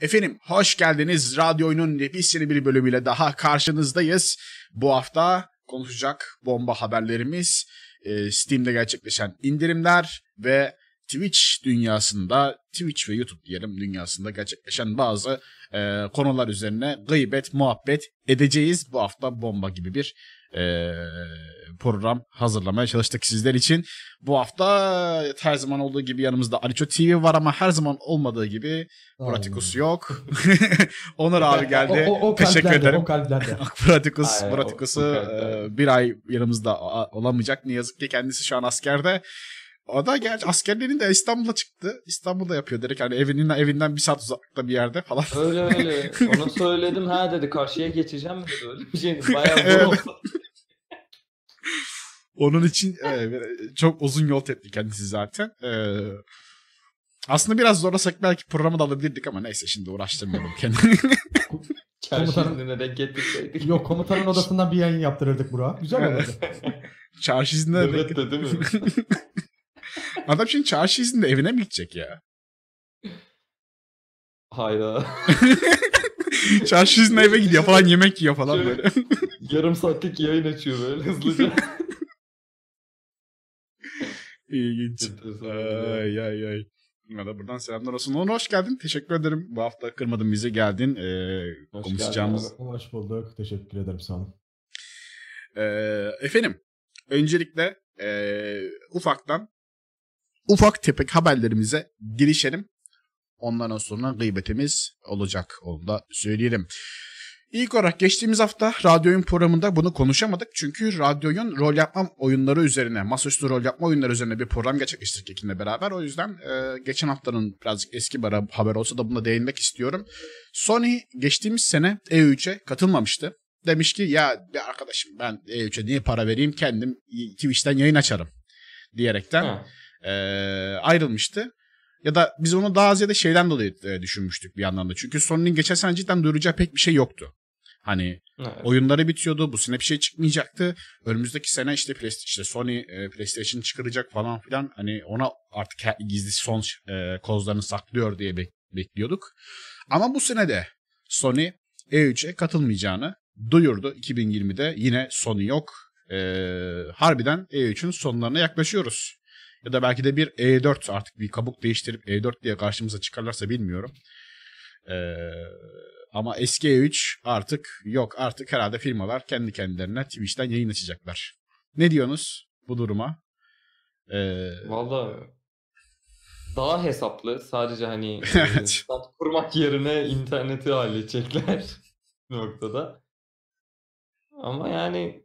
Efendim hoş geldiniz. Radyo oyunun nefis yeni bir bölümüyle daha karşınızdayız. Bu hafta konuşacak bomba haberlerimiz, e, Steam'de gerçekleşen indirimler ve Twitch dünyasında, Twitch ve YouTube diyelim dünyasında gerçekleşen bazı e, konular üzerine gıybet, muhabbet edeceğiz. Bu hafta bomba gibi bir e, program hazırlamaya çalıştık sizler için. Bu hafta her zaman olduğu gibi yanımızda Aliço TV var ama her zaman olmadığı gibi Pratikus yok. Onur abi geldi. O, o, o Teşekkür ederim. O kalplerde. Pratikus, Pratikus'u bir ay yanımızda olamayacak. Ne yazık ki kendisi şu an askerde. O da gerçi askerlerin de İstanbul'a çıktı. İstanbul'da yapıyor direkt hani evinden evinden bir saat uzakta bir yerde falan. Öyle öyle. Ona söyledim ha dedi karşıya geçeceğim dedi öyle bir şeydi. Bayağı evet. Onun için e, çok uzun yol tepti kendisi zaten. E, aslında biraz zorlasak belki programı da alabilirdik ama neyse şimdi uğraştırmayalım kendini. komutanın denk getirseydik. Yok komutanın odasından bir yayın yaptırırdık Burak. Güzel olurdu. çarşı izinde denk... de, değil mi? Adam şimdi çarşı izinde evine mi gidecek ya? Hayda. çarşı izinde eve gidiyor falan yemek yiyor falan böyle. Yarım saatlik yayın açıyor böyle hızlıca. İlginç. ay ay ay. Buna da buradan selamlar olsun. Onur hoş geldin. Teşekkür ederim. Bu hafta kırmadın bize geldin. Ee, hoş konuşacağımız... Geldin. Hoş bulduk. Teşekkür ederim. Sağ olun. Ee, efendim. Öncelikle e, ufaktan ufak tepek haberlerimize girişelim. Ondan sonra gıybetimiz olacak. Onu da söyleyelim. İlk olarak geçtiğimiz hafta radyoyun programında bunu konuşamadık. Çünkü radyoyun rol yapma oyunları üzerine, masaüstü rol yapma oyunları üzerine bir program gerçekleştirdik ekinle beraber. O yüzden e, geçen haftanın birazcık eski bir haber olsa da buna değinmek istiyorum. Sony geçtiğimiz sene E3'e katılmamıştı. Demiş ki ya bir arkadaşım ben E3'e niye para vereyim kendim Twitch'ten yayın açarım diyerekten e, ayrılmıştı. Ya da biz onu daha az ya da şeyden dolayı e, düşünmüştük bir yandan da. Çünkü Sony'nin geçen sene cidden duyuracağı pek bir şey yoktu. Hani evet. oyunları bitiyordu. Bu sene bir şey çıkmayacaktı. Önümüzdeki sene işte PlayStation işte Sony e, PlayStation çıkaracak falan filan. Hani ona artık gizli son e, kozlarını saklıyor diye bek- bekliyorduk. Ama bu sene de Sony E3'e katılmayacağını duyurdu 2020'de. Yine Sony yok. E, harbiden E3'ün sonlarına yaklaşıyoruz. Ya da belki de bir E4 artık bir kabuk değiştirip E4 diye karşımıza çıkarlarsa bilmiyorum. Ee, ama SK E3 artık yok. Artık herhalde firmalar kendi kendilerine Twitch'ten yayın açacaklar. Ne diyorsunuz bu duruma? Ee, Valla daha hesaplı. Sadece hani e, evet. kurmak yerine interneti halledecekler noktada. Ama yani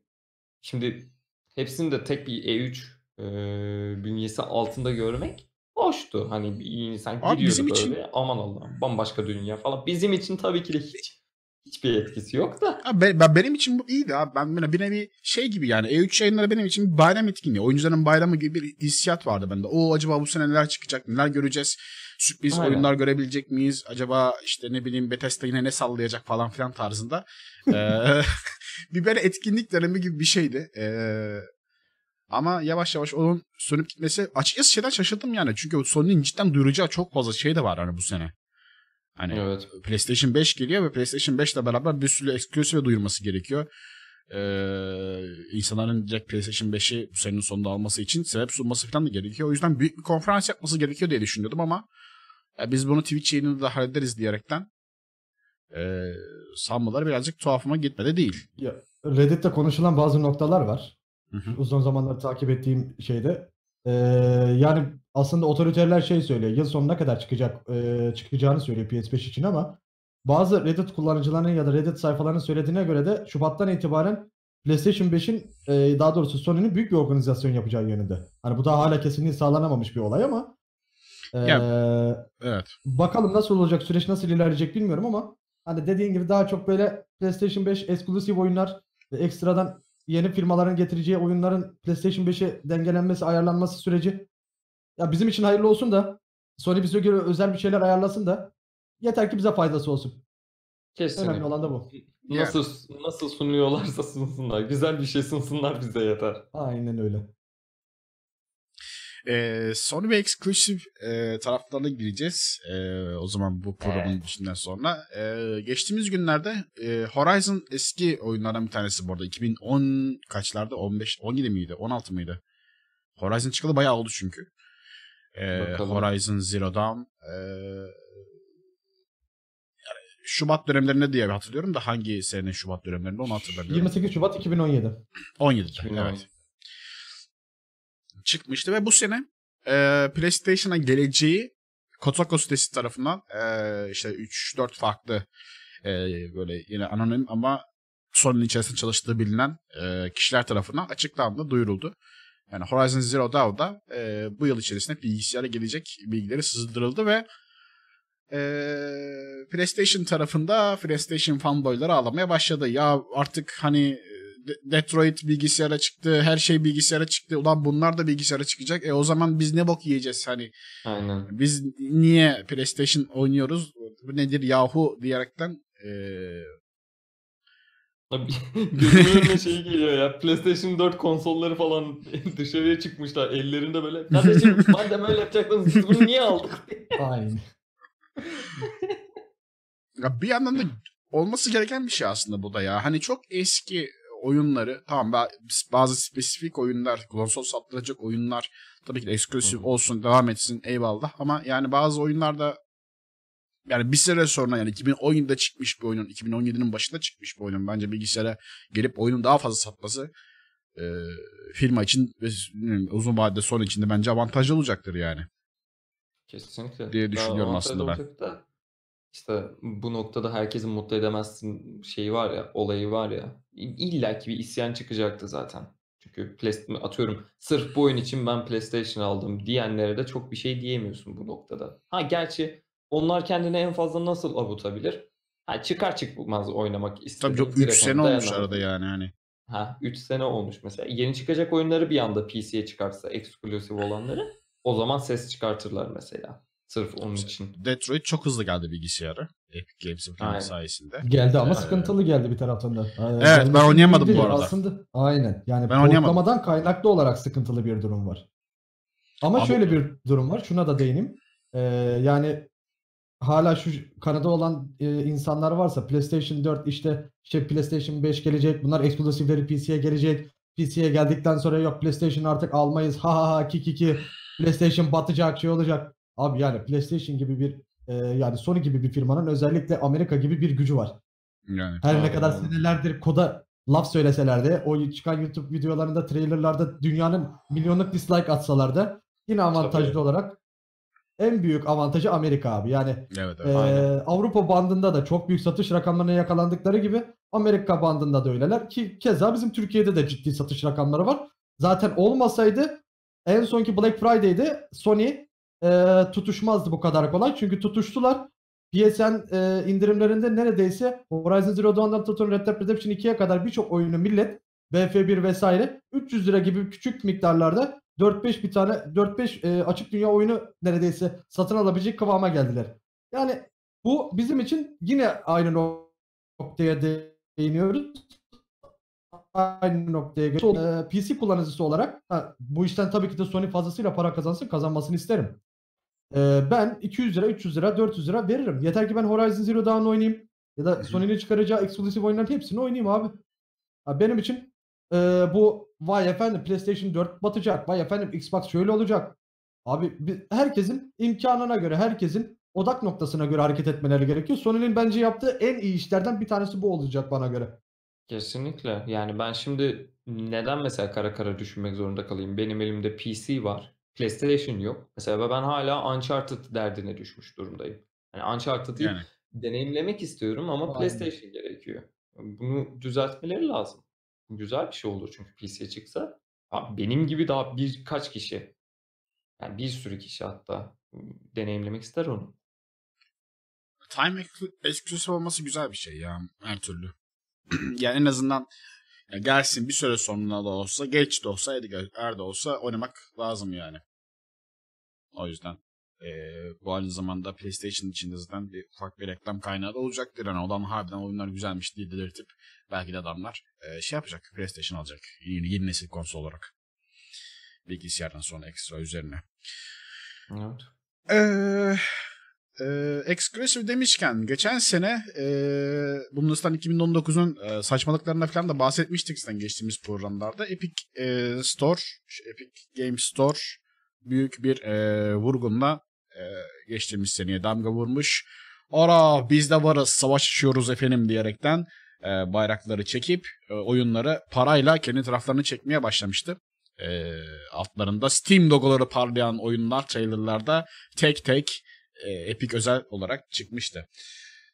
şimdi hepsini de tek bir E3 e, bünyesi altında görmek Boştu. Hani bir insan Abi gidiyordu bizim böyle. için- Aman Allah bambaşka dünya falan. Bizim için tabii ki de hiç hiçbir etkisi yok da. Abi ben, benim için bu iyiydi abi. Ben böyle bir nevi şey gibi yani E3 yayınları benim için bir bayram etkinliği. Oyuncuların bayramı gibi bir hissiyat vardı bende. O acaba bu sene neler çıkacak, neler göreceğiz? Sürpriz Aynen. oyunlar görebilecek miyiz? Acaba işte ne bileyim Bethesda yine ne sallayacak falan filan tarzında. Ee, bir böyle etkinlik dönemi gibi bir şeydi. Ee, ama yavaş yavaş onun sönüp gitmesi açıkçası şeyden şaşırdım yani. Çünkü Sony'nin cidden duyuracağı çok fazla şey de var hani bu sene. Hani evet. PlayStation 5 geliyor ve PlayStation 5 ile beraber bir sürü eksklusif duyurması gerekiyor. Ee, insanların direkt PlayStation 5'i bu senenin sonunda alması için sebep sunması falan da gerekiyor. O yüzden büyük bir konferans yapması gerekiyor diye düşünüyordum ama e, biz bunu Twitch yayınında da hallederiz diyerekten e, sanmaları birazcık tuhafıma gitmedi değil. Ya, Reddit'te konuşulan bazı noktalar var. Hı Uzun zamanlar takip ettiğim şeyde. Ee, yani aslında otoriterler şey söylüyor. Yıl sonuna kadar çıkacak e, çıkacağını söylüyor PS5 için ama bazı Reddit kullanıcılarının ya da Reddit sayfalarının söylediğine göre de Şubat'tan itibaren PlayStation 5'in e, daha doğrusu Sony'nin büyük bir organizasyon yapacağı yönünde. Hani bu daha hala kesinliği sağlanamamış bir olay ama e, ya, evet. bakalım nasıl olacak süreç nasıl ilerleyecek bilmiyorum ama hani dediğin gibi daha çok böyle PlayStation 5 eksklusif oyunlar ve ekstradan yeni firmaların getireceği oyunların PlayStation 5'e dengelenmesi, ayarlanması süreci ya bizim için hayırlı olsun da Sony bize göre özel bir şeyler ayarlasın da yeter ki bize faydası olsun. Kesinlikle. Önemli olan da bu. Nasıl nasıl sunuyorlarsa sunsunlar. Güzel bir şey sunsunlar bize yeter. Aynen öyle. E, Sony ve Exclusive e, taraflarına gireceğiz. E, o zaman bu programın evet. içinden sonra. E, geçtiğimiz günlerde e, Horizon eski oyunlardan bir tanesi bu arada. 2010 kaçlarda? 15, 17 miydi? 16 mıydı? Horizon çıkalı bayağı oldu çünkü. E, Horizon Zero Dawn. E, Şubat dönemlerinde diye hatırlıyorum da hangi senenin Şubat dönemlerinde onu hatırlamıyorum. 28 Şubat 2017. 17. Evet çıkmıştı ve bu sene e, PlayStation'a geleceği Kotoko sitesi tarafından e, işte 3-4 farklı e, böyle yine anonim ama Sony'nin içerisinde çalıştığı bilinen e, kişiler tarafından açıklandı, duyuruldu. Yani Horizon Zero Dawn'da e, bu yıl içerisinde bilgisayara gelecek bilgileri sızdırıldı ve e, PlayStation tarafında PlayStation fanboyları ağlamaya başladı. Ya artık hani Detroit bilgisayara çıktı. Her şey bilgisayara çıktı. Ulan bunlar da bilgisayara çıkacak. E o zaman biz ne bok yiyeceğiz hani? Aynen. Biz niye PlayStation oynuyoruz? Bu nedir yahu diyerekten eee Gözümün şey geliyor ya. PlayStation 4 konsolları falan dışarıya çıkmışlar. Ellerinde böyle. Kardeşim madem öyle yapacaktınız siz bunu niye aldık? Aynen. ya bir yandan da olması gereken bir şey aslında bu da ya. Hani çok eski oyunları tamam bazı spesifik oyunlar konsol satılacak oyunlar tabii ki de eksklusif hı olsun devam etsin eyvallah ama yani bazı oyunlarda yani bir süre sonra yani 2017'de çıkmış bir oyunun 2017'nin başında çıkmış bir oyunun bence bilgisayara gelip oyunun daha fazla satması e, firma için ve uzun vadede son için de bence avantajlı olacaktır yani. Kesinlikle. Diye düşünüyorum aslında ben. Da, işte bu noktada herkesi mutlu edemezsin şeyi var ya, olayı var ya. İlla ki bir isyan çıkacaktı zaten. Çünkü atıyorum sırf bu oyun için ben PlayStation aldım diyenlere de çok bir şey diyemiyorsun bu noktada. Ha gerçi onlar kendini en fazla nasıl avutabilir? Ha çıkar çıkmaz oynamak istedim. Tabii çok 3 sene olmuş dayanamadım. arada yani hani. Ha 3 sene olmuş mesela. Yeni çıkacak oyunları bir anda PC'ye çıkarsa eksklusif olanları o zaman ses çıkartırlar mesela. Sırf onun işte için. Detroit çok hızlı geldi bilgisayara. Epic Games'in planı sayesinde. Geldi ama ee, sıkıntılı geldi bir taraftan da. Ee, evet ben oynayamadım bu arada. Aslında aynen. Yani ben portlamadan kaynaklı olarak sıkıntılı bir durum var. Ama Abi, şöyle bir durum var. Şuna da değineyim. Ee, yani hala şu Kanada olan e, insanlar varsa PlayStation 4 işte şey PlayStation 5 gelecek. Bunlar eksklusifleri PC'ye gelecek. PC'ye geldikten sonra yok PlayStation artık almayız. Ha ha ha ki ki ki PlayStation batacak şey olacak. Abi yani PlayStation gibi bir e, yani Sony gibi bir firmanın özellikle Amerika gibi bir gücü var. Yani, Her ne kadar senelerdir koda laf söyleseler de o çıkan YouTube videolarında trailerlarda dünyanın milyonluk dislike atsalar da yine avantajlı Tabii. olarak en büyük avantajı Amerika abi. Yani evet, evet, e, Avrupa bandında da çok büyük satış rakamlarına yakalandıkları gibi Amerika bandında da öyleler ki keza bizim Türkiye'de de ciddi satış rakamları var. Zaten olmasaydı en sonki Black Friday'de Sony e, tutuşmazdı bu kadar kolay. Çünkü tutuştular. PSN e, indirimlerinde neredeyse Horizon Zero Dawn'dan tutun Red Dead Redemption 2'ye kadar birçok oyunu millet BF1 vesaire 300 lira gibi küçük miktarlarda 4-5 bir tane 4-5 e, açık dünya oyunu neredeyse satın alabilecek kıvama geldiler. Yani bu bizim için yine aynı noktaya değiniyoruz. Aynı noktaya geliyoruz. E, PC kullanıcısı olarak ha, bu işten tabii ki de Sony fazlasıyla para kazansın kazanmasını isterim. Ee, ben 200 lira, 300 lira, 400 lira veririm. Yeter ki ben Horizon Zero Dawn'ı oynayayım. Ya da Sony'nin çıkaracağı exclusive oyunların hepsini oynayayım abi. Ya benim için e, bu vay efendim PlayStation 4 batacak, vay efendim Xbox şöyle olacak. Abi herkesin imkanına göre, herkesin odak noktasına göre hareket etmeleri gerekiyor. Sony'nin bence yaptığı en iyi işlerden bir tanesi bu olacak bana göre. Kesinlikle. Yani ben şimdi neden mesela kara kara düşünmek zorunda kalayım? Benim elimde PC var. PlayStation yok. Mesela ben hala Uncharted derdine düşmüş durumdayım. Yani Uncharted'ı Yani. deneyimlemek istiyorum ama Aynen. PlayStation gerekiyor. Bunu düzeltmeleri lazım. Güzel bir şey olur çünkü PC çıksa. benim gibi daha birkaç kişi, yani bir sürü kişi hatta deneyimlemek ister onu. Time exclusive olması güzel bir şey ya her türlü. yani en azından yani gelsin bir süre sonra da olsa, geç de olsa, er de olsa oynamak lazım yani. O yüzden e, bu aynı zamanda PlayStation içinde zaten bir ufak bir reklam kaynağı da olacaktır. Yani olan harbiden oyunlar güzelmiş diye delirtip belki de adamlar e, şey yapacak, PlayStation alacak. Yeni, yeni nesil konsol olarak. Bilgisayardan sonra ekstra üzerine. Evet. Ee, e, Exclusive demişken geçen sene e, Bundesliga 2019'un e, saçmalıklarına falan da bahsetmiştik sen geçtiğimiz programlarda. Epic e, Store, Epic Game Store büyük bir e, vurgunla e, geçtiğimiz seneye damga vurmuş. Ara biz de varız savaş açıyoruz efendim diyerekten e, bayrakları çekip e, oyunları parayla kendi taraflarını çekmeye başlamıştı e, altlarında Steam logoları parlayan oyunlar, trailerlarda tek tek e, Epic özel olarak çıkmıştı.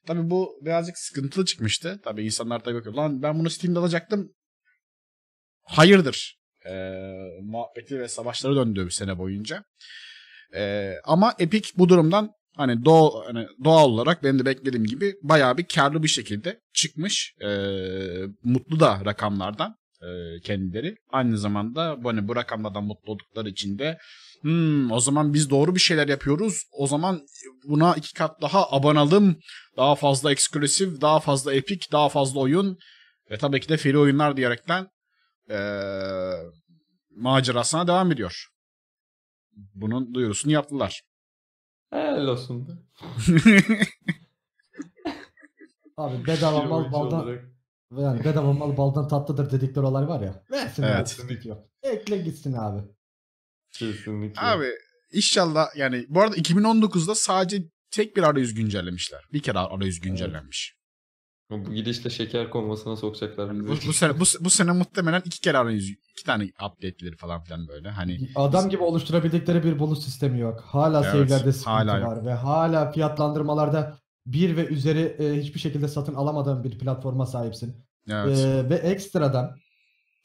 Tabi bu birazcık sıkıntılı çıkmıştı. Tabi insanlar da bakıyor. Lan ben bunu Steam'de alacaktım. Hayırdır. E, muhabbeti ve savaşlara döndü bir sene boyunca. E, ama Epic bu durumdan hani, doğ, hani doğal olarak benim de beklediğim gibi bayağı bir karlı bir şekilde çıkmış. E, mutlu da rakamlardan e, kendileri. Aynı zamanda hani bu rakamlardan mutlu oldukları için de Hmm, o zaman biz doğru bir şeyler yapıyoruz. O zaman buna iki kat daha abanalım. Daha fazla eksklusif, daha fazla epik, daha fazla oyun ve tabii ki de free oyunlar diyerekten ee, macerasına devam ediyor. Bunun duyurusunu yaptılar. Helal olsun. Abi bedava mal baldan yani bedava mal baldan tatlıdır dedikleri olay var ya. Versin evet. Ekle gitsin abi. Kesinlikle. Abi inşallah yani bu arada 2019'da sadece tek bir arayüz güncellemişler. Bir kere arayüz güncellenmiş. Evet. Bu gidişle şeker konmasına sokacaklar bizi. Bu, bu, sene, bu, bu sene muhtemelen iki kere arayüz, iki tane update'leri falan filan böyle. Hani adam gibi oluşturabildikleri bir bonus sistemi yok. Hala evet, save'lerde sıkıntı hala var yok. ve hala fiyatlandırmalarda bir ve üzeri e, hiçbir şekilde satın alamadığın bir platforma sahipsin. Evet. E, ve ekstradan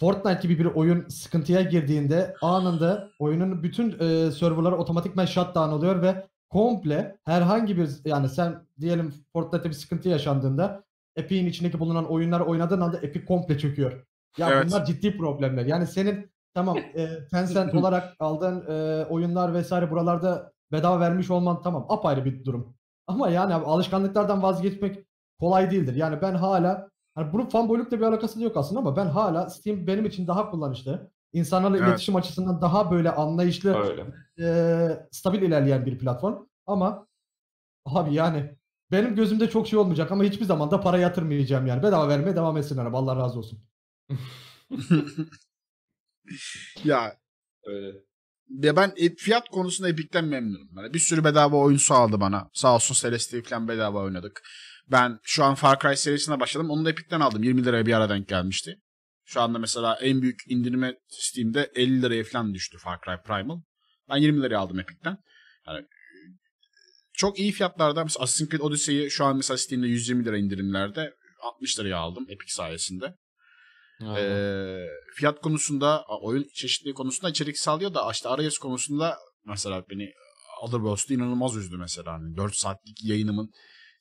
Fortnite gibi bir oyun sıkıntıya girdiğinde anında oyunun bütün e, serverları otomatikman shutdown oluyor ve komple herhangi bir yani sen diyelim Fortnite'te bir sıkıntı yaşandığında Epic'in içindeki bulunan oyunlar oynadığın anda Epic komple çöküyor. Ya evet. bunlar ciddi problemler. Yani senin tamam e, Tencent olarak aldığın e, oyunlar vesaire buralarda bedava vermiş olman tamam apayrı bir durum. Ama yani alışkanlıklardan vazgeçmek kolay değildir. Yani ben hala Hani bunun fanboylukla bir alakası da yok aslında ama ben hala Steam benim için daha kullanışlı. İnsanlarla evet. iletişim açısından daha böyle anlayışlı, E, stabil ilerleyen bir platform. Ama abi yani benim gözümde çok şey olmayacak ama hiçbir zaman da para yatırmayacağım yani. Bedava vermeye devam etsinler araba. Allah razı olsun. ya öyle. Ya ben e, fiyat konusunda Epic'ten memnunum. Yani bir sürü bedava oyun sağladı bana. Sağ olsun Celeste'yi falan bedava oynadık. Ben şu an Far Cry serisine başladım. Onu da Epic'ten aldım. 20 liraya bir ara denk gelmişti. Şu anda mesela en büyük indirime Steam'de 50 liraya falan düştü Far Cry Primal. Ben 20 liraya aldım Epic'ten. Yani e, çok iyi fiyatlarda mesela Assassin's Creed Odyssey'i şu an mesela Steam'de 120 lira indirimlerde 60 liraya aldım Epic sayesinde. Aha. fiyat konusunda, oyun çeşitliliği konusunda içerik sağlıyor da işte Arayüz konusunda mesela beni e, Otherworlds'da inanılmaz üzdü mesela. Hani 4 saatlik yayınımın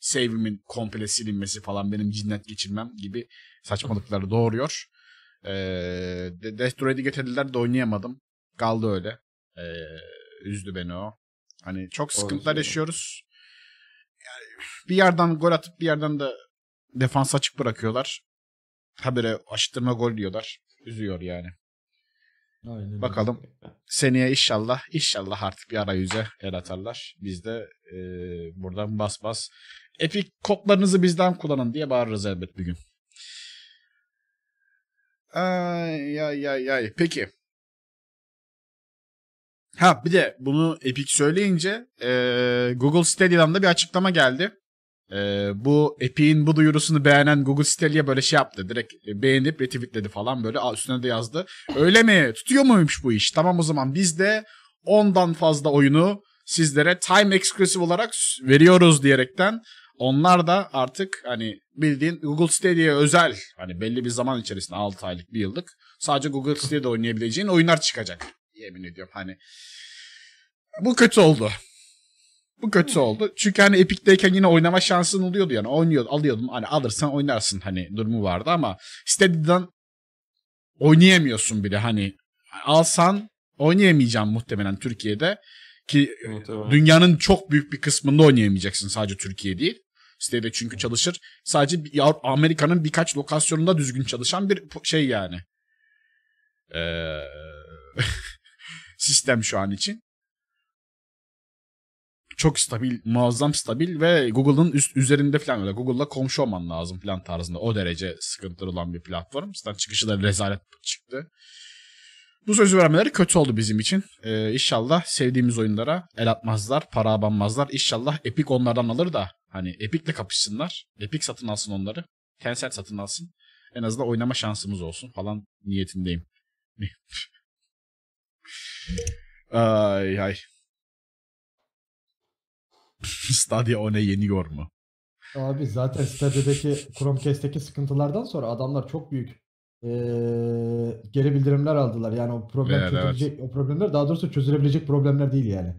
save'imin komple silinmesi falan benim cinnet geçirmem gibi saçmalıkları doğuruyor. Ee, Death getirdiler de oynayamadım. Kaldı öyle. Ee, üzdü beni o. Hani çok sıkıntılar yaşıyoruz. Yani bir yerden gol atıp bir yerden de defans açık bırakıyorlar. Habire aşıttırma gol diyorlar. Üzüyor yani. Aynen. Bakalım kesinlikle. seneye inşallah inşallah artık bir arayüze el atarlar. Biz de e, buradan bas bas Epic kodlarınızı bizden kullanın diye bağırırız elbet bir gün. Ay ay ay ay. Peki. Ha bir de bunu Epic söyleyince e, Google Stadium'da bir açıklama geldi. Ee, bu Epic'in bu duyurusunu beğenen Google Stadia böyle şey yaptı. Direkt e, beğenip retweetledi falan böyle. Üstüne de yazdı. Öyle mi? Tutuyor muymuş bu iş? Tamam o zaman biz de ondan fazla oyunu sizlere time exclusive olarak veriyoruz diyerekten onlar da artık hani bildiğin Google Stadia'ya özel hani belli bir zaman içerisinde 6 aylık bir yıllık sadece Google Stadia'da oynayabileceğin oyunlar çıkacak. Yemin ediyorum hani bu kötü oldu. Bu kötü oldu. Çünkü hani Epic'teyken yine oynama şansın oluyordu yani. Oynuyor, alıyordun. Hani alırsan oynarsın hani durumu vardı ama Steady'den oynayamıyorsun bile hani. Alsan oynayamayacağım muhtemelen Türkiye'de. Ki e, muhtemelen. dünyanın çok büyük bir kısmında oynayamayacaksın sadece Türkiye değil. Steady'de çünkü çalışır. Sadece Amerika'nın birkaç lokasyonunda düzgün çalışan bir şey yani. Ee... sistem şu an için çok stabil, muazzam stabil ve Google'ın üst üzerinde falan öyle. Google'la komşu olman lazım falan tarzında. O derece sıkıntılı olan bir platform. Zaten çıkışı da rezalet çıktı. Bu söz vermeleri kötü oldu bizim için. Ee, inşallah sevdiğimiz oyunlara el atmazlar, para abanmazlar. İnşallah Epic onlardan alır da hani Epic'le kapışsınlar. Epic satın alsın onları. Tencent satın alsın. En azından oynama şansımız olsun falan niyetindeyim. ay ay. Stadia ona yeniyor mu? Abi zaten Stadia'daki Chromecast'teki sıkıntılardan sonra adamlar çok büyük ee, geri bildirimler aldılar. Yani o problem evet, çözülecek, evet. o problemler daha doğrusu çözülebilecek problemler değil yani.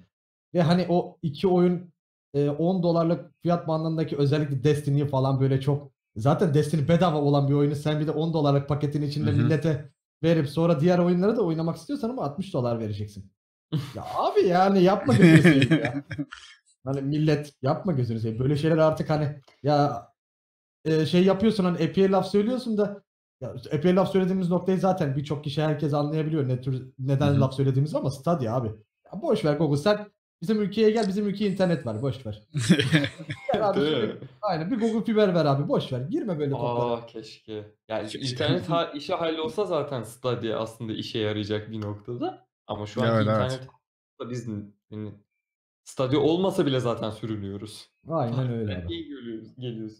Ve hani o iki oyun e, 10 dolarlık fiyat bandındaki özellikle Destiny falan böyle çok zaten Destiny bedava olan bir oyunu sen bir de 10 dolarlık paketin içinde Hı-hı. millete verip sonra diğer oyunları da oynamak istiyorsan ama 60 dolar vereceksin. ya abi yani yapma ya. Hani millet yapma gözünü seveyim. Böyle şeyler artık hani ya e, şey yapıyorsun hani epey laf söylüyorsun da ya, epey laf söylediğimiz noktayı zaten birçok kişi herkes anlayabiliyor ne tür neden Hı-hı. laf söylediğimizi ama stadya abi. Ya boş ver Google sen bizim ülkeye gel bizim ülkeye internet var boş ver. gel abi, şöyle, aynen bir Google Fiber ver abi boş ver. Girme böyle toplara. Aa keşke. Yani şu internet ha- işe olsa zaten stadya aslında işe yarayacak bir noktada ama şu an evet, internet evet. biz Stadyo olmasa bile zaten sürünüyoruz. Aynen öyle. İyi geliyoruz. geliyoruz.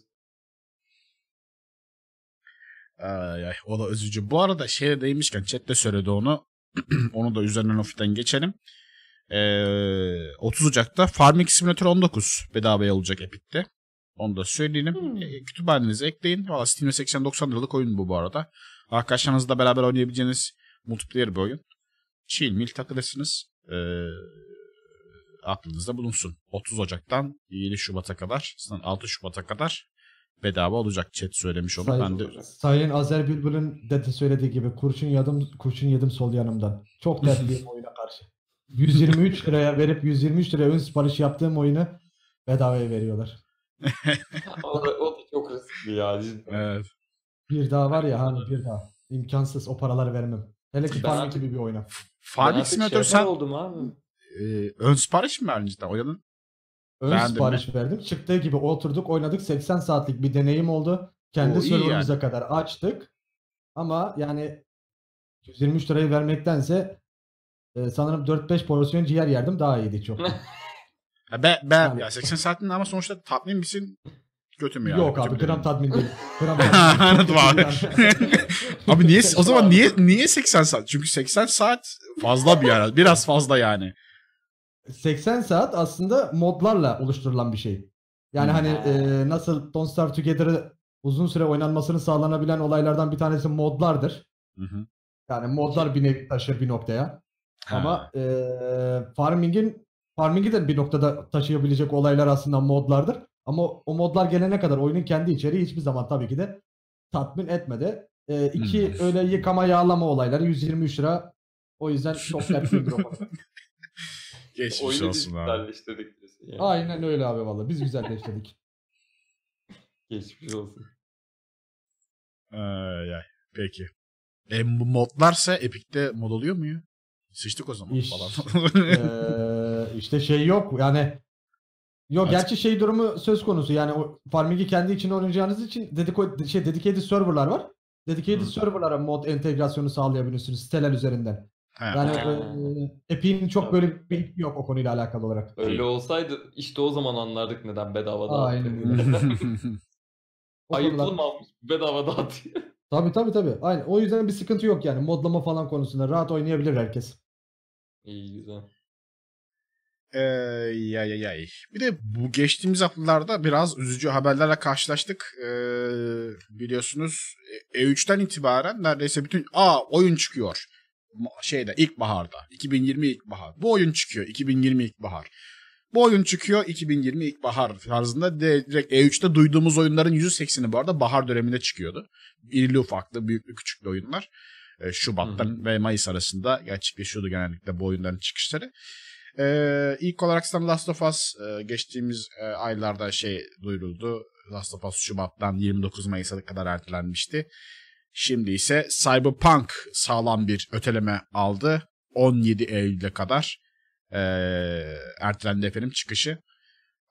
Ay, ay, o da üzücü. Bu arada şeye değmişken chat de söyledi onu. onu da üzerinden hafiften geçelim. Ee, 30 Ocak'ta Farming Simulator 19 bedavaya olacak Epic'te. Onu da söyleyelim. Hmm. E, kütüphanenize ekleyin. Valla Steam'de 80-90 liralık oyun bu bu arada. Arkadaşlarınızla beraber oynayabileceğiniz multiplayer bir oyun. Chill mil takılırsınız. Ee, aklınızda bulunsun. 30 Ocak'tan 7 Şubat'a kadar, 6 Şubat'a kadar bedava olacak. Chat söylemiş onu. Sayın, ben de... Sayın Azer Bülbül'ün dede söylediği gibi kurşun yadım kurşun yedim sol yanımdan. Çok dertliyim oyuna karşı. 123 liraya verip 123 liraya ön sipariş yaptığım oyunu bedavaya veriyorlar. o, da, o da çok riskli ya Evet. Bir daha var ya hani bir daha. İmkansız o paraları vermem. Hele ki Farming gibi bir oyuna. Farming Simulator sen... oldum abi e, ön sipariş mi verdin cidden? Oynadın. Ön Beğendin sipariş mi? verdim. Çıktığı gibi oturduk oynadık. 80 saatlik bir deneyim oldu. Kendi serverımıza yani. kadar açtık. Ama yani 123 lirayı vermektense e, sanırım 4-5 porsiyon ciğer yerdim daha iyiydi çok. ya ben, ben yani. ya 80 saatin ama sonuçta tatmin misin? Kötü mü yani? Yok abi gram tatmin değil. Gram Anladım abi. abi niye o zaman niye niye 80 saat? Çünkü 80 saat fazla bir yer. Biraz fazla yani. 80 saat aslında modlarla oluşturulan bir şey. Yani hmm. hani e, nasıl Don't Starve Together'ı uzun süre oynanmasını sağlanabilen olaylardan bir tanesi modlardır. Hı hı. Yani modlar bir nevi taşır bir noktaya. Ha. Ama e, farming'in farming'i de bir noktada taşıyabilecek olaylar aslında modlardır. Ama o modlar gelene kadar oyunun kendi içeriği hiçbir zaman tabii ki de tatmin etmedi. E, iki hmm. öyle yıkama yağlama olayları 123 lira. O yüzden çok dertli bir Geçmiş Oyunu olsun abi. yani. Aynen öyle abi valla. Biz güzelleştirdik. Geçmiş olsun. Ay, ay. Peki. E, bu modlarsa Epic'te mod oluyor mu? ya? Sıçtık o zaman İş- falan. Ee, işte şey yok yani Yok Artık- gerçi şey durumu söz konusu yani o Farming'i kendi içine oynayacağınız için dediko şey dedicated serverlar var. Dedicated Hı. serverlara mod entegrasyonu sağlayabiliyorsunuz siteler üzerinden. Ha. Yani e, Epic'in çok böyle bir yok o konuyla alakalı olarak. Öyle olsaydı işte o zaman anlardık neden bedava dağıtıyor. Ayıp olmamış bedava dağıtıyor. Tabi tabi tabi Aynen. O yüzden bir sıkıntı yok yani modlama falan konusunda. Rahat oynayabilir herkes. İyi güzel. Ee, ya ya yay. Bir de bu geçtiğimiz haftalarda biraz üzücü haberlerle karşılaştık. Ee, biliyorsunuz E3'ten e itibaren neredeyse bütün a oyun çıkıyor şeyde ilkbaharda. 2020 ilkbahar. Bu oyun çıkıyor 2020 ilkbahar. Bu oyun çıkıyor 2020 ilkbahar tarzında direkt E3'te duyduğumuz oyunların %80'i bu arada bahar döneminde çıkıyordu. İrili ufaklı, büyüklü küçüklü oyunlar. E, Şubat'tan Hı-hı. ve Mayıs arasında gerçekleşiyordu genellikle bu oyunların çıkışları. Ee, ilk olarak The Last of Us e, geçtiğimiz e, aylarda şey duyuruldu. Last of Us Şubat'tan 29 Mayıs'a kadar ertelenmişti. Şimdi ise Cyberpunk sağlam bir öteleme aldı. 17 Eylül'e kadar e, ertelendi efendim çıkışı.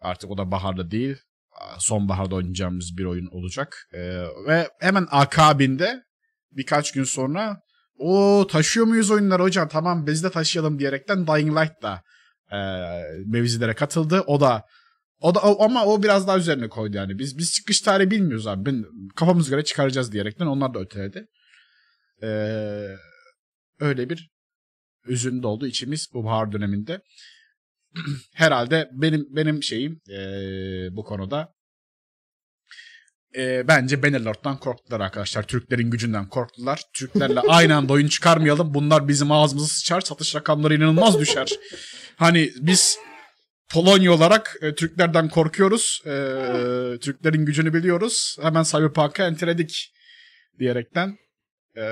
Artık o da baharda değil. Sonbaharda oynayacağımız bir oyun olacak. E, ve hemen akabinde birkaç gün sonra o taşıyor muyuz oyunları hocam tamam biz de taşıyalım diyerekten Dying Light da e, mevzilere katıldı. O da o da ama o biraz daha üzerine koydu yani. Biz biz çıkış tarihi bilmiyoruz abi. Ben, kafamız göre çıkaracağız diyerekten onlar da öteledi. Ee, öyle bir üzüntü oldu içimiz bu bahar döneminde. Herhalde benim benim şeyim e, bu konuda e, bence Bannerlord'dan korktular arkadaşlar. Türklerin gücünden korktular. Türklerle aynı anda oyun çıkarmayalım. Bunlar bizim ağzımızı sıçar. Satış rakamları inanılmaz düşer. Hani biz Polonya olarak e, Türklerden korkuyoruz. E, Türklerin gücünü biliyoruz. Hemen Cyberpunk'a enteledik diyerekten e,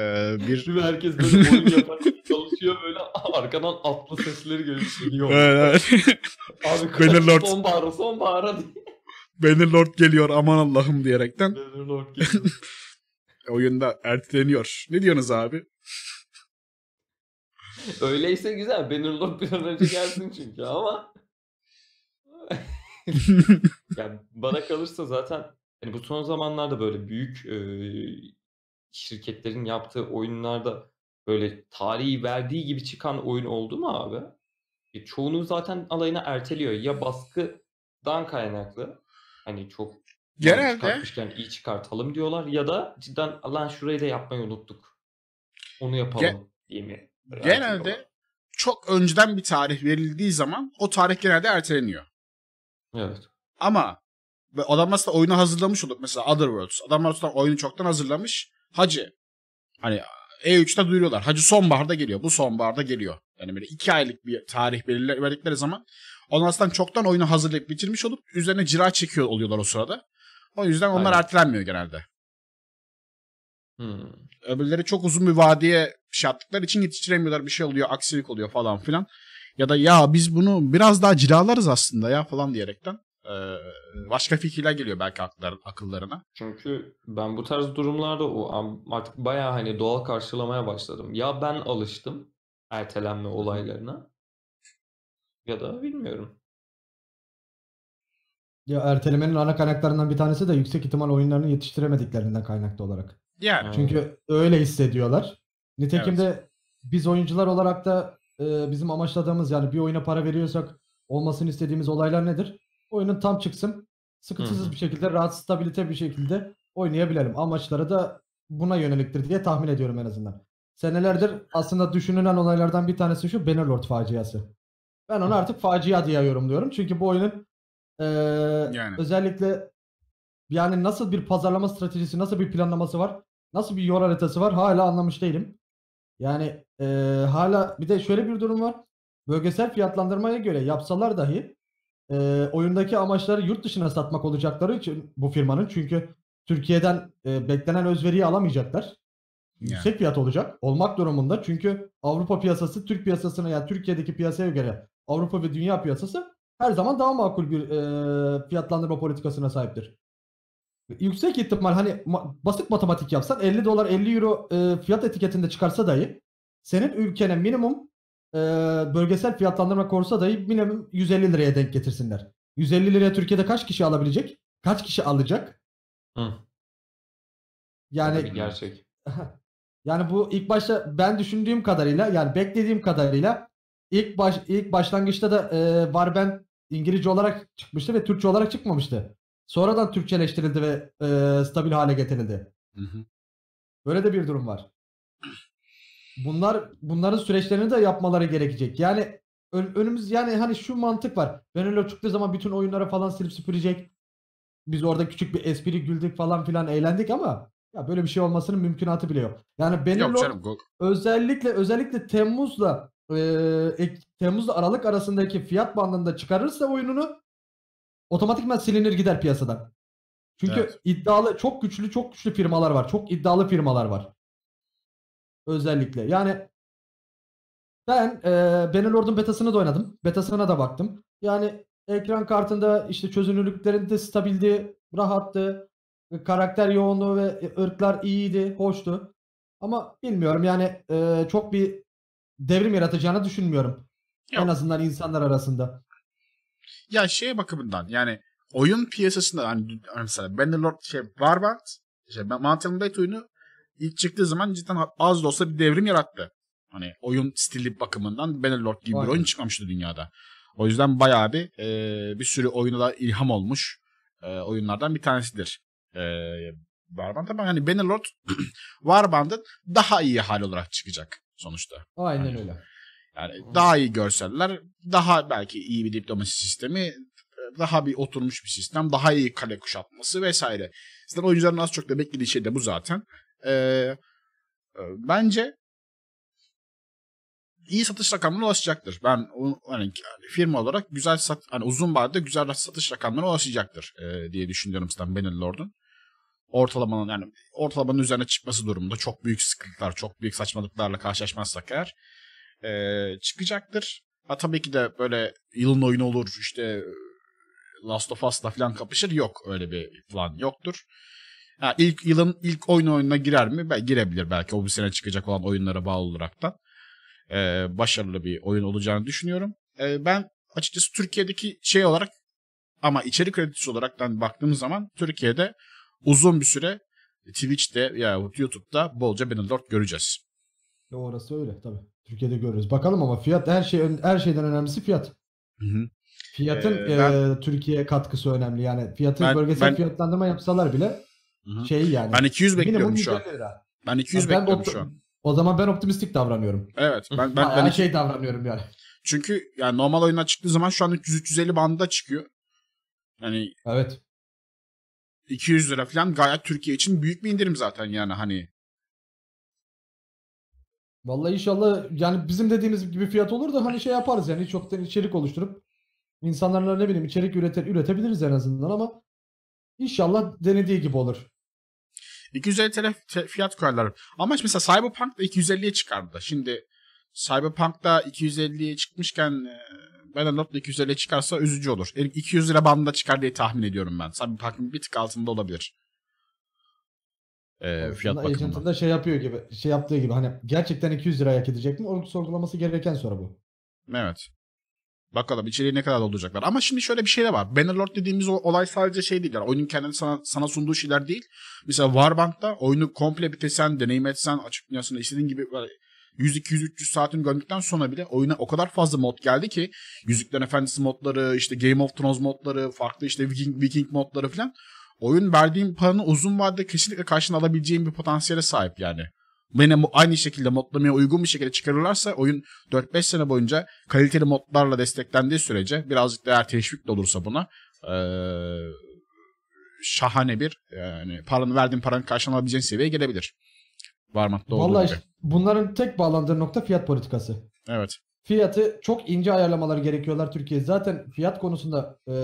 bir... Değil herkes böyle oyun yaparken çalışıyor böyle arkadan atlı sesleri geliyor. Şey, evet, evet. Abi Bannerlord. son bağırı son bağırı. Bannerlord geliyor aman Allah'ım diyerekten. Bannerlord geliyor. Oyunda erteleniyor. Ne diyorsunuz abi? Öyleyse güzel. Bannerlord bir an önce gelsin çünkü ama yani bana kalırsa zaten hani bu son zamanlarda böyle büyük e, şirketlerin yaptığı oyunlarda böyle tarihi verdiği gibi çıkan oyun oldu mu abi? E, çoğunu zaten alayına erteliyor. Ya baskıdan kaynaklı. Hani çok Genelde. çıkartmışken iyi çıkartalım diyorlar. Ya da cidden lan şurayı da yapmayı unuttuk. Onu yapalım Ge- diye mi? Genelde çok önceden bir tarih verildiği zaman o tarih genelde erteleniyor. Evet. Ama ve adam aslında oyunu hazırlamış olup mesela Otherworlds. Adamlar aslında oyunu çoktan hazırlamış. Hacı. Hani E3'te duyuruyorlar. Hacı sonbaharda geliyor. Bu sonbaharda geliyor. Yani böyle iki aylık bir tarih belirler, verdikleri zaman onlar aslında çoktan oyunu hazırlayıp bitirmiş olup üzerine cira çekiyor oluyorlar o sırada. O yüzden onlar Aynen. ertelenmiyor genelde. Hmm. Öbürleri çok uzun bir vadiye şey için yetiştiremiyorlar. Bir şey oluyor, aksilik oluyor falan filan ya da ya biz bunu biraz daha cilalarız aslında ya falan diyerekten başka fikirler geliyor belki aklar, akıllarına. Çünkü ben bu tarz durumlarda o artık baya hani doğal karşılamaya başladım. Ya ben alıştım ertelenme olaylarına ya da bilmiyorum. Ya ertelemenin ana kaynaklarından bir tanesi de yüksek ihtimal oyunlarını yetiştiremediklerinden kaynaklı olarak. Yani. Çünkü öyle hissediyorlar. Nitekim evet. de biz oyuncular olarak da e, bizim amaçladığımız yani bir oyuna para veriyorsak olmasını istediğimiz olaylar nedir? Oyunun tam çıksın, sıkıntısız bir şekilde, rahat stabilite bir şekilde oynayabilelim. Amaçları da buna yöneliktir diye tahmin ediyorum en azından. Senelerdir aslında düşünülen olaylardan bir tanesi şu Bannerlord faciası. Ben onu artık facia diye yorumluyorum. Çünkü bu oyunun e, yani. özellikle yani nasıl bir pazarlama stratejisi, nasıl bir planlaması var, nasıl bir yol haritası var hala anlamış değilim. Yani e, hala bir de şöyle bir durum var. Bölgesel fiyatlandırmaya göre yapsalar dahi e, oyundaki amaçları yurt dışına satmak olacakları için bu firmanın çünkü Türkiye'den e, beklenen özveriyi alamayacaklar. Yani. Yüksek fiyat olacak. Olmak durumunda. Çünkü Avrupa piyasası Türk piyasasına ya yani Türkiye'deki piyasaya göre Avrupa ve dünya piyasası her zaman daha makul bir e, fiyatlandırma politikasına sahiptir. Yüksek ihtimal hani ma- basit matematik yapsan 50 dolar 50 euro e, fiyat etiketinde çıkarsa dahi senin ülkene minimum e, bölgesel fiyatlandırma korsa dahi minimum 150 liraya denk getirsinler. 150 liraya Türkiye'de kaç kişi alabilecek? Kaç kişi alacak? Hı. Yani Tabii gerçek. Yani bu ilk başta ben düşündüğüm kadarıyla yani beklediğim kadarıyla ilk baş ilk başlangıçta da e, var ben İngilizce olarak çıkmıştı ve Türkçe olarak çıkmamıştı. Sonradan Türkçeleştirildi ve e, stabil hale getirildi. Hı hı. Böyle de bir durum var. Bunlar bunların süreçlerini de yapmaları gerekecek. Yani ön, önümüz yani hani şu mantık var. Venelo çıktığı zaman bütün oyunlara falan silip süpürecek. Biz orada küçük bir espri güldük falan filan eğlendik ama ya böyle bir şey olmasının mümkünatı bile yok. Yani Benelot özellikle özellikle Temmuz'la e, Temmuz'la Aralık arasındaki fiyat bandında çıkarırsa oyununu otomatikman silinir gider piyasadan. Çünkü evet. iddialı çok güçlü çok güçlü firmalar var. Çok iddialı firmalar var. Özellikle. Yani ben e, Benelord'un betasını da oynadım. Betasına da baktım. Yani ekran kartında işte çözünürlüklerinde stabildi, rahattı. E, karakter yoğunluğu ve ırklar iyiydi, hoştu. Ama bilmiyorum yani e, çok bir devrim yaratacağını düşünmüyorum. Yok. En azından insanlar arasında. Ya şey bakımından yani oyun piyasasında hani, hani mesela Bannerlord şey Warband şey Mountain Blade oyunu ilk çıktığı zaman cidden az da olsa bir devrim yarattı. Hani oyun stili bakımından Bannerlord gibi Aynen. bir oyun çıkmamıştı dünyada. O yüzden bayağı bir e, bir sürü oyuna da ilham olmuş e, oyunlardan bir tanesidir. E, Warband ama hani Bannerlord Warband'ın daha iyi hali olarak çıkacak sonuçta. Aynen yani. öyle. Yani daha iyi görseller, daha belki iyi bir diplomasi sistemi, daha bir oturmuş bir sistem, daha iyi kale kuşatması vesaire. Zaten oyuncuların az çok da beklediği şey de bu zaten. Ee, e, bence iyi satış rakamlarına ulaşacaktır. Ben hani firma olarak güzel sat, hani uzun vadede güzel satış rakamlarına ulaşacaktır e, diye düşünüyorum Stan lordun. Ortalamanın yani ortalamanın üzerine çıkması durumunda çok büyük sıkıntılar, çok büyük saçmalıklarla karşılaşmazsak eğer e, çıkacaktır. Ha tabii ki de böyle yılın oyunu olur işte Last of Us'la falan kapışır yok öyle bir plan yoktur. Ha, ilk yılın ilk oyun oyununa girer mi? Be, girebilir belki o bir sene çıkacak olan oyunlara bağlı olarak da. Ee, başarılı bir oyun olacağını düşünüyorum. Ee, ben açıkçası Türkiye'deki şey olarak ama içerik üreticisi olaraktan baktığım zaman Türkiye'de uzun bir süre Twitch'te ya YouTube'da bolca Battlelord göreceğiz. Orası öyle tabii. Türkiye'de görürüz. Bakalım ama fiyat her şey her şeyden önemlisi fiyat. Hı hı. Fiyatın ee, ben, e, Türkiye'ye katkısı önemli. Yani fiyatı ben, bölgesel ben, fiyatlandırma yapsalar bile hı. şey yani. Ben 200 bekliyorum şu an. Lira. Ben 200 yani ben bekliyorum şu an. O zaman ben optimistik davranıyorum. Evet. Ben ben, ben şey davranıyorum yani. Çünkü yani normal oyuna çıktığı zaman şu an 300-350 bandında çıkıyor. Yani Evet. 200 lira falan gayet Türkiye için büyük bir indirim zaten yani hani Vallahi inşallah yani bizim dediğimiz gibi fiyat olur da hani şey yaparız yani çoktan içerik oluşturup insanlarla ne bileyim içerik üretir, üretebiliriz en azından ama inşallah denediği gibi olur. 250 TL fiyat koyarlar. Ama mesela Cyberpunk da 250'ye çıkardı. Şimdi Cyberpunk da 250'ye çıkmışken e, Battle.net 250'ye çıkarsa üzücü olur. 200 e, lira bandında çıkar diye tahmin ediyorum ben. Cyberpunk'ın bir tık altında olabilir e, fiyat Aslında bakımından. da şey yapıyor gibi, şey yaptığı gibi hani gerçekten 200 lira hak edecek mi? Onu sorgulaması gereken soru bu. Evet. Bakalım içeriği ne kadar dolduracaklar. Ama şimdi şöyle bir şey de var. Bannerlord dediğimiz olay sadece şey değil. Yani oyunun kendini sana, sana sunduğu şeyler değil. Mesela Warbank'ta oyunu komple bitirsen, deneyim etsen, açık dünyasında istediğin gibi 100, 200, 300 saatini gömdükten sonra bile oyuna o kadar fazla mod geldi ki Yüzüklerin Efendisi modları, işte Game of Thrones modları, farklı işte Viking, Viking modları falan oyun verdiğim paranın uzun vadede kesinlikle karşılığını alabileceğim bir potansiyele sahip yani. Beni aynı şekilde modlamaya uygun bir şekilde çıkarırlarsa oyun 4-5 sene boyunca kaliteli modlarla desteklendiği sürece birazcık da eğer teşvik de olursa buna ee, şahane bir yani paranı verdiğin paranın karşılığını alabileceğin seviyeye gelebilir. Varmakta olduğu Vallahi gibi. bunların tek bağlandığı nokta fiyat politikası. Evet. Fiyatı çok ince ayarlamaları gerekiyorlar Türkiye. Zaten fiyat konusunda e,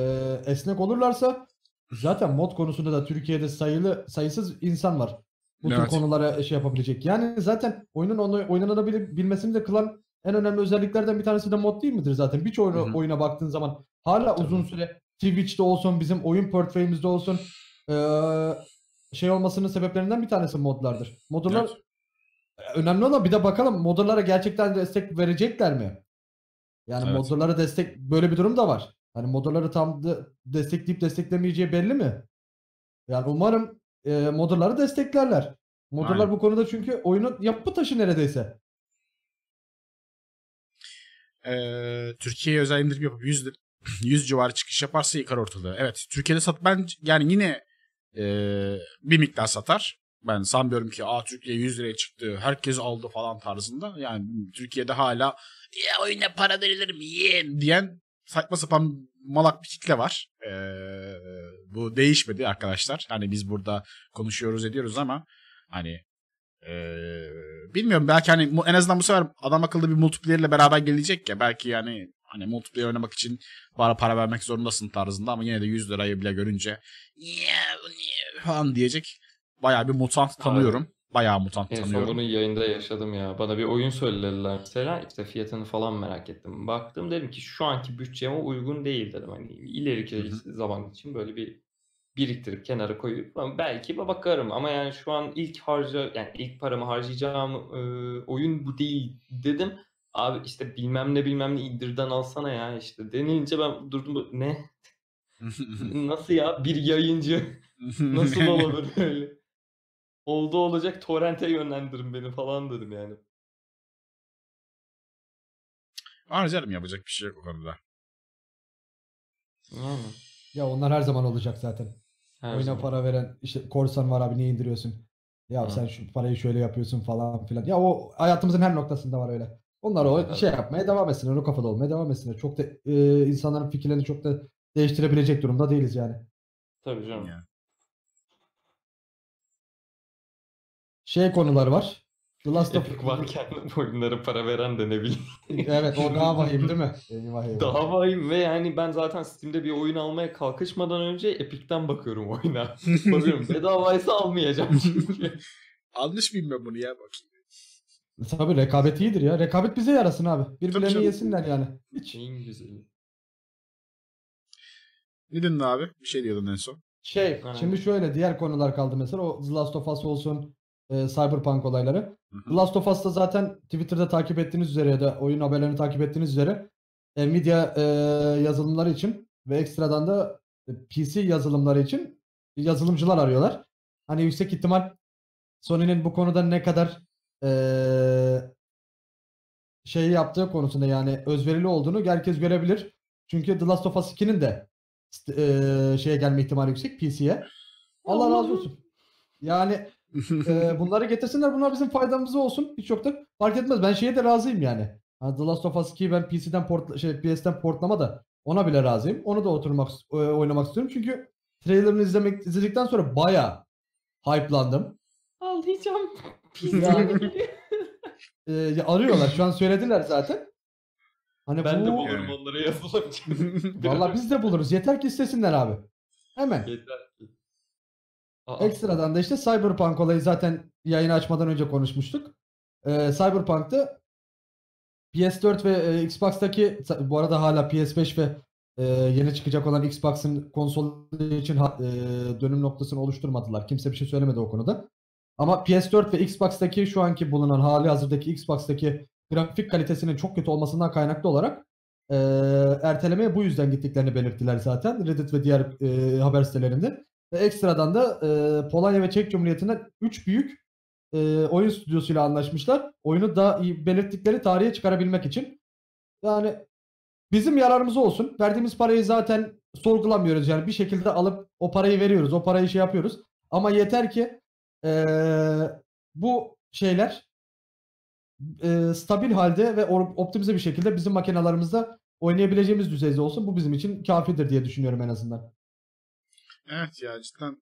esnek olurlarsa Zaten mod konusunda da Türkiye'de sayılı sayısız insan var. Bu evet. tür konulara şey yapabilecek. Yani zaten oyunun onu oynanabilmesini de kılan en önemli özelliklerden bir tanesi de mod değil midir zaten? Birçok oyuna, baktığın zaman hala Tabii. uzun süre Twitch'te olsun, bizim oyun portföyümüzde olsun şey olmasının sebeplerinden bir tanesi modlardır. Modlar evet. önemli olan bir de bakalım modlara gerçekten destek verecekler mi? Yani evet. modlara destek böyle bir durum da var. Hani motorları tam de destekleyip desteklemeyeceği belli mi? Yani umarım e, motorları desteklerler. Motorlar Aynen. bu konuda çünkü oyunun yapı taşı neredeyse. Ee, Türkiye'ye özel indirim yapıp 100, 100 civarı çıkış yaparsa yıkar ortalığı. Evet Türkiye'de sat ben yani yine e, bir miktar satar. Ben sanmıyorum ki Aa, Türkiye 100 liraya çıktı herkes aldı falan tarzında. Yani Türkiye'de hala ya oyuna para verilir mi diyen saçma sapan malak bir kitle var. Ee, bu değişmedi arkadaşlar. Hani biz burada konuşuyoruz ediyoruz ama hani ee, bilmiyorum belki hani en azından bu sefer adam akıllı bir multiplayer beraber gelecek ya belki yani hani multiplayer oynamak için bana para vermek zorundasın tarzında ama yine de 100 lirayı bile görünce niye falan diyecek. Bayağı bir mutant tanıyorum bayağı mutant en tanıyorum. En son bunu yayında yaşadım ya. Bana bir oyun söylediler mesela. işte fiyatını falan merak ettim. Baktım dedim ki şu anki bütçeme uygun değil dedim. Hani ileriki Hı-hı. zaman için böyle bir biriktirip kenara koyup belki bakarım ama yani şu an ilk harca yani ilk paramı harcayacağım e, oyun bu değil dedim. Abi işte bilmem ne bilmem ne indirden alsana ya işte denilince ben durdum ne? Nasıl ya bir yayıncı nasıl olabilir öyle? Oldu olacak torrente yönlendirin beni falan dedim yani. Ama canım yapacak bir şey yok o konuda. mı? Ya onlar her zaman olacak zaten. Her Oyuna zaman. para veren işte korsan var abi niye indiriyorsun? Ya Hı. sen şu parayı şöyle yapıyorsun falan filan. Ya o hayatımızın her noktasında var öyle. Onlar o evet. şey yapmaya devam etsinler. O kafada olmaya devam etsinler. Çok da e, insanların fikirlerini çok da değiştirebilecek durumda değiliz yani. Tabii canım. Yani. şey konular var. The Last of Us. varken oyunlara para veren de ne bileyim. evet o daha vahim değil mi? Daha vahim ve yani ben zaten Steam'de bir oyun almaya kalkışmadan önce Epic'ten bakıyorum oyuna. bakıyorum bedavaysa almayacağım çünkü. Almış mıyım ben bunu ya bakayım. Tabi rekabet iyidir ya. Rekabet bize yarasın abi. Birbirlerini yesinler yani. Hiç. En güzeli. Ne dedin abi? Bir şey diyordun en son. Şey, ha. şimdi şöyle diğer konular kaldı mesela. O The Last of Us olsun, e, Cyberpunk olayları. The Last of Us'ta zaten Twitter'da takip ettiğiniz üzere ya da oyun haberlerini takip ettiğiniz üzere e, medya e, yazılımları için ve ekstradan da e, PC yazılımları için yazılımcılar arıyorlar. Hani yüksek ihtimal Sony'nin bu konuda ne kadar e, şey yaptığı konusunda yani özverili olduğunu herkes görebilir. Çünkü The Last of Us 2'nin de e, şeye gelme ihtimali yüksek PC'ye. Allah razı olsun. Yani ee, bunları getirsinler. Bunlar bizim faydamıza olsun. Hiç yoktur. Fark etmez. Ben şeye de razıyım yani. The Last of Us 2'yi ben PC'den port şey PS'den portlama da ona bile razıyım. Onu da oturmak e, oynamak istiyorum. Çünkü trailerını izlemek izledikten sonra baya hype'landım. Ağlayacağım. Yani, e, ee, ya arıyorlar. Şu an söylediler zaten. Hani ben bu... de bulurum onları yazılacak. Valla biz de buluruz. Yeter ki istesinler abi. Hemen. Yeter. Aa. Ekstradan da işte Cyberpunk olayı zaten yayını açmadan önce konuşmuştuk. Ee, Cyberpunk'ta PS4 ve e, Xbox'taki bu arada hala PS5 ve e, yeni çıkacak olan Xbox'ın konsol için e, dönüm noktasını oluşturmadılar. Kimse bir şey söylemedi o konuda. Ama PS4 ve Xbox'taki şu anki bulunan hali hazırdaki Xbox'taki grafik kalitesinin çok kötü olmasından kaynaklı olarak e, ertelemeye bu yüzden gittiklerini belirttiler zaten Reddit ve diğer e, haber sitelerinde. Ve ekstradan da e, Polonya ve Çek Cumhuriyeti'nden 3 büyük e, oyun stüdyosuyla anlaşmışlar. Oyunu da belirttikleri tarihe çıkarabilmek için. Yani bizim yararımız olsun. Verdiğimiz parayı zaten sorgulamıyoruz. Yani bir şekilde alıp o parayı veriyoruz. O parayı şey yapıyoruz. Ama yeter ki e, bu şeyler e, stabil halde ve optimize bir şekilde bizim makinalarımızda oynayabileceğimiz düzeyde olsun. Bu bizim için kafidir diye düşünüyorum en azından. Evet ya cidden.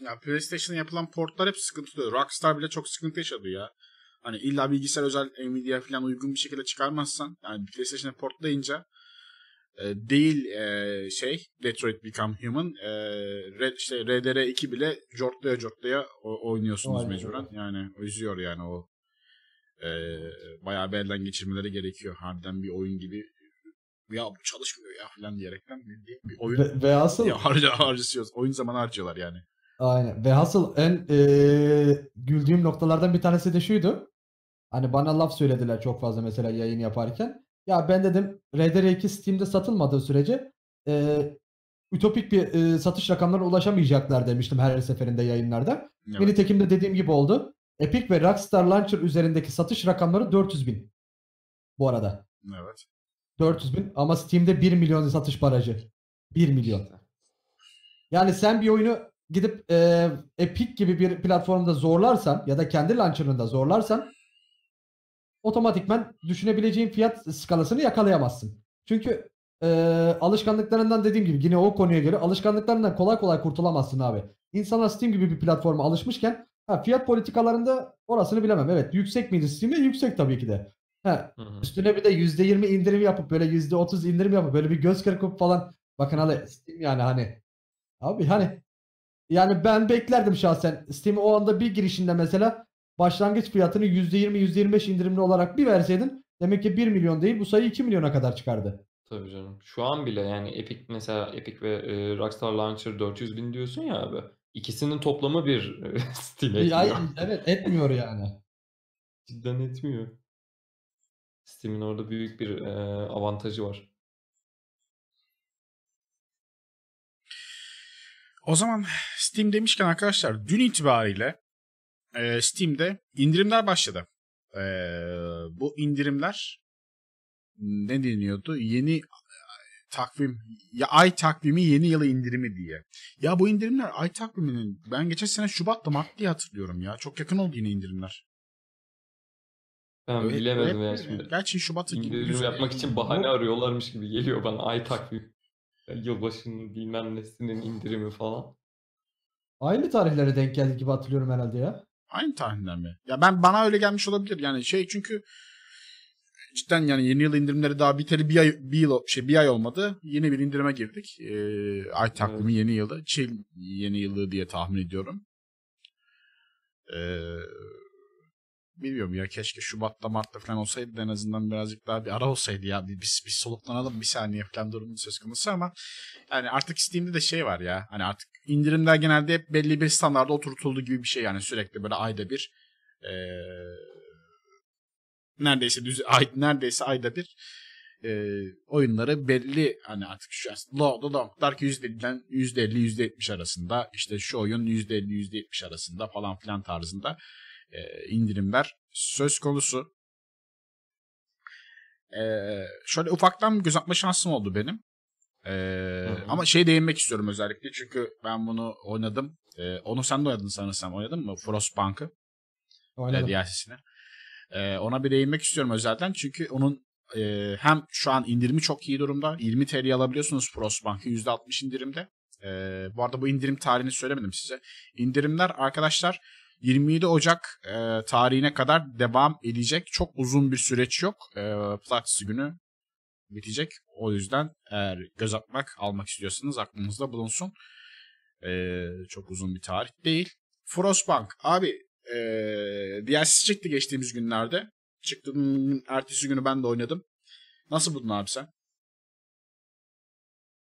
Ya PlayStation'a yapılan portlar hep sıkıntılı. Rockstar bile çok sıkıntı yaşadı ya. Hani illa bilgisayar özel Nvidia falan uygun bir şekilde çıkarmazsan yani PlayStation'a portlayınca e, değil e, şey Detroit Become Human e, Red, işte RDR2 bile cortlaya cortlaya oynuyorsunuz Aynen. mecburen. Yani üzüyor yani o e, bayağı bir elden geçirmeleri gerekiyor. Harbiden bir oyun gibi ya bu çalışmıyor ya falan diyerekten bildiğim bir oyun ve, ve asıl ya harca, harcıyoruz. Oyun zamanı harcıyorlar yani. Aynen. Ve asıl en ee, güldüğüm noktalardan bir tanesi de şuydu. Hani bana laf söylediler çok fazla mesela yayın yaparken. Ya ben dedim RDR2 Steam'de satılmadığı sürece e, ütopik bir e, satış rakamlarına ulaşamayacaklar demiştim her seferinde yayınlarda. Evet. Ve nitekim dediğim gibi oldu. Epic ve Rockstar Launcher üzerindeki satış rakamları 400 bin. Bu arada. Evet. 400 bin ama Steam'de 1 milyon satış barajı. 1 milyon. Yani sen bir oyunu gidip e, Epic gibi bir platformda zorlarsan ya da kendi launcher'ında zorlarsan otomatikmen düşünebileceğin fiyat skalasını yakalayamazsın. Çünkü e, alışkanlıklarından dediğim gibi yine o konuya göre alışkanlıklarından kolay kolay kurtulamazsın abi. İnsanlar Steam gibi bir platforma alışmışken ha, fiyat politikalarında orasını bilemem. Evet yüksek miydi Steam'de? Yüksek tabii ki de. Ha, üstüne bir de %20 indirim yapıp böyle %30 indirim yapıp böyle bir göz kırpıp falan bakın hala Steam yani hani abi hani yani ben beklerdim şahsen Steam o anda bir girişinde mesela başlangıç fiyatını %20 %25 indirimli olarak bir verseydin demek ki 1 milyon değil bu sayı 2 milyona kadar çıkardı. Tabii canım. Şu an bile yani Epic mesela Epic ve e, Rockstar Launcher 400 bin diyorsun ya abi. ikisinin toplamı bir e, Steam etmiyor. Ya, evet etmiyor yani. Cidden etmiyor. Steam'in orada büyük bir e, avantajı var. O zaman Steam demişken arkadaşlar dün itibariyle e, Steam'de indirimler başladı. E, bu indirimler ne deniyordu? Yeni takvim ya ay takvimi yeni yılı indirimi diye. Ya bu indirimler ay takviminin ben geçen sene Şubat'ta Mart diye hatırlıyorum ya. Çok yakın oldu yine indirimler. Ben öyle, bilemedim öyle, ya şimdi. Gerçi Şubat'ı indirim yapmak için bahane bu... arıyorlarmış gibi geliyor bana ay takvim. Yani yılbaşının bilmem nesinin indirimi falan. Aynı tarihlere denk geldi gibi hatırlıyorum herhalde ya. Aynı tarihler mi? Ya ben bana öyle gelmiş olabilir. Yani şey çünkü cidden yani yeni yıl indirimleri daha biteli bir ay, bir yıl, şey bir ay olmadı. Yeni bir indirime girdik. Ee, ay takvimi evet. yeni yılda, Çil yeni yılı diye tahmin ediyorum. Ee, bilmiyorum ya keşke Şubat'ta Mart'ta falan olsaydı en azından birazcık daha bir ara olsaydı ya bir, bir, bir soluklanalım bir saniye falan durumun söz konusu ama yani artık Steam'de de şey var ya hani artık indirimler genelde hep belli bir standarda oturtulduğu gibi bir şey yani sürekli böyle ayda bir e, neredeyse düz ay, neredeyse ayda bir e, oyunları belli hani artık şu an Lord of Dark %50'den %50 %70 arasında işte şu oyun %50 %70 arasında falan filan tarzında e, indirimler söz konusu. E, şöyle ufaktan göz atma şansım oldu benim. E, ama şey değinmek istiyorum özellikle çünkü ben bunu oynadım. E, onu sen de oynadın sanırsam oynadın mı? Frostpunk'ı. Oynadım. E, DLC'sine. E, ona bir değinmek istiyorum özelden çünkü onun e, hem şu an indirimi çok iyi durumda. 20 TL alabiliyorsunuz Frostbank'ı %60 indirimde. E, bu arada bu indirim tarihini söylemedim size. İndirimler arkadaşlar 27 Ocak e, tarihine kadar devam edecek. Çok uzun bir süreç yok. E, Platsi günü bitecek. O yüzden eğer göz atmak almak istiyorsanız aklınızda bulunsun. E, çok uzun bir tarih değil. Frostbank abi e, DLC çıktı geçtiğimiz günlerde. çıktı. ertesi günü ben de oynadım. Nasıl buldun abi sen?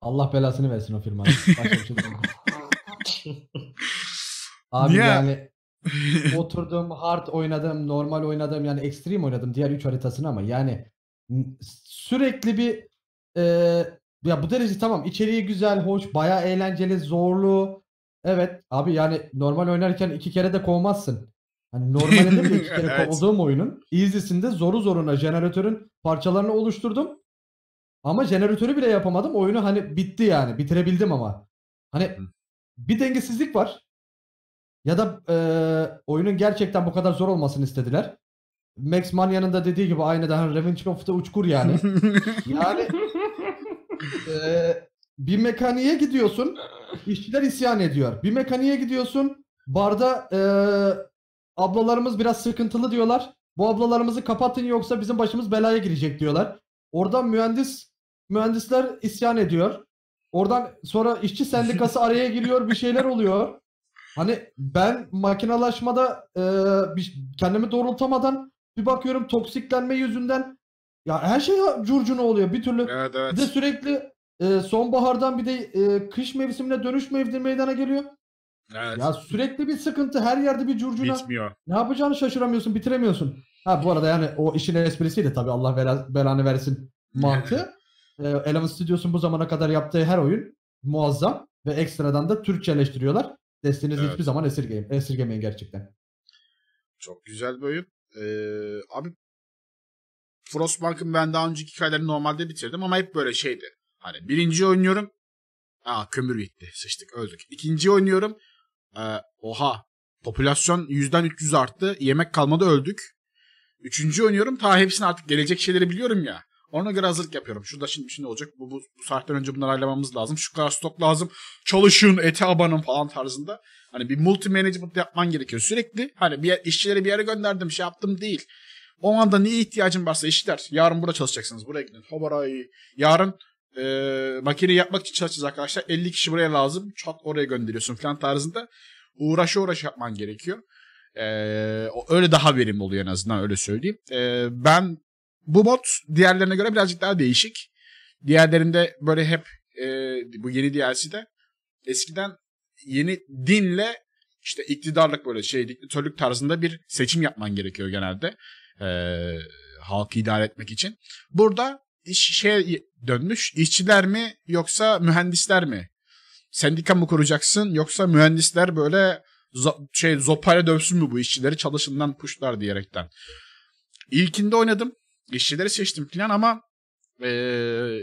Allah belasını versin o firmanın. Şey abi Niye? yani oturdum, hard oynadım, normal oynadım yani ekstrem oynadım diğer 3 haritasını ama yani sürekli bir e, ya bu derece tamam içeriği güzel, hoş, baya eğlenceli, zorlu. Evet abi yani normal oynarken iki kere de kovmazsın. Hani normalde de iki kere evet. oyunun easy'sinde zoru zoruna jeneratörün parçalarını oluşturdum. Ama jeneratörü bile yapamadım. Oyunu hani bitti yani. Bitirebildim ama. Hani bir dengesizlik var. Ya da e, oyunun gerçekten bu kadar zor olmasını istediler. Max Mania'nın da dediği gibi aynı daha Revenge of the Uçkur yani. yani e, bir mekaniğe gidiyorsun işçiler isyan ediyor. Bir mekaniğe gidiyorsun barda e, ablalarımız biraz sıkıntılı diyorlar. Bu ablalarımızı kapatın yoksa bizim başımız belaya girecek diyorlar. Oradan mühendis mühendisler isyan ediyor. Oradan sonra işçi sendikası araya giriyor bir şeyler oluyor. Hani ben makinalaşmada e, bir, kendimi doğrultamadan bir bakıyorum toksiklenme yüzünden ya her şey curcuna oluyor bir türlü. Evet, evet. Bir de sürekli e, sonbahardan bir de e, kış mevsimine dönüş mevdi meydana geliyor. Evet. Ya sürekli bir sıkıntı her yerde bir curcuna. Bitmiyor. Ne yapacağını şaşıramıyorsun bitiremiyorsun. Ha bu arada yani o işin esprisiydi tabii Allah bela, belanı versin mantı e, Eleven Studios'un bu zamana kadar yaptığı her oyun muazzam ve ekstradan da Türkçeleştiriyorlar. Desteğinizi evet. hiçbir zaman esirgeyin. esirgemeyin gerçekten. Çok güzel bir oyun. Ee, abi Frostbank'ın ben daha önceki hikayelerini normalde bitirdim ama hep böyle şeydi. Hani birinci oynuyorum. Aa kömür bitti. Sıçtık öldük. İkinci oynuyorum. Ee, oha popülasyon yüzden 300 arttı. Yemek kalmadı öldük. Üçüncü oynuyorum. Ta hepsini artık gelecek şeyleri biliyorum ya. Ona göre hazırlık yapıyorum. Şurada şimdi şimdi şey olacak. Bu, bu, bu saatten önce bunları ayarlamamız lazım. Şu kadar stok lazım. Çalışın, ete abanın falan tarzında. Hani bir multi management yapman gerekiyor sürekli. Hani bir işçileri bir yere gönderdim, şey yaptım değil. O anda niye ihtiyacın varsa işler. Yarın burada çalışacaksınız. Buraya gidin. Hobaray. Yarın e, makineyi yapmak için çalışacağız arkadaşlar. 50 kişi buraya lazım. Çat oraya gönderiyorsun falan tarzında. Uğraşı uğraşı yapman gerekiyor. Ee, öyle daha verimli oluyor en azından öyle söyleyeyim. Ee, ben bu mod diğerlerine göre birazcık daha değişik. Diğerlerinde böyle hep e, bu yeni DLC'de eskiden yeni dinle işte iktidarlık böyle şey diktatörlük tarzında bir seçim yapman gerekiyor genelde. E, halkı idare etmek için. Burada iş şey dönmüş. İşçiler mi yoksa mühendisler mi? Sendika mı kuracaksın yoksa mühendisler böyle zo- şey zopayla dövsün mü bu işçileri çalışından puşlar diyerekten. İlkinde oynadım işçileri seçtim falan ama ee,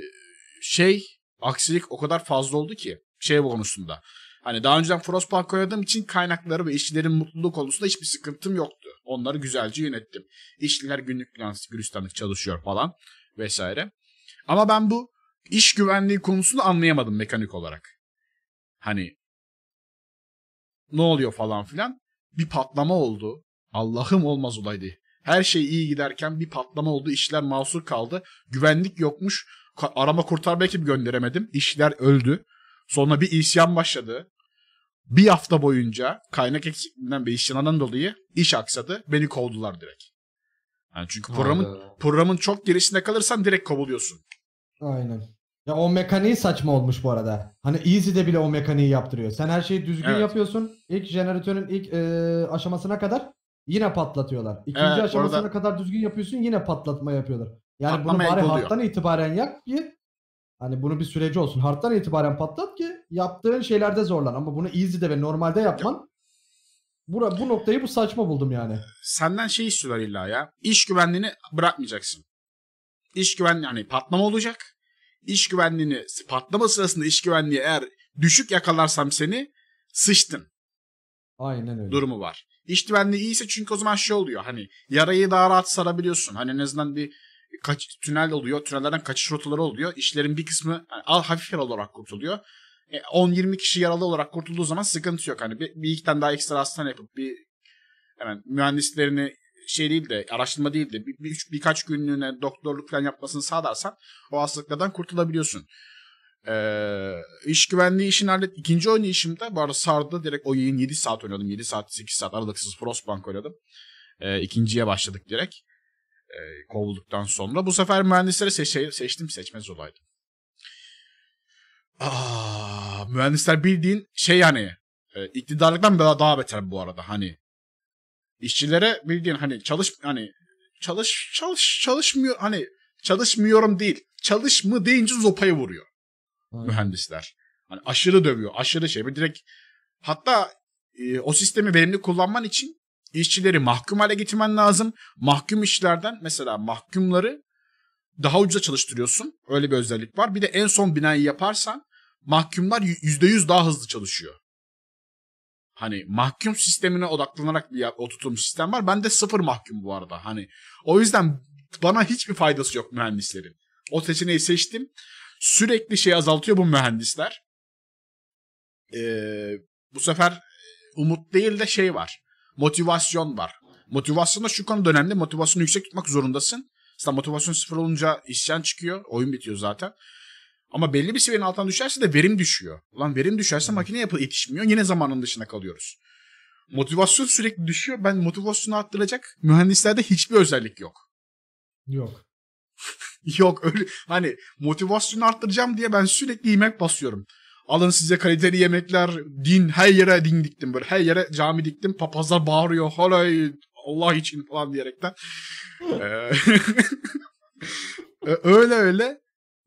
şey aksilik o kadar fazla oldu ki şey konusunda. Hani daha önceden Frostpunk oynadığım için kaynakları ve işçilerin mutluluğu konusunda hiçbir sıkıntım yoktu. Onları güzelce yönettim. İşçiler günlük gülistanlık çalışıyor falan vesaire. Ama ben bu iş güvenliği konusunu anlayamadım mekanik olarak. Hani ne oluyor falan filan. Bir patlama oldu. Allah'ım olmaz olaydı. Her şey iyi giderken bir patlama oldu. işler mahsur kaldı. Güvenlik yokmuş. Arama kurtarma ekibi gönderemedim. İşler öldü. Sonra bir isyan başladı. Bir hafta boyunca kaynak eksikliğinden ve isyanından dolayı iş aksadı. Beni kovdular direkt. Yani çünkü programın Aynen. programın çok gerisinde kalırsan direkt kovuluyorsun. Aynen. Ya o mekaniği saçma olmuş bu arada. Hani Easy'de bile o mekaniği yaptırıyor. Sen her şeyi düzgün evet. yapıyorsun. İlk jeneratörün ilk e, aşamasına kadar. Yine patlatıyorlar. İkinci evet, aşamasına orada... kadar düzgün yapıyorsun yine patlatma yapıyorlar. Yani Patlama bunu bari harttan itibaren yap ki hani bunu bir süreci olsun. Harttan itibaren patlat ki yaptığın şeylerde zorlan. Ama bunu easy'de ve normalde yapman Bura, bu noktayı bu saçma buldum yani. Senden şey istiyorlar illa ya. İş güvenliğini bırakmayacaksın. İş güvenliği yani patlama olacak. İş güvenliğini patlama sırasında iş güvenliği eğer düşük yakalarsam seni sıçtın. Aynen öyle. Durumu var. İş güvenliği iyiyse çünkü o zaman şey oluyor hani yarayı daha rahat sarabiliyorsun. Hani en azından bir kaç, tünel oluyor. Tünellerden kaçış rotaları oluyor. İşlerin bir kısmı yani, hafif yaralı olarak kurtuluyor. E, 10-20 kişi yaralı olarak kurtulduğu zaman sıkıntı yok. Hani bir, bir iki tane daha ekstra hastane yapıp bir hemen mühendislerini şey değil de araştırma değil de bir, bir, birkaç günlüğüne doktorluk falan yapmasını sağlarsan o hastalıklardan kurtulabiliyorsun. Ee, iş güvenliği işini hallet. İkinci oynayışımda bu arada sardı direkt o yayın 7 saat oynadım. 7 saat 8 saat aralıksız Frostbank oynadım. Ee, ikinciye başladık direkt. Ee, kovulduktan sonra. Bu sefer mühendisleri seç şey, seçtim seçmez olaydı Aa, ah, mühendisler bildiğin şey yani e, iktidarlıktan daha, daha beter bu arada hani işçilere bildiğin hani çalış hani çalış çalış çalışmıyor hani çalışmıyorum değil. Çalış mı deyince zopayı vuruyor. Aynen. mühendisler. Hani aşırı dövüyor, aşırı şey. Bir direkt hatta e, o sistemi verimli kullanman için işçileri mahkum hale getirmen lazım. Mahkum işçilerden mesela mahkumları daha ucuza çalıştırıyorsun. Öyle bir özellik var. Bir de en son binayı yaparsan mahkumlar %100 daha hızlı çalışıyor. Hani mahkum sistemine odaklanarak bir oturtulmuş sistem var. Ben de sıfır mahkum bu arada. Hani o yüzden bana hiçbir faydası yok mühendislerin. O seçeneği seçtim. Sürekli şey azaltıyor bu mühendisler. Ee, bu sefer umut değil de şey var. Motivasyon var. Motivasyon da şu konu önemli. Motivasyonu yüksek tutmak zorundasın. Sen motivasyon sıfır olunca isyan çıkıyor. Oyun bitiyor zaten. Ama belli bir seviyenin altına düşerse de verim düşüyor. Lan verim düşerse makine yapı yetişmiyor. Yine zamanın dışına kalıyoruz. Motivasyon sürekli düşüyor. Ben motivasyonu arttıracak mühendislerde hiçbir özellik yok. Yok. Yok öyle hani motivasyonu arttıracağım diye ben sürekli yemek basıyorum. Alın size kaliteli yemekler, din her yere din diktim böyle her yere cami diktim. Papazlar bağırıyor halay Allah için falan diyerekten. Ee, e, öyle öyle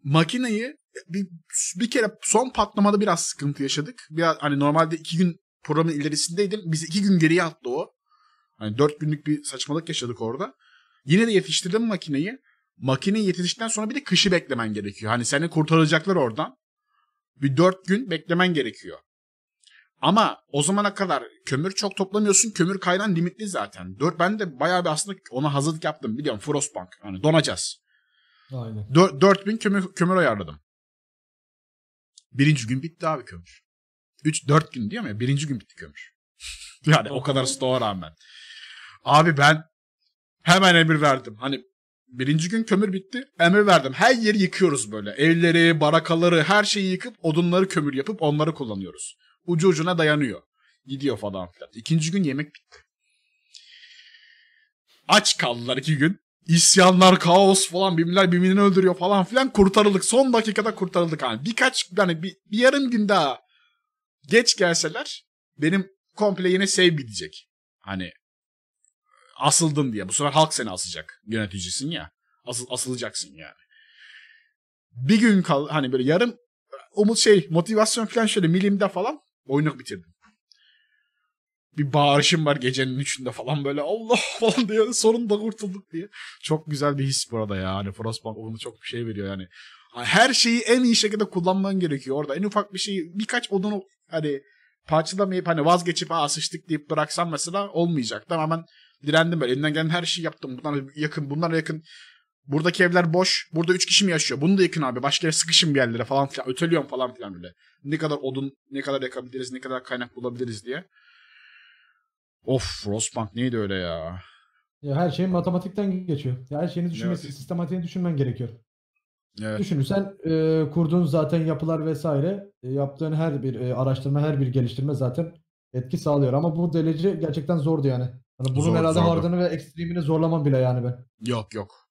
makineyi bir, bir kere son patlamada biraz sıkıntı yaşadık. Biraz, hani normalde iki gün programın ilerisindeydim. Biz iki gün geriye attı o. Hani dört günlük bir saçmalık yaşadık orada. Yine de yetiştirdim makineyi makine yetiştikten sonra bir de kışı beklemen gerekiyor. Hani seni kurtaracaklar oradan. Bir dört gün beklemen gerekiyor. Ama o zamana kadar kömür çok toplamıyorsun. Kömür kaynağın limitli zaten. Dört, ben de bayağı bir aslında ona hazırlık yaptım. Biliyorum Frostbank. Hani donacağız. Aynen. Dör, bin kömür, kömür ayarladım. Birinci gün bitti abi kömür. Üç dört gün diyor mu? Birinci gün bitti kömür. yani o kadar stoğa rağmen. Abi ben hemen emir verdim. Hani Birinci gün kömür bitti. Emir verdim. Her yeri yıkıyoruz böyle. Evleri, barakaları, her şeyi yıkıp odunları kömür yapıp onları kullanıyoruz. Ucu ucuna dayanıyor. Gidiyor falan filan. İkinci gün yemek bitti. Aç kaldılar iki gün. İsyanlar, kaos falan birbirler birbirini öldürüyor falan filan. Kurtarıldık. Son dakikada kurtarıldık. Yani birkaç yani bir, bir yarım gün daha geç gelseler benim komple yine save gidecek. Hani asıldın diye. Bu sefer halk seni asacak. Yöneticisin ya. Asıl, asılacaksın yani. Bir gün kal hani böyle yarım umut şey motivasyon falan şöyle milimde falan oyunu bitirdim. Bir bağırışım var gecenin üçünde falan böyle Allah falan diye da kurtulduk diye. Çok güzel bir his burada ya. Hani Frostpunk onu çok bir şey veriyor yani. Hani her şeyi en iyi şekilde kullanman gerekiyor orada. En ufak bir şeyi birkaç odunu hani parçalamayıp hani vazgeçip aa sıçtık deyip bıraksan mesela olmayacak. Tamamen direndim böyle. Elimden gelen her şeyi yaptım. Bunlar yakın, bunlara yakın. Buradaki evler boş. Burada üç kişi mi yaşıyor? Bunu da yakın abi. Başka yere sıkışın bir yerlere falan filan. Öteliyorum falan filan böyle. Ne kadar odun, ne kadar yakabiliriz, ne kadar kaynak bulabiliriz diye. Of Frostpunk neydi öyle ya? ya her şey matematikten geçiyor. Ya her şeyini düşünmesi, evet. sistematiğini düşünmen gerekiyor. Evet. Düşünürsen e, kurduğun zaten yapılar vesaire e, yaptığın her bir e, araştırma, her bir geliştirme zaten etki sağlıyor. Ama bu derece gerçekten zordu yani. Yani bunun zor, herhalde zor. hardını ve ekstremini zorlamam bile yani ben. Yok yok.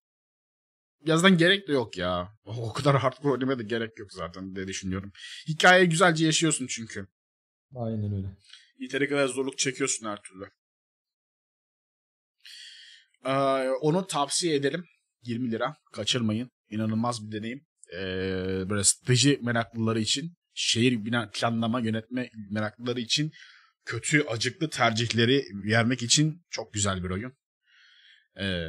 Yazdan gerek de yok ya. O kadar hard oynamaya de gerek yok zaten diye düşünüyorum. Hikayeyi güzelce yaşıyorsun çünkü. Aynen öyle. Yeteri kadar zorluk çekiyorsun her türlü. Ee, onu tavsiye edelim. 20 lira. Kaçırmayın. İnanılmaz bir deneyim. Ee, böyle strateji meraklıları için, şehir bina planlama, yönetme meraklıları için kötü, acıklı tercihleri vermek için çok güzel bir oyun. Ee,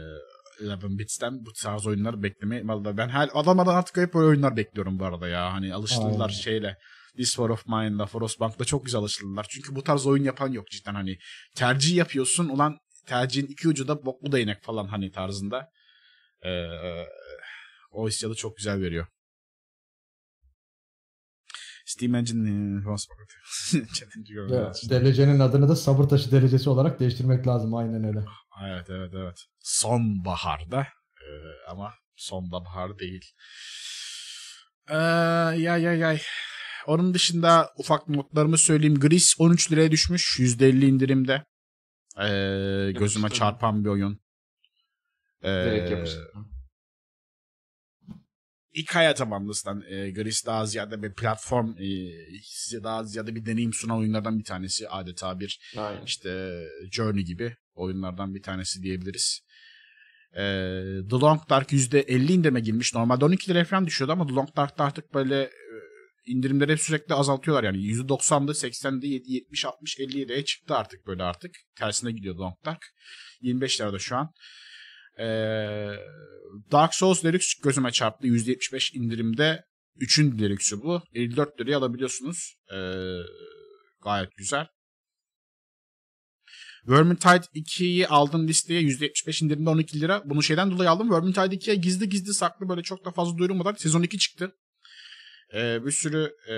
Bits'ten bu tarz oyunlar bekleme. Vallahi ben her adamadan artık hep böyle oyunlar bekliyorum bu arada ya. Hani alıştırdılar Aynen. şeyle. This War of Mine'la, Frostbank'la çok güzel alıştırdılar. Çünkü bu tarz oyun yapan yok cidden hani. Tercih yapıyorsun ulan tercihin iki ucu da boklu değnek falan hani tarzında. Ee, o hissiyatı çok güzel veriyor. Steam Engine falan evet, adını da sabır taşı derecesi olarak değiştirmek lazım aynen öyle. Ah, evet evet evet. Sonbaharda ee, ama sonbahar değil. Ee, yay yay yay. Onun dışında ufak notlarımı söyleyeyim. Gris 13 liraya düşmüş. %50 indirimde. Ee, gözüme çarpan bir oyun. Ee, Direkt yapıştırdım ilk hayat amanlısından e, Gris daha ziyade bir platform e, size daha ziyade bir deneyim sunan oyunlardan bir tanesi adeta bir Aynen. işte Journey gibi oyunlardan bir tanesi diyebiliriz. E, The Long Dark %50 indirime girmiş. Normalde 12 liraya falan düşüyordu ama The Long Dark'ta artık böyle e, indirimleri hep sürekli azaltıyorlar yani. %90'da, 80'de, 7, 70, 60, 50 liraya çıktı artık böyle artık. Tersine gidiyor The Long Dark. 25 lirada şu an. Ee, Dark Souls Deluxe gözüme çarptı. %75 indirimde 3. Deluxe'ü bu. 54 liraya alabiliyorsunuz. Ee, gayet güzel. Vermintide 2'yi aldım listeye %75 indirimde 12 lira. Bunu şeyden dolayı aldım. Vermintide 2'ye gizli gizli saklı böyle çok da fazla duyurulmadan sezon 2 çıktı. Ee, bir sürü e,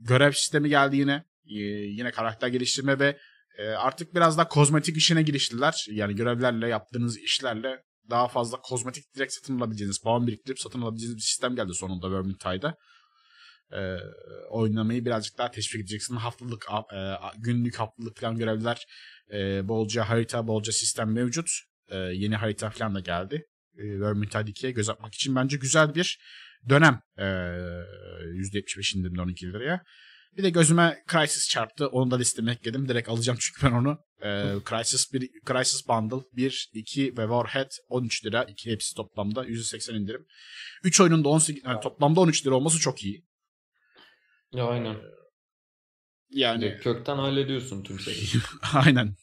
görev sistemi geldi yine. Ee, yine karakter geliştirme ve e, artık biraz daha kozmetik işine giriştiler. Yani görevlerle, yaptığınız işlerle daha fazla kozmetik direkt satın alabileceğiniz, puan biriktirip satın alabileceğiniz bir sistem geldi sonunda Vermintide'da. E, ee, oynamayı birazcık daha teşvik edeceksin. Haftalık, e, günlük haftalık falan görevler e, bolca harita, bolca sistem mevcut. E, yeni harita falan da geldi. E, Vermintide 2'ye göz atmak için bence güzel bir dönem. E, %75 indim 12 liraya. Bir de gözüme crisis çarptı. Onu da listeme ekledim. Direkt alacağım çünkü ben onu. Ee, Crysis, 1, Crysis Bundle 1, 2 ve Warhead 13 lira. iki hepsi toplamda. 180 indirim. 3 oyunun da 18, yani toplamda 13 lira olması çok iyi. Ya aynen. Ee, yani kökten hallediyorsun tüm şeyi. aynen.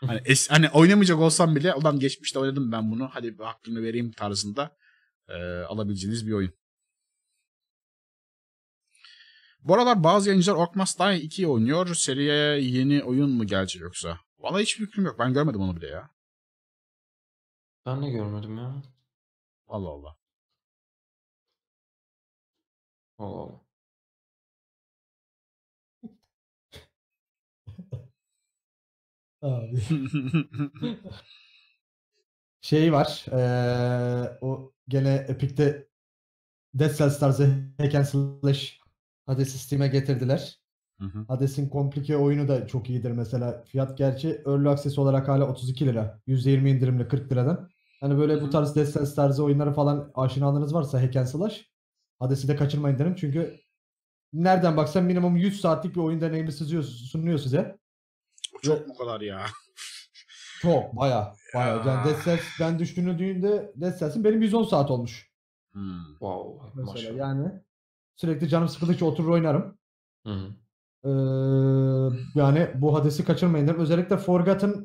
hani, es, hani oynamayacak olsam bile ulan geçmişte oynadım ben bunu. Hadi hakkını vereyim tarzında e, alabileceğiniz bir oyun. Bu aralar bazı yayıncılar Orkmas Die 2 oynuyor. Seriye yeni oyun mu gelecek yoksa? Vallahi hiçbir fikrim yok. Ben görmedim onu bile ya. Ben de görmedim ya. Allah Allah. Allah Allah. Abi. şey var. Ee, o gene Epic'te Dead Cells tarzı hack and slash Hades'i Steam'e getirdiler. Hı Hades'in komplike oyunu da çok iyidir mesela. Fiyat gerçi Early Access olarak hala 32 lira. %20 indirimli 40 liradan. Hani böyle bu tarz Death tarzı oyunları falan aşinalığınız varsa hack and slash Hades'i de kaçırmayın derim. Çünkü nereden baksan minimum 100 saatlik bir oyun deneyimi sızıyor, sunuyor size. Çok mu kadar ya? Çok baya. Baya. Yani Death ben düşünüldüğünde Death Cells'in benim 110 saat olmuş. Hmm. Wow. Mesela maşallah. yani Sürekli canım sıkıldıkça oturur oynarım. Hı hı. Ee, yani bu hadesi kaçırmayın derim. Özellikle Forgotten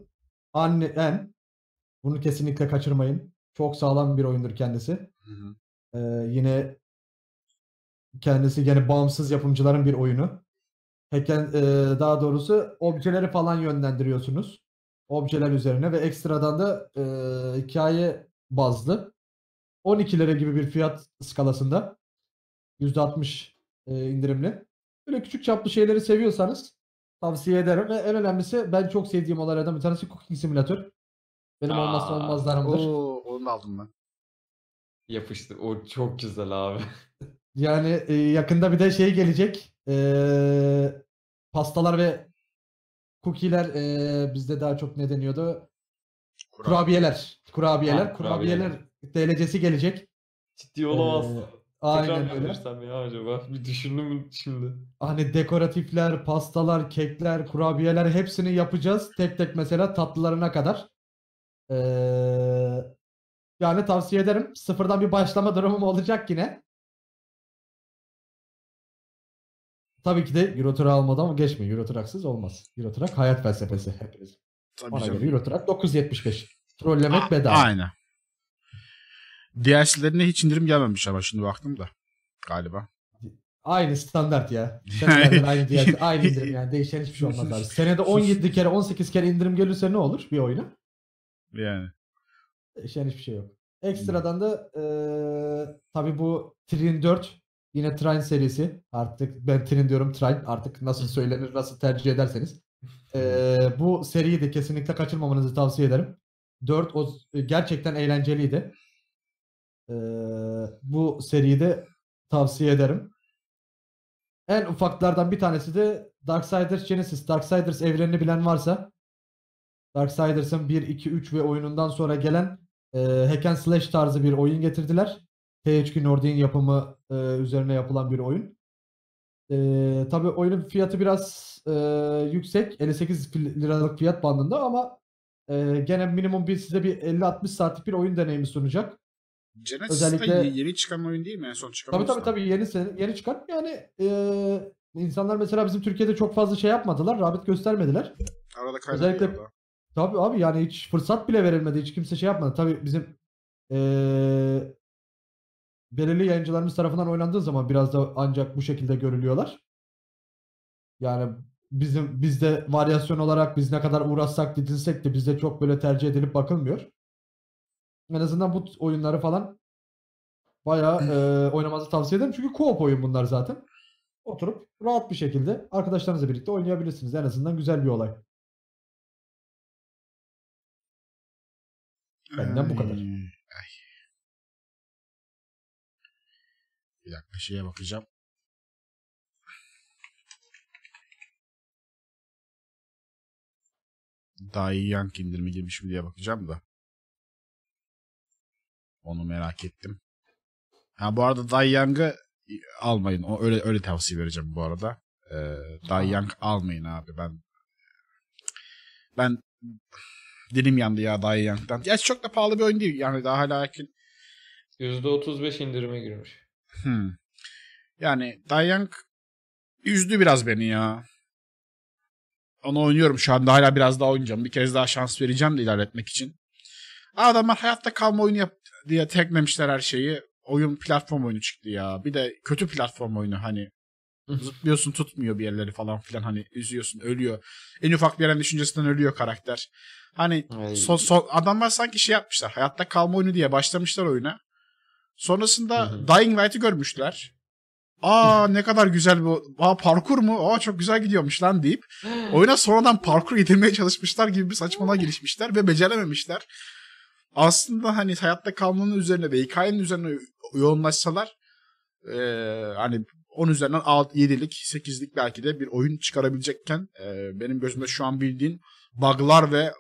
Anne En. Bunu kesinlikle kaçırmayın. Çok sağlam bir oyundur kendisi. Hı hı. Ee, yine kendisi gene bağımsız yapımcıların bir oyunu. Heken e, daha doğrusu objeleri falan yönlendiriyorsunuz. Objeler üzerine ve ekstradan da e, hikaye bazlı. 12 12'lere gibi bir fiyat skalasında. %60 e, indirimli. Böyle küçük çaplı şeyleri seviyorsanız tavsiye ederim. Ve en önemlisi ben çok sevdiğim olaylardan bir tanesi Cooking Simulator. Benim Aa, olmazsa olmazlarımdır. Oo, onu aldım ben. Yapıştı. O çok güzel abi. Yani e, yakında bir de şey gelecek. E, pastalar ve cookie'ler e, bizde daha çok ne deniyordu? Kurabiyeler. Kurabiyeler. Ha, kurabiyeler. kurabiyeler DLC'si gelecek. Ciddi olamaz. Ee, Aynen öyle. ya acaba? Bir düşündüm şimdi. Hani dekoratifler, pastalar, kekler, kurabiyeler hepsini yapacağız. Tek tek mesela tatlılarına kadar. Ee, yani tavsiye ederim. Sıfırdan bir başlama durumum olacak yine. Tabii ki de Eurotrack almadan geçme. Eurotrack'sız olmaz. Eurotrack hayat felsefesi hepimiz. Tabii Ona canım. göre Eurotrack 9.75. Trollemek A- bedava. Aynen. DLC'lerine hiç indirim gelmemiş ama şimdi baktım da galiba. Aynı standart ya. aynı DLC, aynı indirim yani. Değişen hiçbir şey olmaz abi. Senede 17 kere 18 kere indirim gelirse ne olur bir oyuna? Yani. Değişen hiçbir şey yok. Ekstradan hmm. da e, tabii bu Trin 4 yine Train serisi. Artık ben Trin diyorum Train. Artık nasıl söylenir, nasıl tercih ederseniz. E, bu seriyi de kesinlikle kaçırmamanızı tavsiye ederim. 4 o, gerçekten eğlenceliydi. Ee, bu seriyi de tavsiye ederim. En ufaklardan bir tanesi de Darksiders Genesis. Darksiders evrenini bilen varsa Darksiders'ın 1, 2, 3 ve oyunundan sonra gelen e, hack and slash tarzı bir oyun getirdiler. THQ Nordic'in yapımı e, üzerine yapılan bir oyun. E, tabii oyunun fiyatı biraz e, yüksek. 58 liralık fiyat bandında ama e, gene minimum bir size bir 50-60 saatlik bir oyun deneyimi sunacak. Genesis Özellikle... yeni çıkan oyun değil mi? En son çıkan Tabii tabii tabii yeni, yeni çıkan. Yani e, insanlar mesela bizim Türkiye'de çok fazla şey yapmadılar. rabit göstermediler. Arada Özellikle... Arada. Tabii abi yani hiç fırsat bile verilmedi. Hiç kimse şey yapmadı. Tabii bizim e, belirli yayıncılarımız tarafından oynandığı zaman biraz da ancak bu şekilde görülüyorlar. Yani bizim bizde varyasyon olarak biz ne kadar uğraşsak didilsek de bizde çok böyle tercih edilip bakılmıyor. En azından bu oyunları falan bayağı e, oynamanızı tavsiye ederim. Çünkü co-op oyun bunlar zaten. Oturup rahat bir şekilde arkadaşlarınızla birlikte oynayabilirsiniz. En azından güzel bir olay. Benden bu kadar. Bir dakika şeye bakacağım. Daha iyi yank indirme girmiş mi diye bakacağım da. Onu merak ettim. Ha bu arada Dai Young'ı almayın. O öyle öyle tavsiye vereceğim bu arada. Ee, Dai Young almayın abi. Ben ben dilim yandı ya Dai Young'dan. Ya çok da pahalı bir oyun değil. Yani daha lakin %35 indirime girmiş. Hmm. Yani Dai Young üzdü biraz beni ya. Onu oynuyorum şu anda hala biraz daha oynayacağım. Bir kez daha şans vereceğim de ilerletmek için. Adamlar hayatta kalma oyunu yap diye teklemişler her şeyi. Oyun platform oyunu çıktı ya. Bir de kötü platform oyunu hani zıplıyorsun tutmuyor bir yerleri falan filan hani üzüyorsun ölüyor. En ufak bir yerden düşüncesinden ölüyor karakter. Hani Ay. so, adamlar sanki şey yapmışlar. Hayatta kalma oyunu diye başlamışlar oyuna. Sonrasında Dying Light'ı görmüşler. Aa ne kadar güzel bu. Aa parkur mu? Aa çok güzel gidiyormuş lan deyip oyuna sonradan parkur yedirmeye çalışmışlar gibi bir saçmalığa girişmişler ve becerememişler aslında hani hayatta kalmanın üzerine ve hikayenin üzerine yoğunlaşsalar e, hani 10 üzerinden 6, 7'lik 8'lik belki de bir oyun çıkarabilecekken e, benim gözümde şu an bildiğin bug'lar ve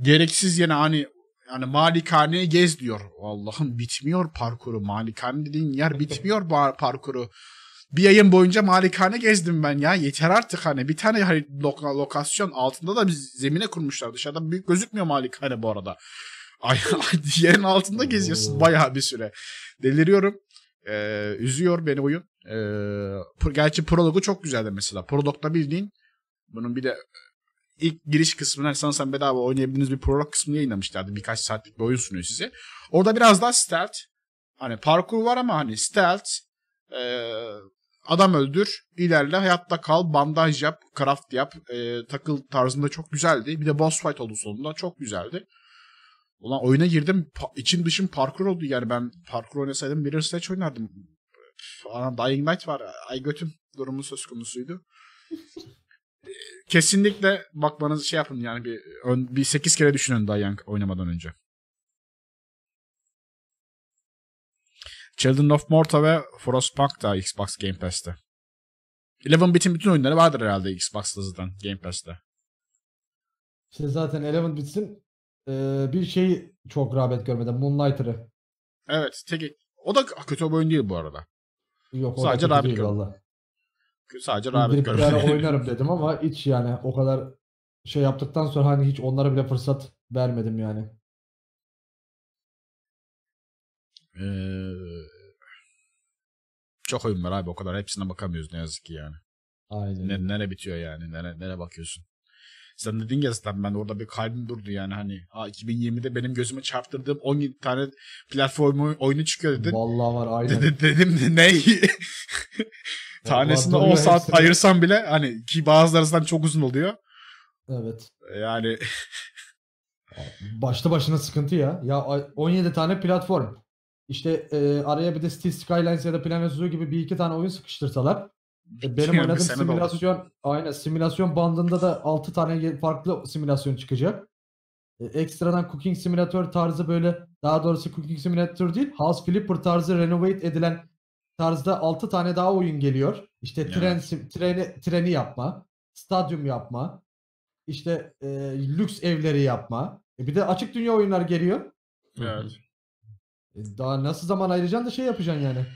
gereksiz yine hani yani malikaneye gez diyor. Allah'ım bitmiyor parkuru. Malikane dediğin yer bitmiyor parkuru. Bir yayın boyunca malikane gezdim ben ya. Yeter artık hani. Bir tane hani lokasyon altında da biz zemine kurmuşlar. Dışarıdan büyük gözükmüyor malikane bu arada. Ay, yerin altında geziyorsun bayağı bir süre. Deliriyorum. Ee, üzüyor beni oyun. Ee, gerçi prologu çok güzeldi mesela. Prologda bildiğin bunun bir de e, ilk giriş kısmına sanırsam bedava oynayabildiğiniz bir prolog kısmını yayınlamışlardı. Birkaç saatlik bir oyun sunuyor size. Orada biraz daha stealth. Hani parkur var ama hani stealth e, adam öldür, ilerle, hayatta kal, bandaj yap, craft yap, e, takıl tarzında çok güzeldi. Bir de boss fight oldu sonunda çok güzeldi. Ulan oyuna girdim içim dışım parkur oldu yani ben parkur oynasaydım Mirror Sledge oynardım. Falan Dying Light var ay götüm durumu söz konusuydu. Ee, kesinlikle bakmanız şey yapın yani bir, ön, bir 8 kere düşünün Dying oynamadan önce. Children of Morta ve Frostpunk da Xbox Game Pass'te. Eleven bitin bütün oyunları vardır herhalde Xbox'ta zaten Game Pass'te. Şey zaten Eleven bitsin bir şey çok rağbet görmedim. Moonlighter'ı. Evet. Tek, o da kötü bir oyun değil bu arada. Yok, Sadece rağbet görmedim. Sadece rağbet görmedim. oynarım dedim ama hiç yani o kadar şey yaptıktan sonra hani hiç onlara bile fırsat vermedim yani. Ee, çok oyun var abi o kadar hepsine bakamıyoruz ne yazık ki yani. Aynen. Ne, nere bitiyor yani? Nere, nere bakıyorsun? Sen dedin ya zaten ben orada bir kalbim durdu yani hani. Ha, 2020'de benim gözüme çarptırdığım 10 tane platformu oyunu çıkıyor dedin. Vallahi var aynen. De, dedim ne? Tanesinde 10 saat hepsini... ayırsam bile hani ki bazılarından çok uzun oluyor. Evet. Yani başta başına sıkıntı ya. Ya 17 tane platform. İşte e, araya bir de Steel Skylines ya da Plan gibi bir iki tane oyun sıkıştırsalar e, benim Bilmiyorum oynadığım simülasyon oldu. simülasyon bandında da 6 tane farklı simülasyon çıkacak. Ee, ekstradan Cooking Simulator tarzı böyle daha doğrusu Cooking Simulator değil House Flipper tarzı renovate edilen tarzda 6 tane daha oyun geliyor. İşte yani. tren sim, treni treni yapma, stadyum yapma, işte e, lüks evleri yapma. E bir de açık dünya oyunlar geliyor. Evet. E, daha nasıl zaman ayıracaksın da şey yapacaksın yani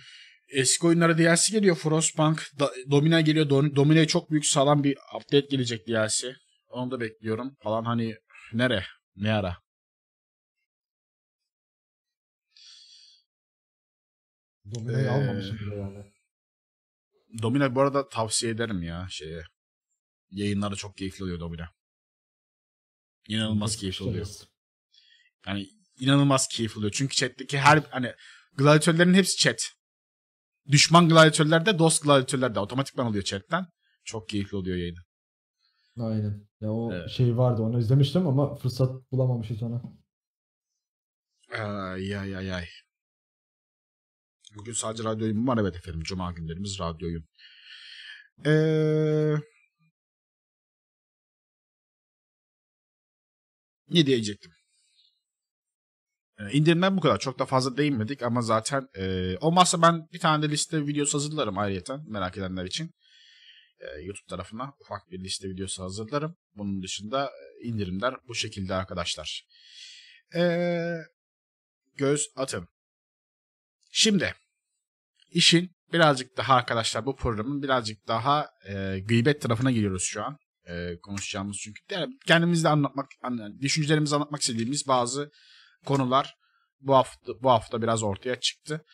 eski oyunlara DLC geliyor. Frostpunk, da, Domina geliyor. Domina'ya çok büyük sağlam bir update gelecek DLC. Onu da bekliyorum falan hani nere? Ne ara? Domina'yı ee, almamışım yani. Domina bu arada tavsiye ederim ya şeye. yayınları çok keyifli oluyor Domina. İnanılmaz keyifli oluyor. Yani inanılmaz keyifli oluyor. Çünkü chat'teki her hani gladiatörlerin hepsi chat. Düşman gladiatörler de dost gladiatörler de otomatikman oluyor chatten. Çok keyifli oluyor yayını. Aynen. Ya o evet. şey vardı onu izlemiştim ama fırsat bulamamışız ona. Ay ay ay ay. Bugün sadece radyoyum var evet efendim. Cuma günlerimiz radyoyum. Ee, ne diyecektim? E, bu kadar. Çok da fazla değinmedik ama zaten e, olmazsa ben bir tane de liste videosu hazırlarım ayrıyeten merak edenler için. E, YouTube tarafına ufak bir liste videosu hazırlarım. Bunun dışında e, indirimler bu şekilde arkadaşlar. E, göz atın. Şimdi işin birazcık daha arkadaşlar bu programın birazcık daha e, gıybet tarafına giriyoruz şu an. E, konuşacağımız çünkü yani kendimizde anlatmak, düşüncelerimizi anlatmak istediğimiz bazı konular bu hafta bu hafta biraz ortaya çıktı.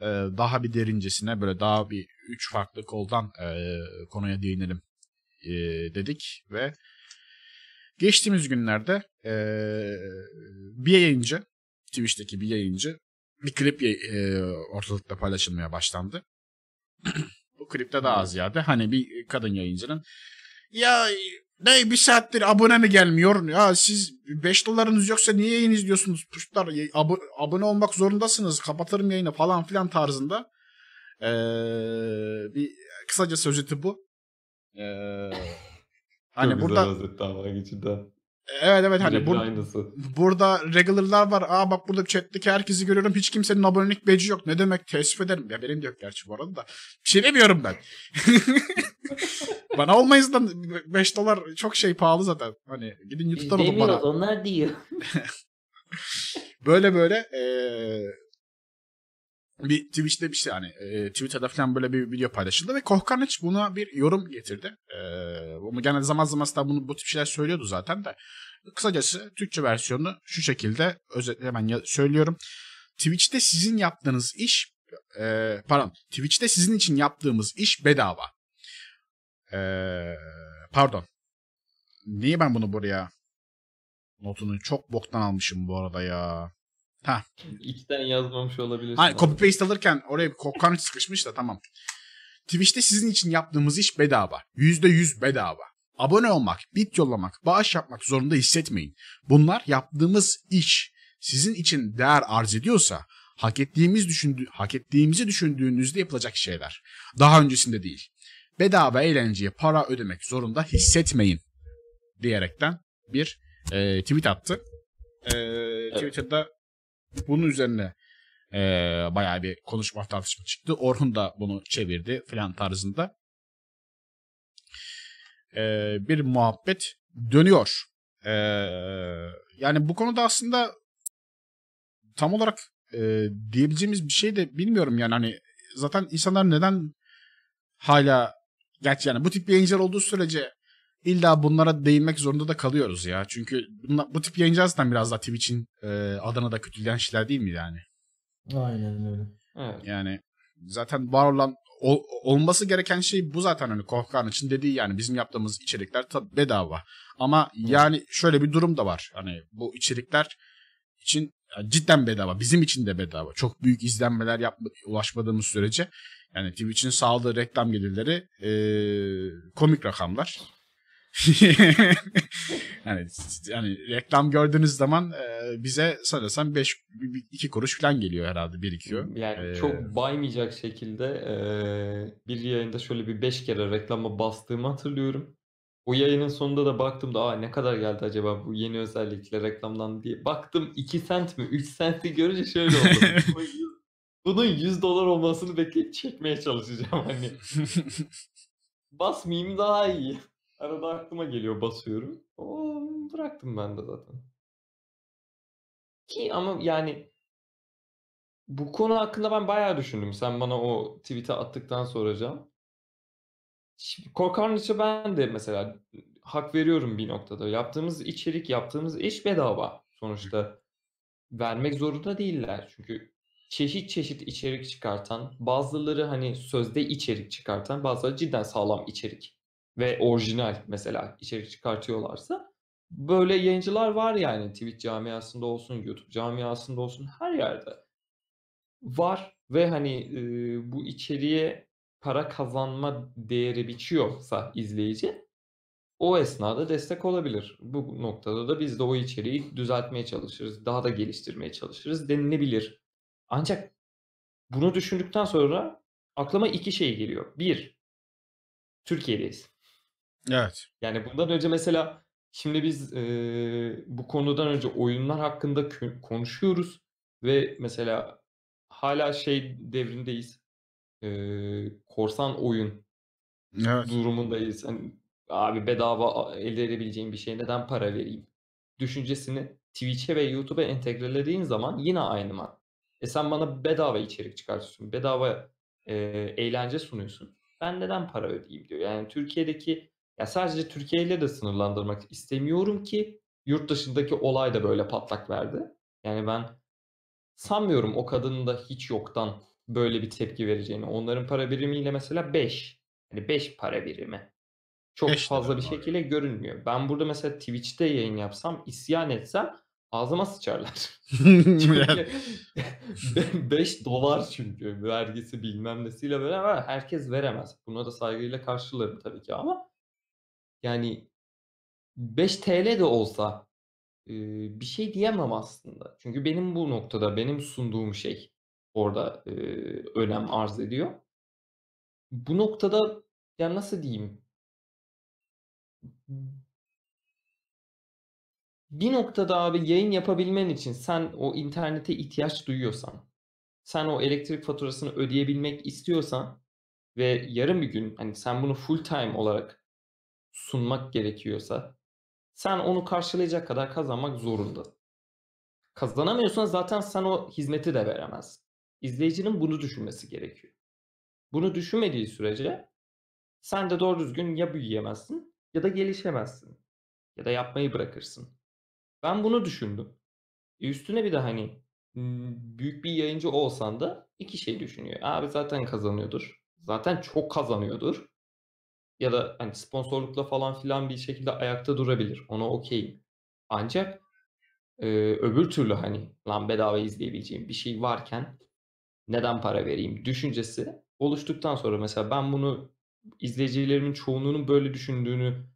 Ee, daha bir derincesine böyle daha bir üç farklı koldan e, konuya değinelim e, dedik ve geçtiğimiz günlerde e, bir yayıncı Twitch'teki bir yayıncı bir klip e, ortalıkta paylaşılmaya başlandı. bu klipte daha hmm. ziyade hani bir kadın yayıncının ya ne bir saattir abone mi gelmiyor? Ya siz 5 dolarınız yoksa niye yayın izliyorsunuz? Puşlar ab- abone olmak zorundasınız. Kapatırım yayını falan filan tarzında. Ee, bir kısaca sözeti bu. Ee, hani burada Evet evet hani bur burada regular'lar var. Aa bak burada chat'teki herkesi görüyorum. Hiç kimsenin abonelik beci yok. Ne demek? Teessüf ederim. Ya benim de yok gerçi bu arada da. Bir şey demiyorum ben. bana olmayız da 5 dolar çok şey pahalı zaten. Hani gidin YouTube'dan Biz olun bana. onlar diyor. böyle böyle ee, bir Twitch'te bir şey hani e, Twitter'da falan böyle bir video paylaşıldı ve Kohkarniç buna bir yorum getirdi. E, bunu genelde zaman zaman da bunu bu tip şeyler söylüyordu zaten de. Kısacası Türkçe versiyonu şu şekilde özetle hemen söylüyorum. Twitch'te sizin yaptığınız iş e, pardon Twitch'te sizin için yaptığımız iş bedava. Ee, pardon. Niye ben bunu buraya notunu çok boktan almışım bu arada ya. Ha. İkiden yazmamış olabilirsin. Hayır, copy paste alırken oraya kokkan sıkışmış da tamam. Twitch'te sizin için yaptığımız iş bedava. %100 bedava. Abone olmak, bit yollamak, bağış yapmak zorunda hissetmeyin. Bunlar yaptığımız iş sizin için değer arz ediyorsa hak ettiğimiz düşündü hak ettiğimizi düşündüğünüzde yapılacak şeyler. Daha öncesinde değil bedava eğlenceye para ödemek zorunda hissetmeyin diyerekten bir e, tweet attı. E, Twitter'da bunun üzerine e, bayağı bir konuşma tartışma çıktı. Orhun da bunu çevirdi filan tarzında. E, bir muhabbet dönüyor. E, yani bu konuda aslında tam olarak e, diyebileceğimiz bir şey de bilmiyorum yani hani zaten insanlar neden hala Gerçi yani bu tip yayıncılar olduğu sürece illa bunlara değinmek zorunda da kalıyoruz ya. Çünkü bunla, bu tip yayıncılar zaten biraz daha Twitch'in e, Adana'da kötüleyen şeyler değil mi yani? Aynen öyle. Evet. Yani zaten var olan ol, olması gereken şey bu zaten hani Kofkan için dediği yani bizim yaptığımız içerikler tabi bedava. Ama Hı. yani şöyle bir durum da var. Hani bu içerikler için cidden bedava. Bizim için de bedava. Çok büyük izlenmeler yap, ulaşmadığımız sürece yani Twitch'in sağladığı reklam gelirleri e, komik rakamlar. yani, yani reklam gördüğünüz zaman e, bize sanırsam 5 2 kuruş falan geliyor herhalde birikiyor. Yani ee, çok baymayacak şekilde e, bir yayında şöyle bir 5 kere reklama bastığımı hatırlıyorum. O yayının sonunda da baktım da aa ne kadar geldi acaba bu yeni özellikle reklamdan diye. Baktım 2 sent mi 3 senti görünce şöyle oldu. bunun 100 dolar olmasını bekleyip çekmeye çalışacağım hani. Basmayayım daha iyi. Arada aklıma geliyor basıyorum. O bıraktım ben de zaten. Ki ama yani bu konu hakkında ben bayağı düşündüm. Sen bana o tweet'i attıktan sonra Can. Korkarnıç'a ben de mesela hak veriyorum bir noktada. Yaptığımız içerik, yaptığımız iş bedava sonuçta. Vermek zorunda değiller. Çünkü çeşit çeşit içerik çıkartan, bazıları hani sözde içerik çıkartan, bazıları cidden sağlam içerik ve orijinal mesela içerik çıkartıyorlarsa böyle yayıncılar var yani Twitch camiasında olsun, YouTube camiasında olsun her yerde var ve hani e, bu içeriğe para kazanma değeri biçiyorsa izleyici o esnada destek olabilir. Bu noktada da biz de o içeriği düzeltmeye çalışırız, daha da geliştirmeye çalışırız denilebilir ancak bunu düşündükten sonra aklıma iki şey geliyor. Bir, Türkiye'deyiz. Evet. Yani bundan önce mesela şimdi biz e, bu konudan önce oyunlar hakkında konuşuyoruz ve mesela hala şey devrindeyiz. E, korsan oyun evet. durumundayız. Hani, abi bedava elde edebileceğim bir şey neden para vereyim? Düşüncesini Twitch'e ve YouTube'a entegrelediğin zaman yine aynı e sen bana bedava içerik çıkartıyorsun. Bedava e, eğlence sunuyorsun. Ben neden para ödeyeyim diyor. Yani Türkiye'deki ya sadece Türkiye ile de sınırlandırmak istemiyorum ki yurt dışındaki olay da böyle patlak verdi. Yani ben sanmıyorum o kadının da hiç yoktan böyle bir tepki vereceğini. Onların para birimiyle mesela 5. Hani 5 para birimi. Çok Beş fazla bir abi. şekilde görünmüyor. Ben burada mesela Twitch'te yayın yapsam, isyan etsem ağzıma sıçarlar. çünkü 5 dolar çünkü vergisi bilmem nesiyle böyle ama herkes veremez. Buna da saygıyla karşılarım tabii ki ama yani 5 TL de olsa bir şey diyemem aslında. Çünkü benim bu noktada benim sunduğum şey orada önem arz ediyor. Bu noktada ya nasıl diyeyim bir noktada abi yayın yapabilmen için sen o internete ihtiyaç duyuyorsan, sen o elektrik faturasını ödeyebilmek istiyorsan ve yarın bir gün hani sen bunu full time olarak sunmak gerekiyorsa sen onu karşılayacak kadar kazanmak zorunda. Kazanamıyorsan zaten sen o hizmeti de veremez. İzleyicinin bunu düşünmesi gerekiyor. Bunu düşünmediği sürece sen de doğru düzgün ya büyüyemezsin ya da gelişemezsin ya da yapmayı bırakırsın. Ben bunu düşündüm. E üstüne bir de hani büyük bir yayıncı olsan da iki şey düşünüyor. Abi zaten kazanıyordur. Zaten çok kazanıyordur. Ya da hani sponsorlukla falan filan bir şekilde ayakta durabilir. Ona okeyim. Ancak e, öbür türlü hani lan bedava izleyebileceğim bir şey varken neden para vereyim düşüncesi oluştuktan sonra mesela ben bunu izleyicilerimin çoğunluğunun böyle düşündüğünü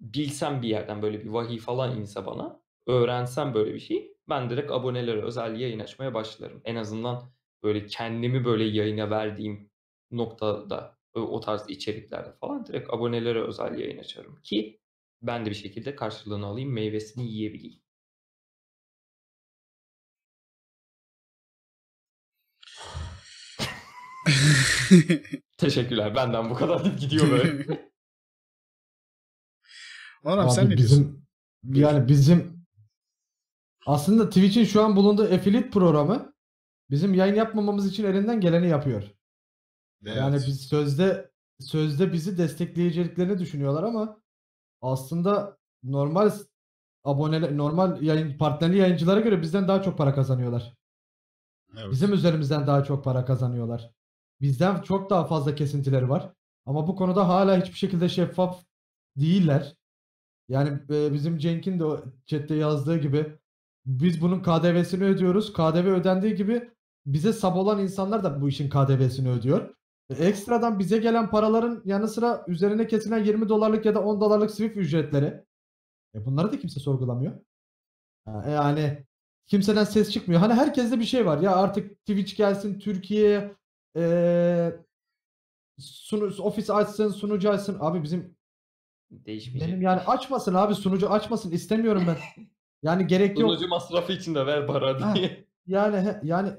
bilsem bir yerden böyle bir vahiy falan inse bana öğrensem böyle bir şey ben direkt abonelere özel yayın açmaya başlarım. En azından böyle kendimi böyle yayına verdiğim noktada o tarz içeriklerde falan direkt abonelere özel yayın açarım ki ben de bir şekilde karşılığını alayım, meyvesini yiyebileyim. Teşekkürler. Benden bu kadar gidiyor böyle. Orhan sen ne bizim, diyorsun? Yani bizim aslında Twitch'in şu an bulunduğu affiliate programı bizim yayın yapmamamız için elinden geleni yapıyor. Evet. Yani biz sözde sözde bizi destekleyeceklerini düşünüyorlar ama aslında normal abone normal yayın partnerli yayıncılara göre bizden daha çok para kazanıyorlar. Evet. Bizim üzerimizden daha çok para kazanıyorlar. Bizden çok daha fazla kesintileri var. Ama bu konuda hala hiçbir şekilde şeffaf değiller. Yani bizim Cenk'in de chatte yazdığı gibi biz bunun KDV'sini ödüyoruz. KDV ödendiği gibi bize sab olan insanlar da bu işin KDV'sini ödüyor. ekstradan bize gelen paraların yanı sıra üzerine kesilen 20 dolarlık ya da 10 dolarlık Swift ücretleri. E bunları da kimse sorgulamıyor. E, yani kimseden ses çıkmıyor. Hani herkeste bir şey var. Ya artık Twitch gelsin Türkiye'ye e, sunu, ofis açsın sunucu açsın. Abi bizim Değişmeyecek. benim yani açmasın abi sunucu açmasın istemiyorum ben. Yani gerek yok. Sunucu masrafı için de ver para diye. Ha, yani yani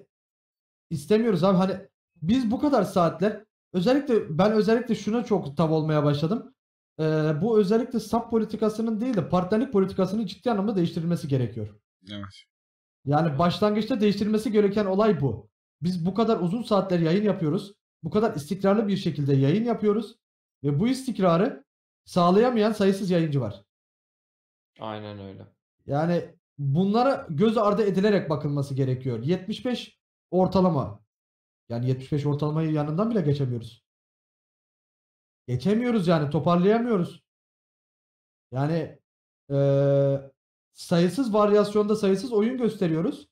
istemiyoruz abi hani biz bu kadar saatler özellikle ben özellikle şuna çok tav olmaya başladım. Ee, bu özellikle sap politikasının değil de partnerlik politikasının ciddi anlamda değiştirilmesi gerekiyor. Evet. Yani başlangıçta değiştirilmesi gereken olay bu. Biz bu kadar uzun saatler yayın yapıyoruz. Bu kadar istikrarlı bir şekilde yayın yapıyoruz. Ve bu istikrarı sağlayamayan sayısız yayıncı var. Aynen öyle. Yani bunlara göz ardı edilerek bakılması gerekiyor. 75 ortalama. Yani 75 ortalamayı yanından bile geçemiyoruz. Geçemiyoruz yani toparlayamıyoruz. Yani ee, sayısız varyasyonda sayısız oyun gösteriyoruz.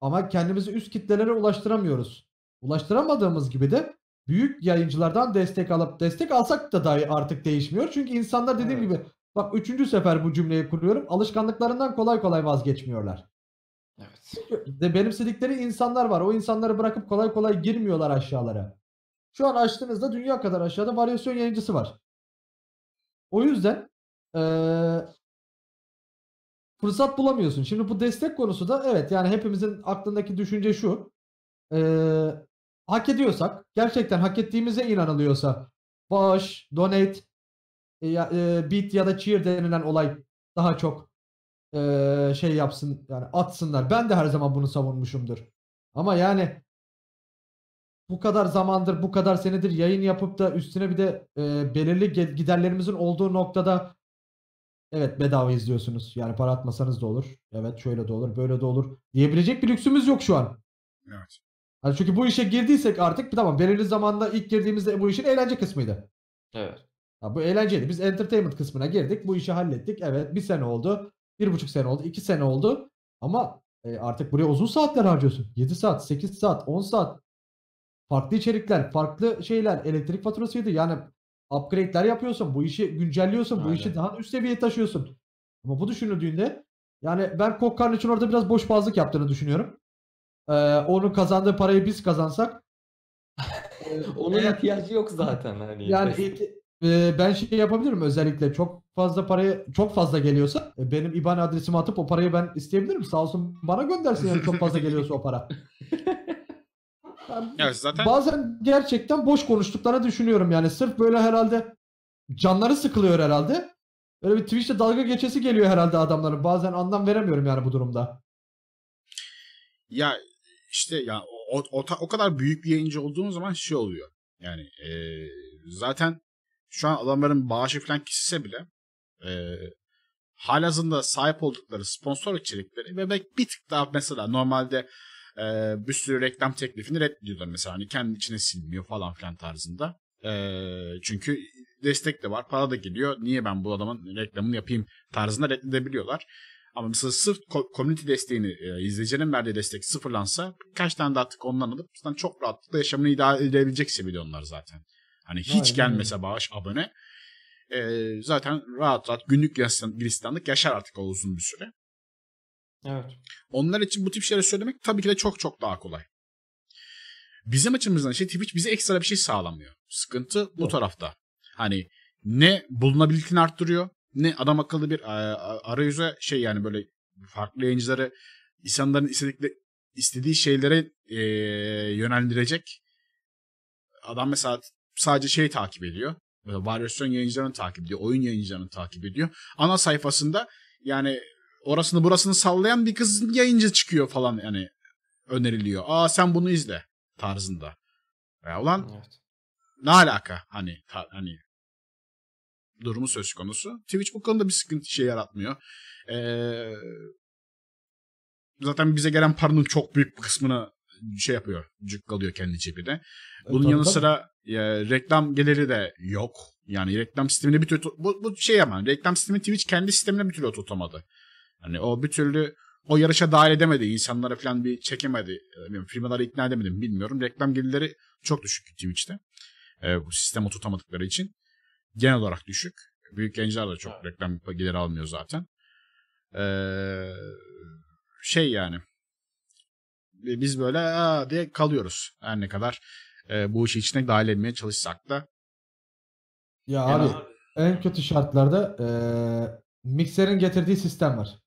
Ama kendimizi üst kitlelere ulaştıramıyoruz. Ulaştıramadığımız gibi de büyük yayıncılardan destek alıp destek alsak da dahi artık değişmiyor. Çünkü insanlar dediğim evet. gibi Bak üçüncü sefer bu cümleyi kuruyorum. Alışkanlıklarından kolay kolay vazgeçmiyorlar. Evet. De benimsedikleri insanlar var. O insanları bırakıp kolay kolay girmiyorlar aşağılara. Şu an açtığınızda dünya kadar aşağıda varyasyon yayıncısı var. O yüzden ee, fırsat bulamıyorsun. Şimdi bu destek konusu da evet yani hepimizin aklındaki düşünce şu. Ee, hak ediyorsak gerçekten hak ettiğimize inanılıyorsa bağış, donate e, e, beat ya da cheer denilen olay daha çok e, şey yapsın yani atsınlar. Ben de her zaman bunu savunmuşumdur. Ama yani bu kadar zamandır, bu kadar senedir yayın yapıp da üstüne bir de e, belirli giderlerimizin olduğu noktada evet bedava izliyorsunuz. Yani para atmasanız da olur. Evet şöyle de olur, böyle de olur diyebilecek bir lüksümüz yok şu an. Evet. Yani çünkü bu işe girdiysek artık tamam belirli zamanda ilk girdiğimizde bu işin eğlence kısmıydı. Evet. Ya bu eğlenceli. Biz entertainment kısmına girdik. Bu işi hallettik. Evet bir sene oldu. Bir buçuk sene oldu. iki sene oldu. Ama e, artık buraya uzun saatler harcıyorsun. 7 saat, 8 saat, 10 saat. Farklı içerikler, farklı şeyler. Elektrik faturasıydı. Yani upgrade'ler yapıyorsun. Bu işi güncelliyorsun. Aynen. Bu işi daha üst seviyeye taşıyorsun. Ama bu düşünüldüğünde yani ben Kokkarn için orada biraz boşbazlık yaptığını düşünüyorum. Ee, onun kazandığı parayı biz kazansak e, Onun ihtiyacı yok zaten hani. Yani ee, ben şey yapabilirim özellikle çok fazla paraya çok fazla geliyorsa e, benim IBAN adresimi atıp o parayı ben isteyebilirim. Sağ olsun bana göndersin yani çok fazla geliyorsa o para. ya zaten bazen gerçekten boş konuştuklarını düşünüyorum yani sırf böyle herhalde canları sıkılıyor herhalde. Böyle bir Twitch'te dalga geçesi geliyor herhalde adamların. Bazen anlam veremiyorum yani bu durumda. Ya işte ya o, o, o kadar büyük bir yayıncı olduğun zaman şey oluyor. Yani e, zaten şu an adamların bağışı falan kişise bile e, halihazırda sahip oldukları sponsor içerikleri ve bir tık daha mesela normalde e, bir sürü reklam teklifini reddediyorlar mesela hani kendi içine silmiyor falan filan tarzında. E, çünkü destek de var, para da geliyor. Niye ben bu adamın reklamını yapayım tarzında reddedebiliyorlar. Ama mesela sırf community desteğini, e, izleyicinin verdiği destek sıfırlansa kaç tane daha tık ondan alıp çok rahatlıkla yaşamını idare edebilecek seviyede onlar zaten. Hani hiç Aynen. gelmese bağış abone e, zaten rahat rahat günlük listanlık yaşar artık o uzun bir süre. Evet. Onlar için bu tip şeyleri söylemek tabii ki de çok çok daha kolay. Bizim açımızdan şey Twitch bize ekstra bir şey sağlamıyor. Sıkıntı Yok. bu tarafta. Hani ne bulunabilirliğini arttırıyor ne adam akıllı bir arayüze şey yani böyle farklı yayıncıları insanların istedikleri istediği şeylere e, yönlendirecek. Adam mesela sadece şey takip ediyor. Varyasyon yayıncılarını takip ediyor. Oyun yayıncılarını takip ediyor. Ana sayfasında yani orasını burasını sallayan bir kızın yayıncı çıkıyor falan yani öneriliyor. Aa sen bunu izle tarzında. Ya ulan evet. ne alaka hani ta, hani durumu söz konusu. Twitch bu konuda bir sıkıntı şey yaratmıyor. Ee, zaten bize gelen paranın çok büyük bir kısmını şey yapıyor, cıkkalıyor kendi cebine. E, Bunun tabii, yanı tabii. sıra e, reklam geliri de yok. Yani reklam sistemini bir türlü bu, bu şey ama reklam sistemi Twitch kendi sistemine bir türlü oturtamadı. Hani o bir türlü o yarışa dahil edemedi. insanlara falan bir çekemedi. E, yani firmaları ikna edemedim. bilmiyorum. Reklam gelirleri çok düşük Twitch'te. E, bu sistem oturtamadıkları için. Genel olarak düşük. Büyük yayıncılar da çok reklam geliri almıyor zaten. Ee, şey yani biz böyle aa diye kalıyoruz. Her ne kadar e, bu işi içine dahil etmeye çalışsak da. Ya en abi en kötü şartlarda e, mikserin getirdiği sistem var.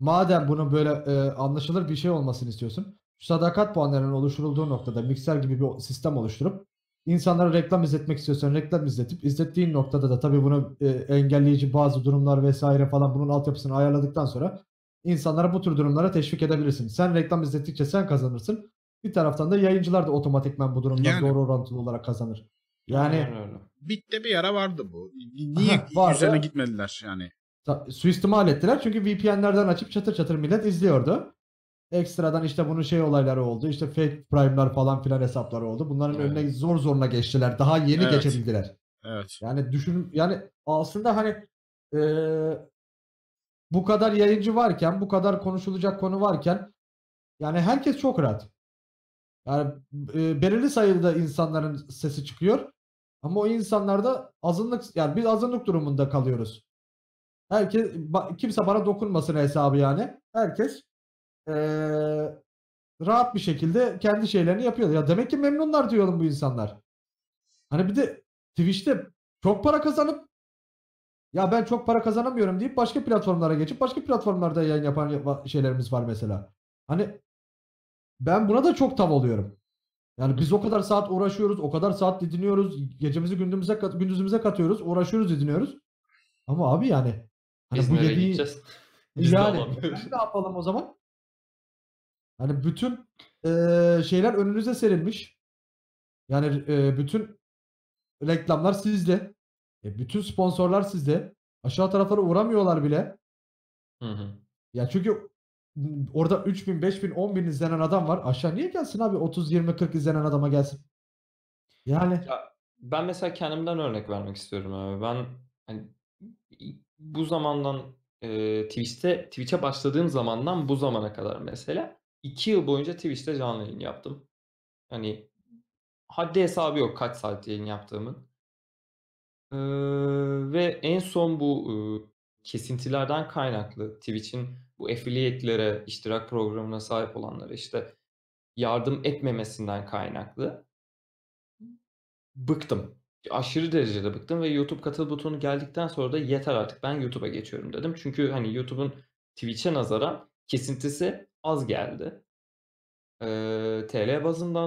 Madem bunun böyle e, anlaşılır bir şey olmasını istiyorsun. Sadakat puanlarının oluşturulduğu noktada mikser gibi bir sistem oluşturup insanlara reklam izletmek istiyorsan reklam izletip izlettiğin noktada da tabii bunu e, engelleyici bazı durumlar vesaire falan bunun altyapısını ayarladıktan sonra insanlara bu tür durumlara teşvik edebilirsin. Sen reklam izlettikçe sen kazanırsın. Bir taraftan da yayıncılar da otomatikman bu durumdan yani, doğru orantılı olarak kazanır. Yani, yani bitte bir yara vardı bu. Niye Aha, vardı. üzerine gitmediler yani? Suistimal ettiler çünkü VPN'lerden açıp çatır çatır millet izliyordu. Ekstradan işte bunun şey olayları oldu. İşte fake prime'lar falan filan hesapları oldu. Bunların evet. önüne zor zoruna geçtiler. Daha yeni evet. geçebildiler. Evet. Yani düşün yani aslında hani ee, bu kadar yayıncı varken, bu kadar konuşulacak konu varken yani herkes çok rahat. Yani e, belirli sayıda insanların sesi çıkıyor. Ama o insanlarda azınlık yani biz azınlık durumunda kalıyoruz. Herkes kimse bana dokunmasın hesabı yani. Herkes ee, rahat bir şekilde kendi şeylerini yapıyor. Ya demek ki memnunlar diyorum bu insanlar. Hani bir de Twitch'te çok para kazanıp ya ben çok para kazanamıyorum deyip başka platformlara geçip başka platformlarda yayın yapan şeylerimiz var mesela. Hani ben buna da çok tav oluyorum. Yani biz o kadar saat uğraşıyoruz, o kadar saat didiniyoruz, gecemizi gündüzümüze, kat- gündüzümüze katıyoruz, uğraşıyoruz, didiniyoruz. Ama abi yani hani Biz bu nereye yediği- gideceğiz? yani biz ne yapalım o zaman? Hani bütün eee, şeyler önünüze serilmiş. Yani eee, bütün reklamlar sizde. E, bütün sponsorlar sizde. Aşağı taraflara uğramıyorlar bile. Hı hı. Ya çünkü orada 3 bin, 5 bin, 10 bin izlenen adam var. Aşağı niye gelsin abi 30, 20, 40 izlenen adama gelsin? Yani. Ya, ben mesela kendimden örnek vermek istiyorum abi. Ben hani, bu zamandan e, Twitch'te Twitch'e başladığım zamandan bu zamana kadar mesela 2 yıl boyunca Twitch'te canlı yayın yaptım. Hani haddi hesabı yok kaç saat yayın yaptığımın. Eee, ve en son bu, ııı, kesintilerden kaynaklı Twitch'in bu affiliate'lere, iştirak programına sahip olanlara, işte, yardım etmemesinden kaynaklı bıktım. Aşırı derecede bıktım ve YouTube katıl butonu geldikten sonra da yeter artık ben YouTube'a geçiyorum dedim. Çünkü, hani, YouTube'un Twitch'e nazaran kesintisi az geldi e, TL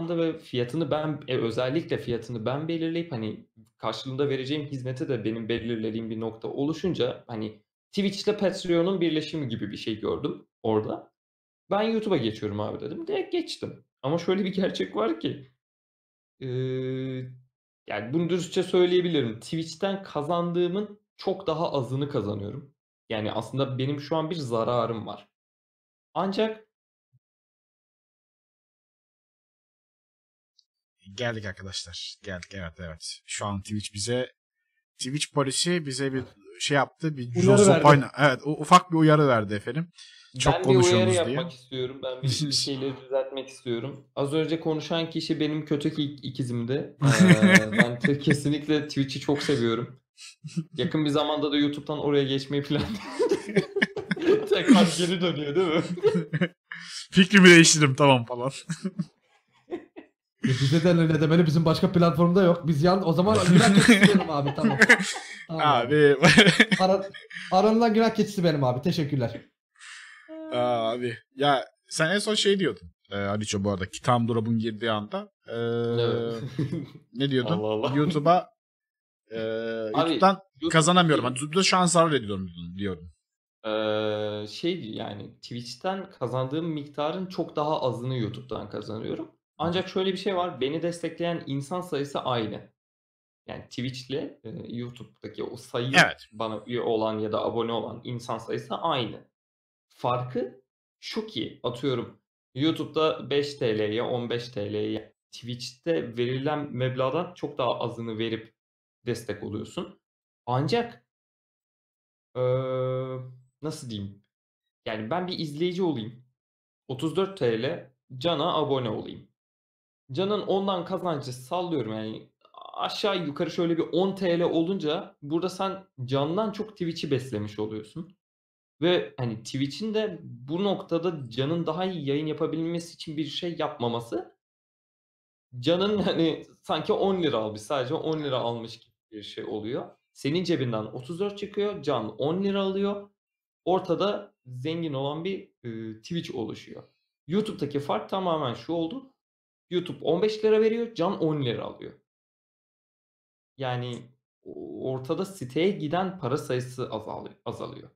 da ve fiyatını ben e, özellikle fiyatını ben belirleyip hani karşılığında vereceğim hizmeti de benim belirlediğim bir nokta oluşunca hani Twitch ile Patreon'un birleşimi gibi bir şey gördüm orada. Ben YouTube'a geçiyorum abi dedim. Direkt geçtim. Ama şöyle bir gerçek var ki e, yani bunu dürüstçe söyleyebilirim. Twitch'ten kazandığımın çok daha azını kazanıyorum. Yani aslında benim şu an bir zararım var. Ancak Geldik arkadaşlar. Geldik evet evet. Şu an Twitch bize Twitch polisi bize bir şey yaptı. Bir Uyarı verdi. evet ufak bir uyarı verdi efendim. Çok ben bir uyarı diye. yapmak istiyorum. Ben bir, bir şeyleri düzeltmek istiyorum. Az önce konuşan kişi benim kötü ikizimdi. Ee, ben kesinlikle Twitch'i çok seviyorum. Yakın bir zamanda da YouTube'dan oraya geçmeyi planlıyorum. Tekrar geri dönüyor değil mi? Fikrimi değiştirdim tamam falan. Bize de ne demeli bizim başka platformda yok. Biz yan o zaman günah keçisi benim abi tamam. tamam. Abi. Ara, aranılan günah keçisi benim abi teşekkürler. Abi ya sen en son şey diyordun. Ee, Aliço bu arada kitam drop'un girdiği anda. Ee, evet. ne diyordun? Allah Allah. YouTube'a e, abi, YouTube'dan YouTube, kazanamıyorum. Hani YouTube'da şu an zarar ediyorum diyorum. Ee, şey yani Twitch'ten kazandığım miktarın çok daha azını YouTube'dan kazanıyorum. Ancak şöyle bir şey var. Beni destekleyen insan sayısı aynı. Yani Twitch'le e, YouTube'daki o sayı Evet. bana üye olan ya da abone olan insan sayısı aynı. Farkı şu ki atıyorum YouTube'da 5 TL'ye 15 TL'ye Twitch'te verilen meblağdan çok daha azını verip destek oluyorsun. Ancak ee, nasıl diyeyim? Yani ben bir izleyici olayım. 34 TL cana abone olayım. Can'ın ondan kazancı sallıyorum yani aşağı yukarı şöyle bir 10 TL olunca burada sen Can'dan çok Twitch'i beslemiş oluyorsun. Ve hani Twitch'in de bu noktada Can'ın daha iyi yayın yapabilmesi için bir şey yapmaması Can'ın hani sanki 10 lira almış sadece 10 lira almış gibi bir şey oluyor. Senin cebinden 34 çıkıyor. Can 10 lira alıyor. Ortada zengin olan bir e, Twitch oluşuyor. YouTube'daki fark tamamen şu oldu. YouTube 15 lira veriyor, Can 10 lira alıyor. Yani ortada siteye giden para sayısı azalıyor.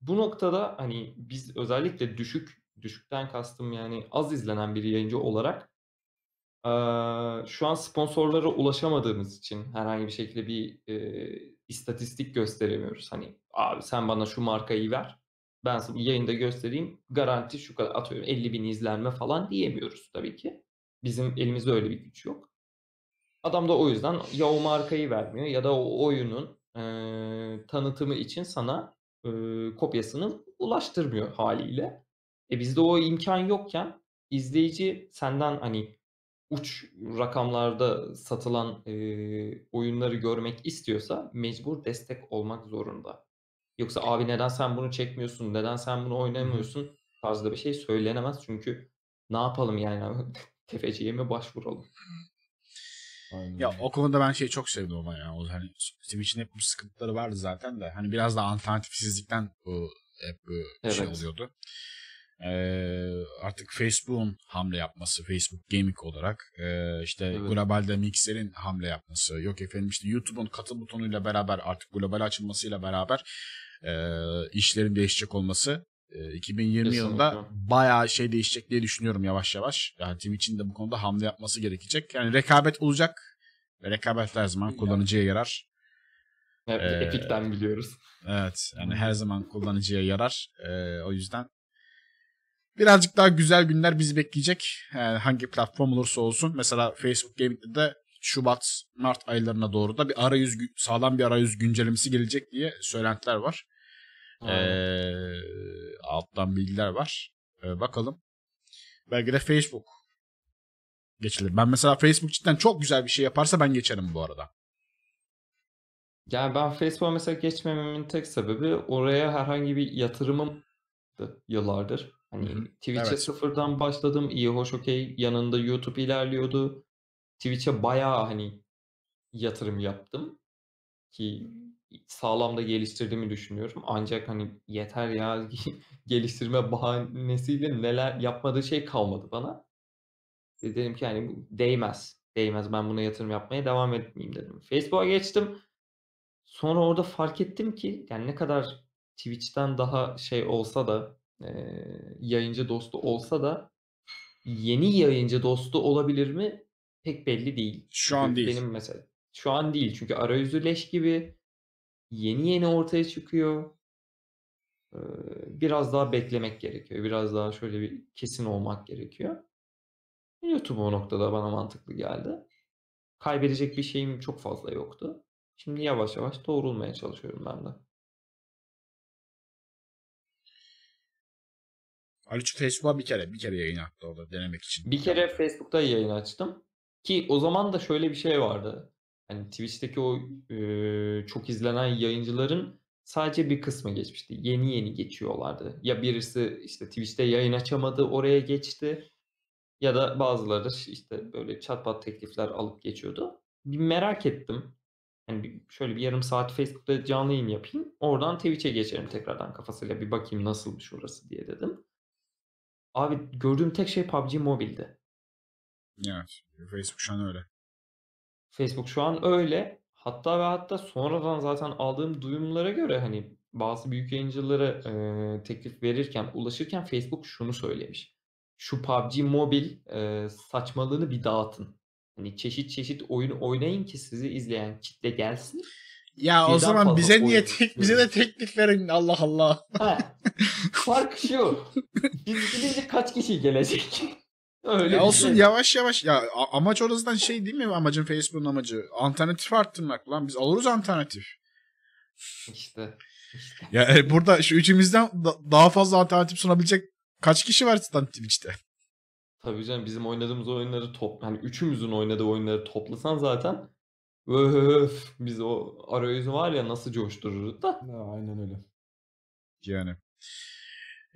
Bu noktada hani biz özellikle düşük, düşükten kastım yani az izlenen bir yayıncı olarak şu an sponsorlara ulaşamadığımız için herhangi bir şekilde bir e, istatistik gösteremiyoruz. Hani abi sen bana şu markayı ver ben yayında göstereyim garanti şu kadar atıyorum 50 bin izlenme falan diyemiyoruz tabii ki. Bizim elimizde öyle bir güç yok. Adam da o yüzden ya o markayı vermiyor ya da o oyunun e, tanıtımı için sana e, kopyasını ulaştırmıyor haliyle. E bizde o imkan yokken izleyici senden hani uç rakamlarda satılan e, oyunları görmek istiyorsa mecbur destek olmak zorunda. Yoksa abi neden sen bunu çekmiyorsun, neden sen bunu oynamıyorsun tarzda bir şey söylenemez. Çünkü ne yapalım yani tefeciye mi başvuralım? Aynen. Ya o konuda ben şeyi çok sevdim ama ya. O hani için hep bu sıkıntıları vardı zaten de. Hani biraz da alternatifsizlikten bu hep bu şey evet. şey oluyordu. Ee, artık Facebook'un hamle yapması, Facebook Gaming olarak e, işte evet. globalde Mixer'in hamle yapması, yok efendim işte YouTube'un katıl butonuyla beraber artık global açılmasıyla beraber e, işlerin değişecek olması 2020 ee, Kesinlikle. yılında bayağı şey değişecek diye düşünüyorum yavaş yavaş. Yani Twitch'in de bu konuda hamle yapması gerekecek. Yani rekabet olacak ve rekabet her zaman kullanıcıya yarar. Hep ee, Epic'ten biliyoruz. Evet. Yani her zaman kullanıcıya yarar. Ee, o yüzden birazcık daha güzel günler bizi bekleyecek. Yani ee, hangi platform olursa olsun. Mesela Facebook Gaming'de de Şubat, Mart aylarına doğru da bir arayüz sağlam bir arayüz güncellemesi gelecek diye söylentiler var. Ee, alttan bilgiler var. E, bakalım. Belki de Facebook geçilir. Ben mesela Facebook cidden çok güzel bir şey yaparsa ben geçerim bu arada. Yani ben Facebook'a mesela geçmememin tek sebebi oraya herhangi bir yatırımım yıllardır. Hani Twitch'e evet. sıfırdan başladım. İyi hoş okey. Yanında YouTube ilerliyordu. Twitch'e bayağı hani yatırım yaptım. Ki sağlam da geliştirdiğimi düşünüyorum. Ancak hani yeter ya geliştirme bahanesiyle neler yapmadığı şey kalmadı bana. E, dedim ki hani bu değmez. Değmez ben buna yatırım yapmaya devam etmeyeyim dedim. Facebook'a geçtim. Sonra orada fark ettim ki yani ne kadar Twitch'ten daha şey olsa da e, yayıncı dostu olsa da yeni yayıncı dostu olabilir mi pek belli değil. Şu an değil. Benim mesela şu an değil çünkü arayüzü leş gibi yeni yeni ortaya çıkıyor. biraz daha beklemek gerekiyor. Biraz daha şöyle bir kesin olmak gerekiyor. YouTube o noktada bana mantıklı geldi. Kaybedecek bir şeyim çok fazla yoktu. Şimdi yavaş yavaş doğrulmaya çalışıyorum ben de. Aliço Facebook'a bir kere bir kere yayın attı orada denemek için. Bir kere Facebook'ta yayın açtım. Ki o zaman da şöyle bir şey vardı hani Twitch'teki o e, çok izlenen yayıncıların sadece bir kısmı geçmişti. Yeni yeni geçiyorlardı. Ya birisi işte Twitch'te yayın açamadı oraya geçti. Ya da bazıları işte böyle çatpat teklifler alıp geçiyordu. Bir merak ettim. Yani şöyle bir yarım saat Facebook'ta canlı yayın yapayım. Oradan Twitch'e geçerim tekrardan kafasıyla bir bakayım nasılmış orası diye dedim. Abi gördüğüm tek şey PUBG Mobile'di. Evet. Şey, Facebook şu an öyle. Facebook şu an öyle. Hatta ve hatta sonradan zaten aldığım duyumlara göre hani bazı büyük yayıncılara e, teklif verirken, ulaşırken Facebook şunu söylemiş. Şu PUBG Mobil e, saçmalığını bir dağıtın. Hani çeşit çeşit oyun oynayın ki sizi izleyen kitle gelsin. Ya Birden o zaman bize niye tek, bize de teklif verin Allah Allah. Ha, fark şu. Biz bilince kaç kişi gelecek? Öyle ya olsun şey. yavaş yavaş ya amaç orasından şey değil mi amacın Facebook'un amacı alternatif arttırmak lan biz alırız alternatif. İşte. işte. Ya e, burada şu üçümüzden da, daha fazla alternatif sunabilecek kaç kişi var Twitch'te? Tabii canım bizim oynadığımız oyunları top yani üçümüzün oynadığı oyunları toplasan zaten öf biz o arayüzü var ya nasıl coştururuz da. Ya, aynen öyle. Yani.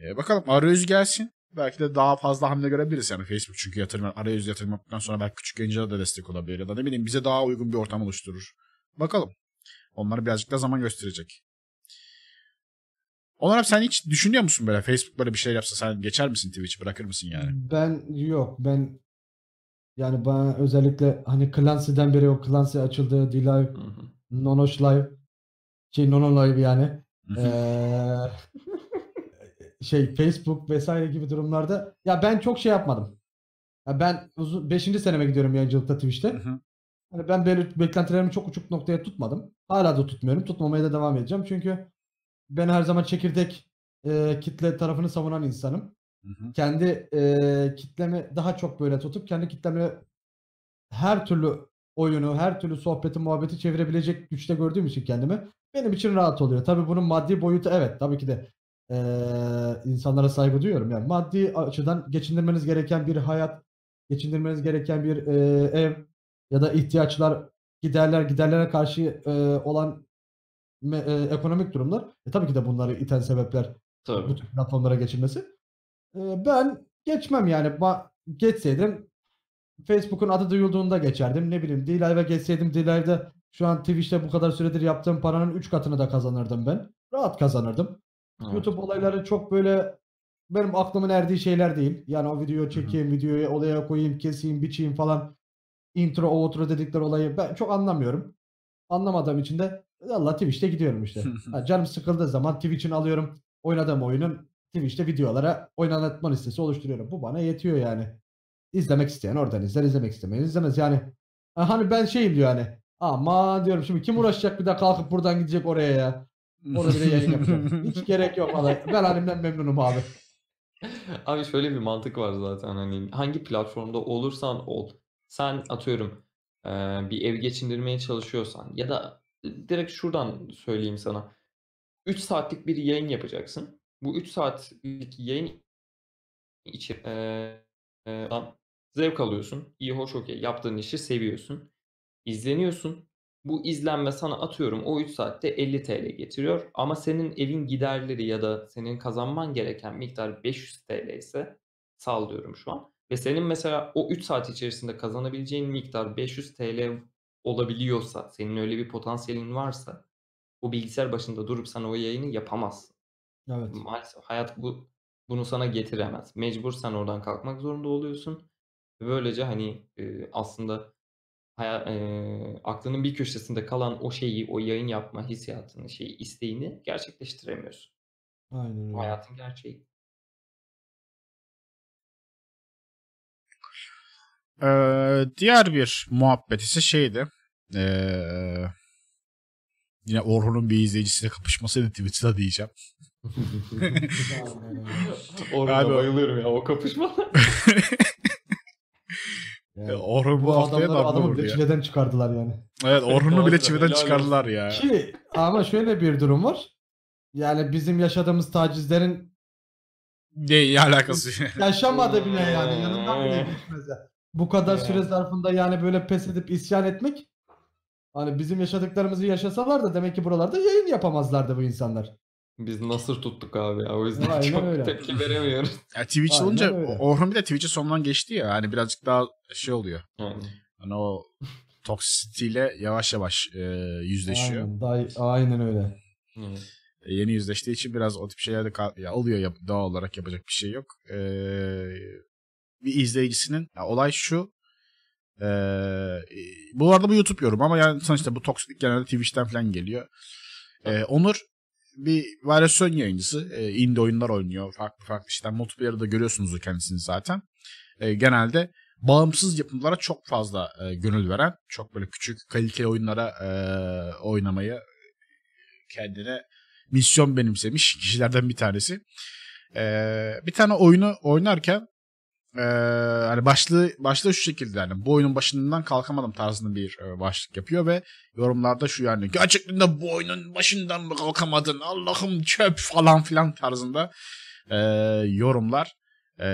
E, bakalım arayüz gelsin belki de daha fazla hamle görebiliriz yani Facebook çünkü yatırım arayüz yatırım yaptıktan sonra belki küçük yayıncılara de destek olabilir ya da ne bileyim bize daha uygun bir ortam oluşturur. Bakalım. Onları birazcık da zaman gösterecek. Onlar abi sen hiç düşünüyor musun böyle Facebook böyle bir şey yapsa sen geçer misin Twitch bırakır mısın yani? Ben yok ben yani bana özellikle hani Clancy'den beri o Clancy açıldı, D-Live, Nonoş Live, şey Nono Live yani. ee, şey Facebook vesaire gibi durumlarda ya ben çok şey yapmadım. Ya ben uzun 5. seneme gidiyorum yayıncılıkta Twitch'te. Hı hı. Hani ben böyle beklentilerimi çok uçuk noktaya tutmadım. Hala da tutmuyorum. Tutmamaya da devam edeceğim. Çünkü ben her zaman çekirdek e, kitle tarafını savunan insanım. Hı hı. Kendi e, kitlemi daha çok böyle tutup kendi kitlemi her türlü oyunu, her türlü sohbeti, muhabbeti çevirebilecek güçte gördüğüm için kendimi benim için rahat oluyor. Tabii bunun maddi boyutu evet tabii ki de e, insanlara saygı duyuyorum. Yani maddi açıdan geçindirmeniz gereken bir hayat, geçindirmeniz gereken bir e, ev ya da ihtiyaçlar, giderler, giderlere karşı e, olan me, e, ekonomik durumlar. E, tabii ki de bunları iten sebepler tabii. bu tür platformlara geçilmesi. E, ben geçmem yani. Ba- geçseydim Facebook'un adı duyulduğunda geçerdim. Ne bileyim D-Live'e geçseydim D-Live'de şu an Twitch'te bu kadar süredir yaptığım paranın 3 katını da kazanırdım ben. Rahat kazanırdım. Evet. YouTube olayları çok böyle benim aklımın erdiği şeyler değil. Yani o videoyu çekeyim, Hı-hı. videoyu olaya koyayım, keseyim, biçeyim falan. Intro, outro dedikleri olayı ben çok anlamıyorum. Anlamadığım için de Allah Twitch'te gidiyorum işte. ha, canım sıkıldığı zaman Twitch'in alıyorum oynadığım oyunun Twitch'te videolara oynatma listesi oluşturuyorum. Bu bana yetiyor yani. İzlemek isteyen oradan izler, izlemek istemeyen izlemez. Yani hani ben şeyim diyor hani. Ama diyorum şimdi kim uğraşacak bir daha kalkıp buradan gidecek oraya ya. Onu bile yayın yapacağım. Hiç gerek yok abi. Ben halimden memnunum abi. Abi şöyle bir mantık var zaten hani hangi platformda olursan ol. Sen atıyorum bir ev geçindirmeye çalışıyorsan ya da e, direkt şuradan söyleyeyim sana. 3 saatlik bir yayın yapacaksın. Bu 3 saatlik yayın için zevk alıyorsun. İyi hoş okey. Yaptığın işi seviyorsun. izleniyorsun bu izlenme sana atıyorum o 3 saatte 50 TL getiriyor. Ama senin evin giderleri ya da senin kazanman gereken miktar 500 TL ise sallıyorum şu an. Ve senin mesela o 3 saat içerisinde kazanabileceğin miktar 500 TL olabiliyorsa, senin öyle bir potansiyelin varsa bu bilgisayar başında durup sana o yayını yapamazsın. Evet. Maalesef hayat bu bunu sana getiremez. Mecbur sen oradan kalkmak zorunda oluyorsun. Böylece hani e, aslında hayal, e, aklının bir köşesinde kalan o şeyi, o yayın yapma hissiyatını, şeyi, isteğini gerçekleştiremiyorsun. Aynen öyle. Hayatın gerçeği. Ee, diğer bir muhabbet ise şeydi. Ee, yine Orhun'un bir izleyicisiyle kapışmasıydı Twitch'te diyeceğim. Orhun'a bayılıyorum ya o kapışma. Yani, Orhun e, bu haftaya adamlar, adamı bile ya. çileden çıkardılar yani. Evet Orhun'u bile çiveden çıkardılar ya. Ki ama şöyle bir durum var. Yani bizim yaşadığımız tacizlerin ne alakası? Yaşamadı bile yani. Yanından bile geçmez ya. Bu kadar süre zarfında yani böyle pes edip isyan etmek Hani bizim yaşadıklarımızı yaşasalar da demek ki buralarda yayın yapamazlardı bu insanlar. Biz nasıl tuttuk abi ya. O yüzden Aynen çok öyle. tepki veremiyoruz. Ya Twitch Aynen olunca Orhan bir de Twitch'e sondan geçti ya. Hani birazcık daha şey oluyor. Aynen. Hani o ile yavaş yavaş e, yüzleşiyor. Aynen, daha, aynen öyle. E, yeni yüzleştiği için biraz o tip şeylerde ya, oluyor yap, doğal olarak yapacak bir şey yok. E, bir izleyicisinin ya, olay şu e, e bu arada bu YouTube yorum ama yani sonuçta bu toksiklik genelde Twitch'ten falan geliyor. E, Onur bir varyasyon yayıncısı. E, indie oyunlar oynuyor. Farklı farklı multiplayer'ı da görüyorsunuz kendisini zaten. E, genelde bağımsız yapımlara çok fazla e, gönül veren, çok böyle küçük kaliteli oyunlara e, oynamayı kendine misyon benimsemiş kişilerden bir tanesi. E, bir tane oyunu oynarken e, hani başlığı başlığı şu şekilde yani boynun başından kalkamadım tarzında bir e, başlık yapıyor ve yorumlarda şu yani gerçekten de bu başından mı kalkamadın Allah'ım çöp falan filan tarzında e, yorumlar e,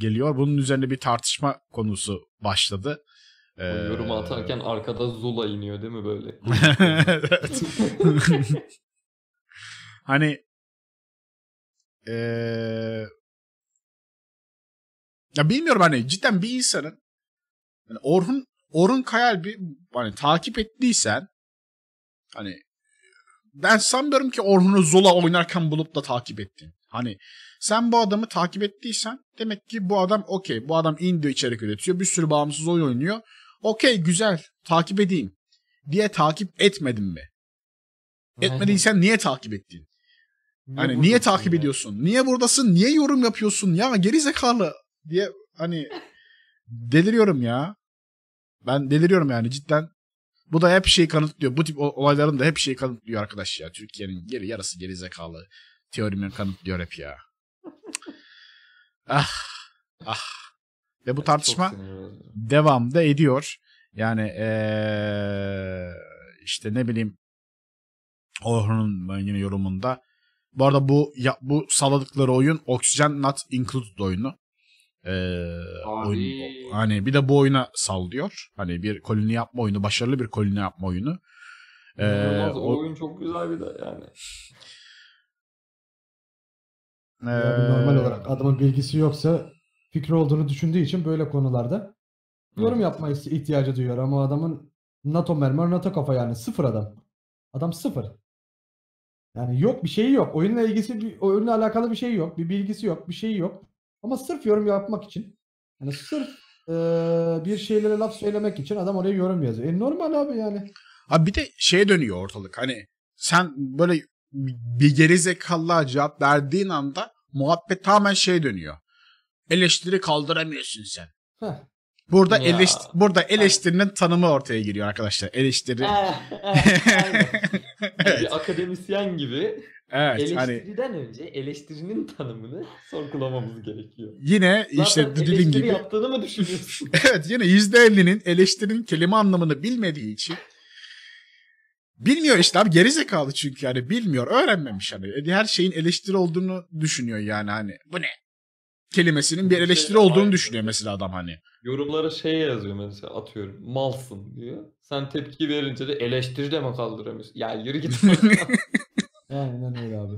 geliyor. Bunun üzerine bir tartışma konusu başladı. Ee... Yorum atarken arkada Zula iniyor değil mi böyle? hani ee, ya bilmiyorum hani cidden bir insanın yani Orhun Orhun Kayal bir hani takip ettiysen hani ben sanmıyorum ki Orhun'u Zola oynarken bulup da takip ettin. Hani sen bu adamı takip ettiysen demek ki bu adam okey. Bu adam indie içerik üretiyor. Bir sürü bağımsız oyun oynuyor. Okey güzel takip edeyim diye takip etmedin mi? Etmediysen niye takip ettin? Hani niye, niye takip ya? ediyorsun? Niye buradasın? Niye yorum yapıyorsun? Ya geri zekalı diye hani deliriyorum ya. Ben deliriyorum yani cidden. Bu da hep şeyi kanıtlıyor. Bu tip olayların da hep şeyi kanıtlıyor arkadaş ya. Türkiye'nin geri yarısı geri zekalı teorimini kanıtlıyor hep ya. ah ah. Ve bu tartışma devam da ediyor. Yani ee, işte ne bileyim Orhun'un yine yorumunda. Bu arada bu ya, bu saladıkları oyun Oxygen Not Included oyunu. Ee, oyun, hani bir de bu oyuna sallıyor. Hani bir koloni yapma oyunu, başarılı bir koloni yapma oyunu. Ee, o, o oyun çok güzel bir de yani. Ee... normal olarak adamın bilgisi yoksa fikri olduğunu düşündüğü için böyle konularda yorum evet. yapma ihtiyacı duyuyor ama adamın NATO mermer NATO kafa yani sıfır adam. Adam sıfır. Yani yok bir şeyi yok. Oyunla ilgisi bir, oyunla alakalı bir şey yok. Bir bilgisi yok. Bir şey yok. Ama sırf yorum yapmak için yani sırf e, bir şeylere laf söylemek için adam oraya yorum yazıyor. E normal abi yani. Abi bir de şeye dönüyor ortalık. Hani sen böyle bir gerizekalılığa cevap verdiğin anda muhabbet tamamen şeye dönüyor. Eleştiri kaldıramıyorsun sen. Heh. Burada ya. eleşt burada eleştirinin tanımı ortaya giriyor arkadaşlar. Eleştiri. Eh, eh, evet. Bir akademisyen gibi Evet hani eleştiriden hani önce eleştirinin tanımını sorgulamamız gerekiyor. Yine Zaten işte dediğim gibi yaptığını mı düşünüyorsun? evet yine yüzde elli'nin eleştirinin kelime anlamını bilmediği için bilmiyor işte abi gerizekalı çünkü yani bilmiyor öğrenmemiş hani e, her şeyin eleştiri olduğunu düşünüyor yani hani bu ne kelimesinin bir şey, eleştiri olduğunu aynen. düşünüyor mesela adam hani. Yorumlara şey yazıyor mesela atıyorum malsın diyor. Sen tepki verince de eleştiri de mi kaldıramıyorsun? Ya yürü git. Aynen öyle abi.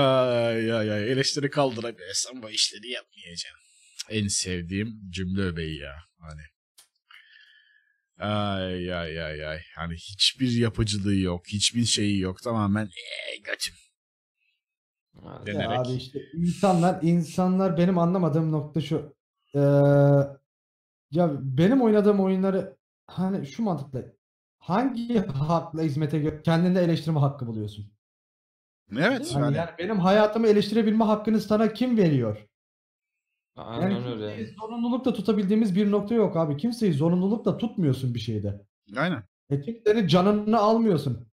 ay ay ay eleştiri kaldıramıyorsam ama işleri yapmayacağım. En sevdiğim cümle öbeği ya. Hani Ay ay ay ay. Hani hiçbir yapıcılığı yok. Hiçbir şeyi yok. Tamamen ee, götüm. Denerek. abi işte insanlar insanlar benim anlamadığım nokta şu. Ee, ya benim oynadığım oyunları hani şu mantıkla hangi hakla hizmete kendinde eleştirme hakkı buluyorsun? Evet. Yani, yani. yani benim hayatımı eleştirebilme hakkını sana kim veriyor? Aynen yani öyle. Yani. Zorunlulukla tutabildiğimiz bir nokta yok abi. Kimseyi zorunlulukla tutmuyorsun bir şeyde. Aynen. E kimsenin canını almıyorsun.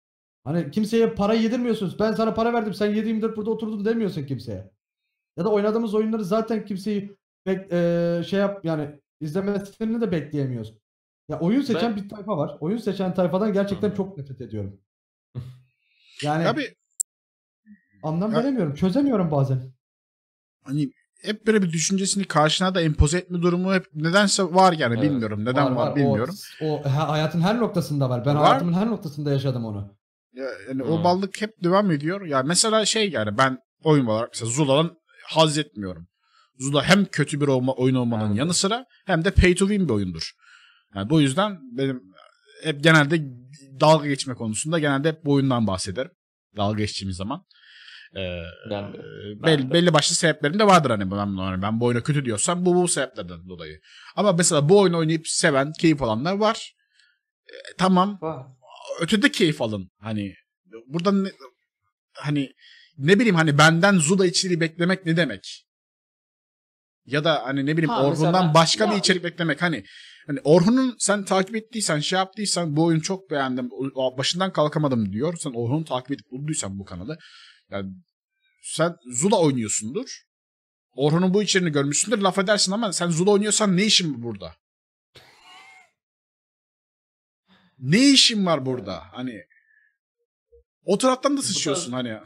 Hani kimseye para yedirmiyorsunuz. Ben sana para verdim sen 7-24 burada oturdun demiyorsun kimseye. Ya da oynadığımız oyunları zaten kimseyi bek, e, şey yap yani izlemesini de bekleyemiyorsun. Ya oyun seçen ben... bir tayfa var. Oyun seçen tayfadan gerçekten çok nefret ediyorum. Yani Abi, anlam ya... veremiyorum. Çözemiyorum bazen. Hani hep böyle bir düşüncesini karşına da empoze etme durumu hep nedense var yani evet. bilmiyorum. Neden var, var, var bilmiyorum. O, o hayatın her noktasında var. Ben var. hayatımın her noktasında yaşadım onu. Ya, yani hmm. o ballık hep devam ediyor. Ya mesela şey yani ben oyun olarak mesela Zula'dan haz etmiyorum. Zula hem kötü bir olma, oyun olmanın yani. yanı sıra hem de pay to win bir oyundur. Yani bu yüzden benim hep genelde dalga geçme konusunda genelde hep boyundan bahsederim. Dalga geçtiğimiz zaman. Ee, ben, e, belli, ben de. belli başlı sebeplerim de vardır hani ben, hani ben bu oyuna kötü diyorsam bu bu sebeplerden dolayı. Ama mesela bu oyunu oynayıp seven, keyif alanlar var. Ee, tamam. Var. Ötede keyif alın. Hani buradan ne, hani ne bileyim hani benden Zuda içeriği beklemek ne demek? Ya da hani ne bileyim ha, Orhun'dan ben, başka ya. bir içerik beklemek hani Hani Orhun'un sen takip ettiysen şey yaptıysan bu oyunu çok beğendim başından kalkamadım diyor. Sen Orhun'u takip edip bulduysan bu kanalı yani sen Zula oynuyorsundur. Orhun'un bu içeriğini görmüşsündür laf edersin ama sen Zula oynuyorsan ne işin burada? Ne işin var burada? Hani o taraftan da sıçıyorsun hani.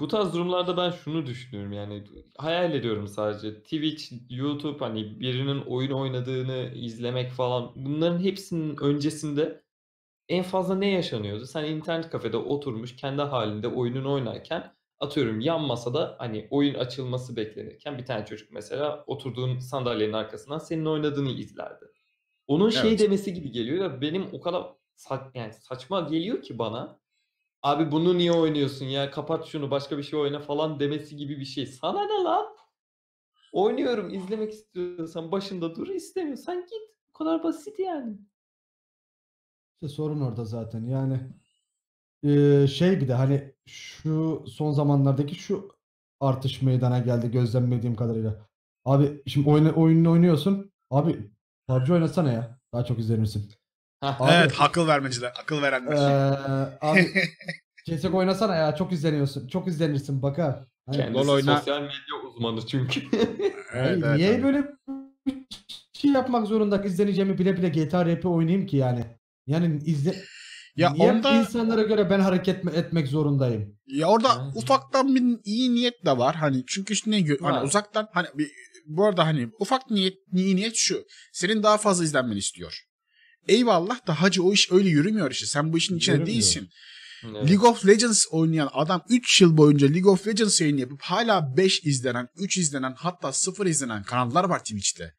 Bu tarz durumlarda ben şunu düşünüyorum yani hayal ediyorum sadece Twitch, YouTube hani birinin oyun oynadığını izlemek falan bunların hepsinin öncesinde en fazla ne yaşanıyordu? Sen internet kafede oturmuş kendi halinde oyunun oynarken atıyorum yan masada hani oyun açılması beklenirken bir tane çocuk mesela oturduğun sandalyenin arkasından senin oynadığını izlerdi. Onun şey evet. şey demesi gibi geliyor ya benim o kadar sa- yani saçma geliyor ki bana abi bunu niye oynuyorsun ya kapat şunu başka bir şey oyna falan demesi gibi bir şey. Sana ne lan? Oynuyorum izlemek istiyorsan başında dur istemiyorsan git. Bu kadar basit yani. İşte sorun orada zaten yani. Ee, şey bir de hani şu son zamanlardaki şu artış meydana geldi gözlemlediğim kadarıyla. Abi şimdi oyun, oyununu oynuyorsun. Abi PUBG oynasana ya. Daha çok izlenirsin. Heh, abi, evet akıl vermeciler. Akıl verenler. Ee, abi CSGO oynasana ya. Çok izleniyorsun. Çok izlenirsin baka. Hani, Kendisi LOL oyna... sosyal medya uzmanı çünkü. evet, evet, niye evet. böyle şey yapmak zorunda izleneceğimi bile bile GTA RP oynayayım ki yani. Yani izle ya Niye onda, insanlara göre ben hareket etmek zorundayım? Ya orada ha. ufaktan bir iyi niyet de var. Hani çünkü işte ne, hani uzaktan hani bir, bu arada hani ufak niyet iyi niyet şu. Senin daha fazla izlenmeni istiyor eyvallah da hacı o iş öyle yürümüyor işte. Sen bu işin içine yürümüyor. değilsin. Evet. League of Legends oynayan adam 3 yıl boyunca League of Legends yayını yapıp hala 5 izlenen, 3 izlenen hatta 0 izlenen kanallar var Twitch'te.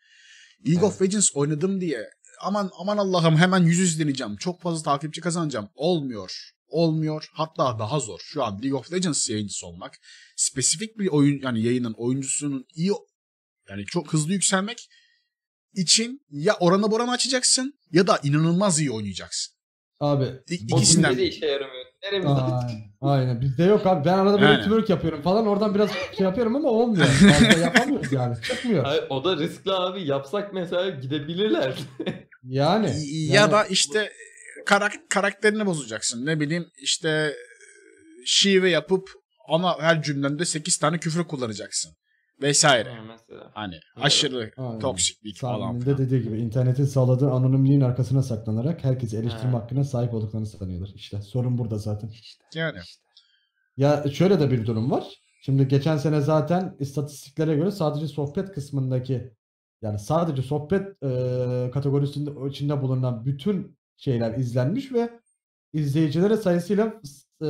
League evet. of Legends oynadım diye aman aman Allah'ım hemen 100 izleneceğim. Çok fazla takipçi kazanacağım. Olmuyor. Olmuyor. Hatta daha zor. Şu an League of Legends yayıncısı olmak spesifik bir oyun yani yayının oyuncusunun iyi yani çok hızlı yükselmek için ya Orana Boran açacaksın ya da inanılmaz iyi oynayacaksın. Abi. İ- ikisinden. de işe yaramıyor. Neremiz aynen, Bizde yok abi. Ben arada böyle aynen. twerk yapıyorum falan. Oradan biraz şey yapıyorum ama olmuyor. yapamıyoruz yani. Çıkmıyor. Hayır, o da riskli abi. Yapsak mesela gidebilirler. yani, yani. Ya da işte karak karakterini bozacaksın. Ne bileyim işte e, şive yapıp ana her cümlende 8 tane küfür kullanacaksın vesaire. Ha, mesela. Hani aşırı Aynen. toksiklik falan. Sahibinde dediği gibi internetin sağladığı anonimliğin arkasına saklanarak herkes eleştirme ha. hakkına sahip olduklarını sanıyorlar. İşte sorun burada zaten. İşte. Yani. İşte. Ya şöyle de bir durum var. Şimdi geçen sene zaten istatistiklere göre sadece sohbet kısmındaki yani sadece sohbet e, kategorisinde içinde bulunan bütün şeyler izlenmiş ve izleyicilere sayısıyla e,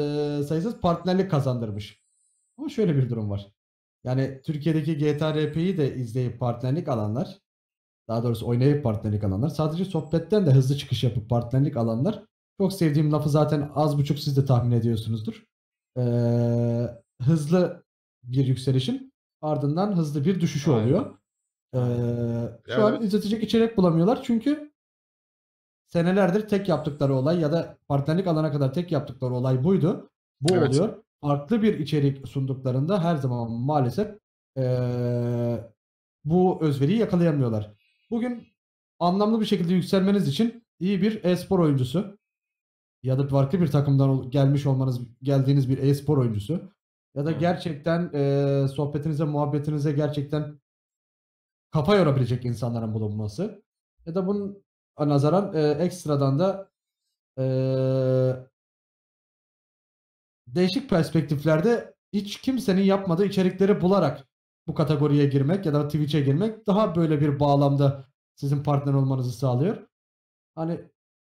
sayısız partnerlik kazandırmış. Ama şöyle bir durum var. Yani Türkiye'deki GTA RP'yi de izleyip partnerlik alanlar, daha doğrusu oynayıp partnerlik alanlar, sadece sohbetten de hızlı çıkış yapıp partnerlik alanlar. Çok sevdiğim lafı zaten az buçuk siz de tahmin ediyorsunuzdur. Ee, hızlı bir yükselişin ardından hızlı bir düşüşü Aynen. oluyor. Ee, şu evet. an izletecek içerik bulamıyorlar çünkü senelerdir tek yaptıkları olay ya da partnerlik alana kadar tek yaptıkları olay buydu. Bu evet. oluyor farklı bir içerik sunduklarında her zaman maalesef ee, bu özveriyi yakalayamıyorlar. Bugün anlamlı bir şekilde yükselmeniz için iyi bir e-spor oyuncusu ya da farklı bir takımdan gelmiş olmanız geldiğiniz bir e-spor oyuncusu ya da gerçekten e, sohbetinize muhabbetinize gerçekten kafa yorabilecek insanların bulunması ya da bunun nazaran e, ekstradan da e, değişik perspektiflerde hiç kimsenin yapmadığı içerikleri bularak bu kategoriye girmek ya da Twitch'e girmek daha böyle bir bağlamda sizin partner olmanızı sağlıyor. Hani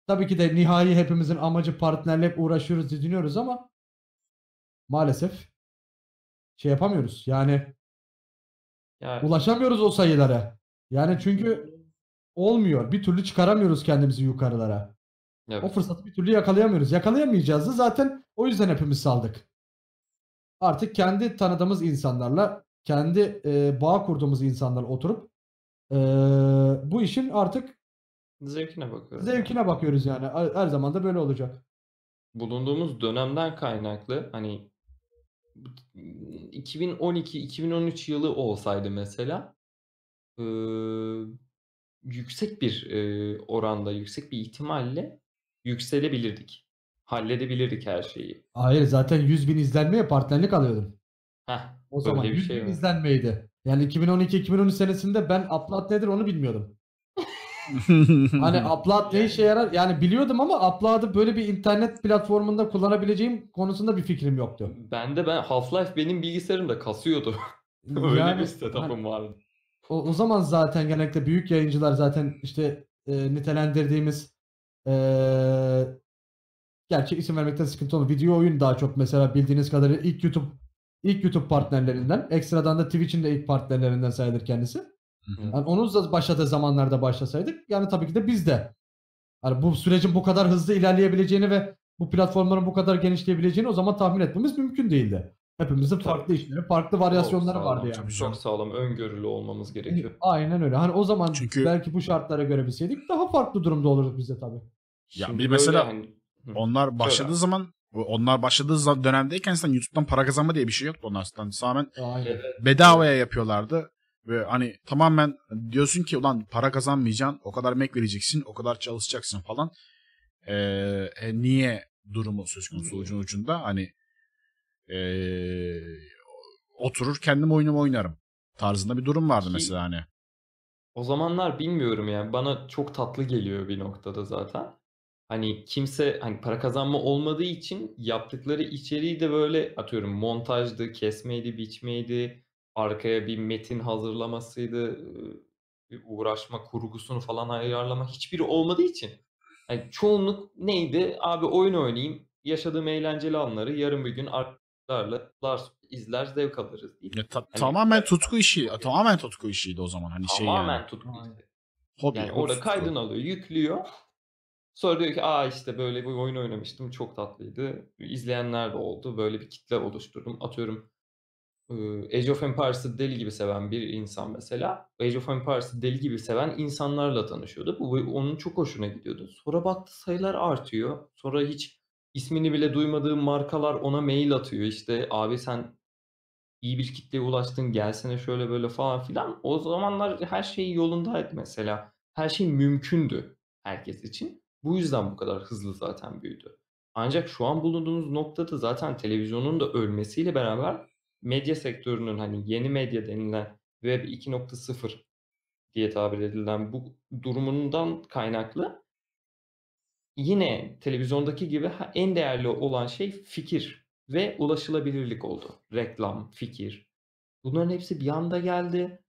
tabii ki de nihai hepimizin amacı partnerle uğraşıyoruz, didiniyoruz ama maalesef şey yapamıyoruz. Yani yani. Ulaşamıyoruz o sayılara. Yani çünkü olmuyor. Bir türlü çıkaramıyoruz kendimizi yukarılara. Evet. O fırsatı bir türlü yakalayamıyoruz. Yakalayamayacağız da zaten o yüzden hepimiz saldık. Artık kendi tanıdığımız insanlarla, kendi e, bağ kurduğumuz insanlarla oturup e, bu işin artık zevkine bakıyoruz. Zevkine bakıyoruz yani. Her, her zaman da böyle olacak. Bulunduğumuz dönemden kaynaklı hani 2012-2013 yılı olsaydı mesela e, yüksek bir e, oranda, yüksek bir ihtimalle yükselebilirdik. Halledebilirdik her şeyi. Hayır zaten 100 bin izlenmeye partnerlik alıyordum. Heh, o zaman bir 100 şey bin var. izlenmeydi. Yani 2012-2013 senesinde ben upload nedir onu bilmiyordum. hani upload ne işe yarar? Yani biliyordum ama upload'ı böyle bir internet platformunda kullanabileceğim konusunda bir fikrim yoktu. Ben de ben Half-Life benim bilgisayarımda kasıyordu. Öyle yani, bir setup'ım hani vardı. O, o zaman zaten genellikle büyük yayıncılar zaten işte e, nitelendirdiğimiz ee, gerçi isim vermekte sıkıntı olur. Video oyun daha çok mesela bildiğiniz kadarıyla ilk YouTube ilk YouTube partnerlerinden. Ekstradan da Twitch'in de ilk partnerlerinden sayılır kendisi. Hı hı. Yani onun da başladığı zamanlarda başlasaydık yani tabii ki de biz de yani bu sürecin bu kadar hızlı ilerleyebileceğini ve bu platformların bu kadar genişleyebileceğini o zaman tahmin etmemiz mümkün değildi. Hepimizin farklı Tabii. işleri, farklı varyasyonları sağlam, vardı yani. Çok, çok sağlam, öngörülü olmamız hani gerekiyor. Aynen öyle. Hani o zaman Çünkü... belki bu şartlara göre bilseydik daha farklı durumda olurduk biz de tabii. Şimdi ya bir mesela yani. onlar başladığı zaman onlar başladığı dönemdeyken sen YouTube'dan para kazanma diye bir şey yoktu onlardan. Hani tamamen Aynen. bedavaya yapıyorlardı. Ve hani tamamen diyorsun ki ulan para kazanmayacaksın, o kadar emek vereceksin, o kadar çalışacaksın falan. Ee, niye durumu söz konusu ucun ucunda hani e, oturur kendim oyunumu oynarım tarzında bir durum vardı ki, mesela hani. O zamanlar bilmiyorum yani bana çok tatlı geliyor bir noktada zaten hani kimse hani para kazanma olmadığı için yaptıkları içeriği de böyle atıyorum montajdı, kesmeydi, biçmeydi, arkaya bir metin hazırlamasıydı, bir uğraşma kurgusunu falan ayarlama hiçbiri olmadığı için hani çoğunluk neydi? Abi oyun oynayayım, yaşadığım eğlenceli anları yarın bir gün arkadaşlarla izler zevk alırız diye. Ya, ta- hani, tamamen tutku işi, tamamen tutku işiydi o zaman hani şey yani. Tamamen tutku işi. Hobi, yani orada tutku. kaydını alıyor, yüklüyor Sonra diyor ki aa işte böyle bir oyun oynamıştım çok tatlıydı. İzleyenler de oldu. Böyle bir kitle oluşturdum. Atıyorum Age of Empires'ı deli gibi seven bir insan mesela. Age of Empires'ı deli gibi seven insanlarla tanışıyordu. Bu onun çok hoşuna gidiyordu. Sonra baktı sayılar artıyor. Sonra hiç ismini bile duymadığı markalar ona mail atıyor. İşte abi sen iyi bir kitleye ulaştın gelsene şöyle böyle falan filan. O zamanlar her şey yolundaydı mesela. Her şey mümkündü herkes için. Bu yüzden bu kadar hızlı zaten büyüdü. Ancak şu an bulunduğumuz noktada zaten televizyonun da ölmesiyle beraber medya sektörünün hani yeni medya denilen Web 2.0 diye tabir edilen bu durumundan kaynaklı yine televizyondaki gibi en değerli olan şey fikir ve ulaşılabilirlik oldu. Reklam, fikir. Bunların hepsi bir anda geldi.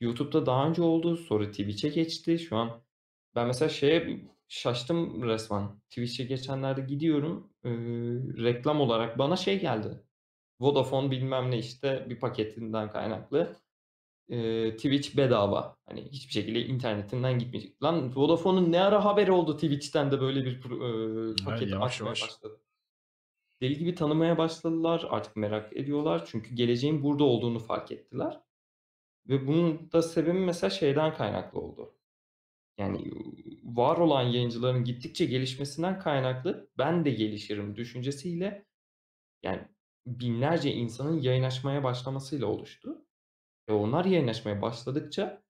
YouTube'da daha önce oldu. Sonra Twitch'e geçti. Şu an ben mesela şeye şaştım resmen. Twitch'e geçenlerde gidiyorum. E, reklam olarak bana şey geldi. Vodafone bilmem ne işte bir paketinden kaynaklı. E, Twitch bedava. Hani hiçbir şekilde internetinden gitmeyecek. Lan Vodafone'un ne ara haberi oldu Twitch'ten de böyle bir e, paket Hayır, açmaya yavaş. başladı. Deli gibi tanımaya başladılar. Artık merak ediyorlar. Çünkü geleceğin burada olduğunu fark ettiler. Ve bunun da sebebi mesela şeyden kaynaklı oldu yani var olan yayıncıların gittikçe gelişmesinden kaynaklı ben de gelişirim düşüncesiyle yani binlerce insanın yayınlaşmaya başlamasıyla oluştu. Ve onlar yayınlaşmaya başladıkça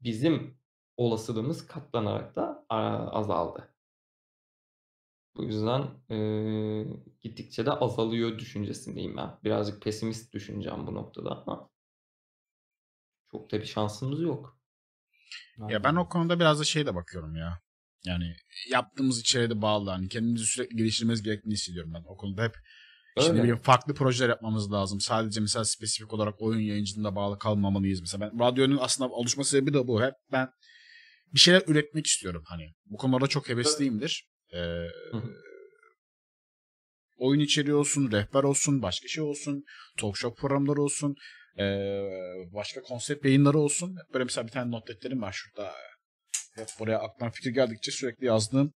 bizim olasılığımız katlanarak da azaldı. Bu yüzden e, gittikçe de azalıyor düşüncesindeyim ben. Birazcık pesimist düşüncem bu noktada ama çok da bir şansımız yok. Aynen. Ya ben o konuda biraz da şey de bakıyorum ya. Yani yaptığımız içeriye de bağlı. Hani kendimizi sürekli geliştirmemiz gerektiğini hissediyorum ben. O konuda hep Şimdi bileyim farklı projeler yapmamız lazım. Sadece mesela spesifik olarak oyun yayıncılığına bağlı kalmamalıyız mesela. Ben radyonun aslında oluşma sebebi de bu. Hep ben bir şeyler üretmek istiyorum hani. Bu konularda çok hevesliyimdir. Ee, oyun içeriği olsun, rehber olsun, başka şey olsun, talk show programları olsun. Ee, başka konsept yayınları olsun. Böyle mesela bir tane not defterim var şurada. Hep buraya aklım fikir geldikçe sürekli yazdığım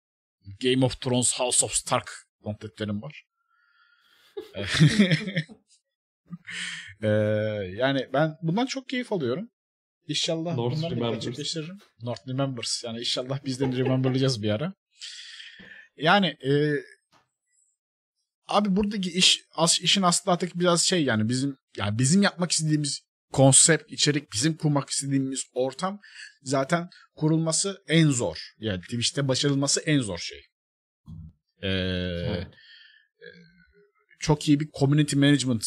Game of Thrones House of Stark not defterim var. ee, yani ben bundan çok keyif alıyorum. İnşallah North bunları gerçekleştiririm. North Remembers. Yani inşallah biz de rememberlayacağız bir ara. Yani e, abi buradaki iş as, işin aslında artık biraz şey yani bizim yani bizim yapmak istediğimiz konsept, içerik, bizim kurmak istediğimiz ortam zaten kurulması en zor. Yani Twitch'te başarılması en zor şey. Ee, e, Çok iyi bir community management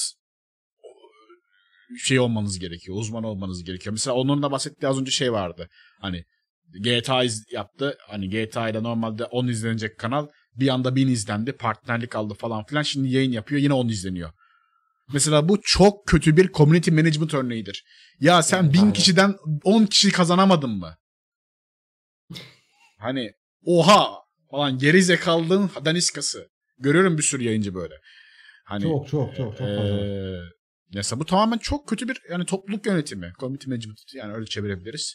şey olmanız gerekiyor. Uzman olmanız gerekiyor. Mesela onların da bahsettiği az önce şey vardı. Hani GTA yaptı. Hani GTA'da normalde 10 izlenecek kanal bir anda 1000 izlendi. Partnerlik aldı falan filan. Şimdi yayın yapıyor. Yine 10 izleniyor. Mesela bu çok kötü bir community management örneğidir. Ya sen yani, bin aynen. kişiden on kişi kazanamadın mı? hani oha falan geri zekalılığın daniskası. Görüyorum bir sürü yayıncı böyle. Hani, çok çok çok çok fazla. E, mesela bu tamamen çok kötü bir yani topluluk yönetimi. Community management yani öyle çevirebiliriz.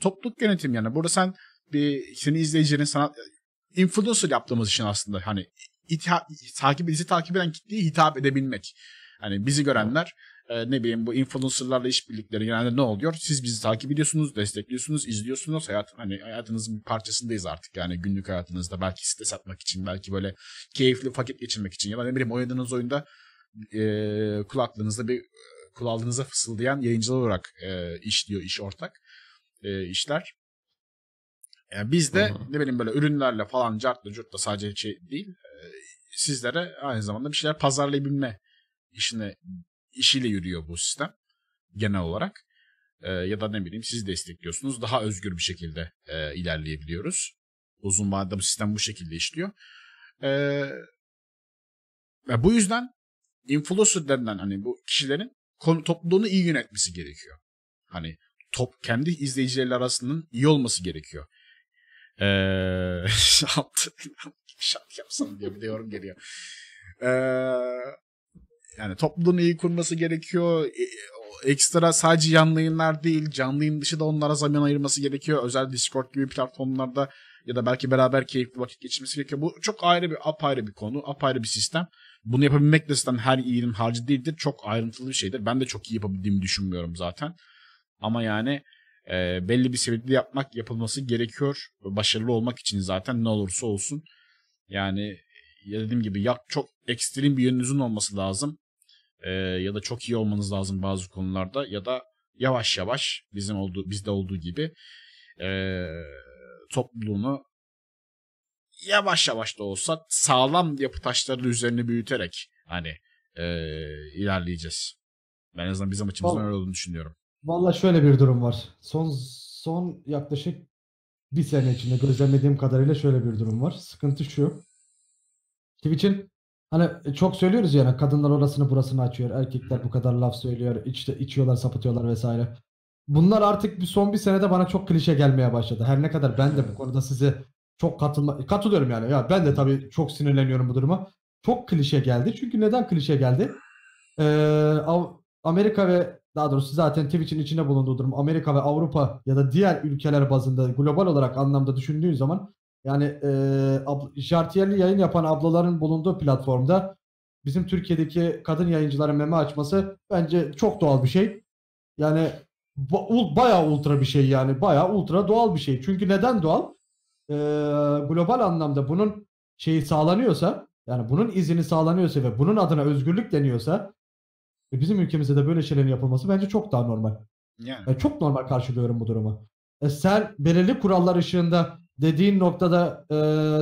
Topluluk yönetimi yani burada sen bir seni izleyicinin sana influencer yaptığımız için aslında hani ita- takip bizi takip eden kitleye hitap edebilmek. Hani bizi görenler e, ne bileyim bu influencerlarla işbirlikleri genelde ne oluyor? Siz bizi takip ediyorsunuz, destekliyorsunuz, izliyorsunuz. Hayat hani hayatınızın bir parçasındayız artık. Yani günlük hayatınızda belki stres atmak için, belki böyle keyifli vakit geçirmek için ya da ne bileyim oynadığınız oyunda e, kulaklığınızda bir e, kulağınıza fısıldayan yayıncılar olarak e, işliyor iş ortak e, işler. Yani e, biz de ne bileyim böyle ürünlerle falan cartla curtla sadece şey değil e, sizlere aynı zamanda bir şeyler pazarlayabilme işine işiyle yürüyor bu sistem genel olarak. E, ya da ne bileyim siz destekliyorsunuz. Daha özgür bir şekilde e, ilerleyebiliyoruz. Uzun vadede bu sistem bu şekilde işliyor. E, ee, ve bu yüzden influencerlarından hani bu kişilerin konu topluluğunu iyi yönetmesi gerekiyor. Hani top kendi izleyicileri arasının iyi olması gerekiyor. Eee şart yapsam diye bir de yorum geliyor. Ee, yani topluluğun iyi kurması gerekiyor. E, ekstra sadece canlı yayınlar değil, canlı yayın dışı da onlara zaman ayırması gerekiyor. Özel Discord gibi platformlarda ya da belki beraber keyifli vakit geçirmesi gerekiyor. Bu çok ayrı bir apayrı bir konu, apayrı bir sistem. Bunu yapabilmek de zaten her iyinin harcı değildir. Çok ayrıntılı bir şeydir. Ben de çok iyi yapabildiğimi düşünmüyorum zaten. Ama yani e, belli bir seviyede yapmak yapılması gerekiyor. Başarılı olmak için zaten ne olursa olsun. Yani ya dediğim gibi yak çok ekstrem bir yönünüzün olması lazım. E, ya da çok iyi olmanız lazım bazı konularda ya da yavaş yavaş bizim olduğu bizde olduğu gibi e, topluluğunu yavaş yavaş da olsa sağlam yapı taşları üzerine büyüterek hani e, ilerleyeceğiz. Ben en azından bizim açımızdan Vallahi, öyle olduğunu düşünüyorum. Valla şöyle bir durum var. Son son yaklaşık bir sene içinde gözlemlediğim kadarıyla şöyle bir durum var. Sıkıntı şu. Twitch'in hani e, çok söylüyoruz yani kadınlar orasını burasını açıyor. Erkekler bu kadar laf söylüyor. İşte içiyorlar, sapıtıyorlar vesaire. Bunlar artık bir son bir senede bana çok klişe gelmeye başladı. Her ne kadar ben de bu konuda size çok katılma katılıyorum yani. Ya ben de tabii çok sinirleniyorum bu duruma. Çok klişe geldi. Çünkü neden klişe geldi? Ee, Amerika ve daha doğrusu zaten Twitch'in içinde bulunduğu durum Amerika ve Avrupa ya da diğer ülkeler bazında global olarak anlamda düşündüğün zaman yani e, jartiyerli yayın yapan ablaların bulunduğu platformda bizim Türkiye'deki kadın yayıncıların meme açması bence çok doğal bir şey. Yani ba- bayağı ultra bir şey yani. Bayağı ultra doğal bir şey. Çünkü neden doğal? E, global anlamda bunun şeyi sağlanıyorsa yani bunun izini sağlanıyorsa ve bunun adına özgürlük deniyorsa e, bizim ülkemizde de böyle şeylerin yapılması bence çok daha normal. Yani. Ben çok normal karşılıyorum bu durumu. E sen belirli kurallar ışığında dediğin noktada e,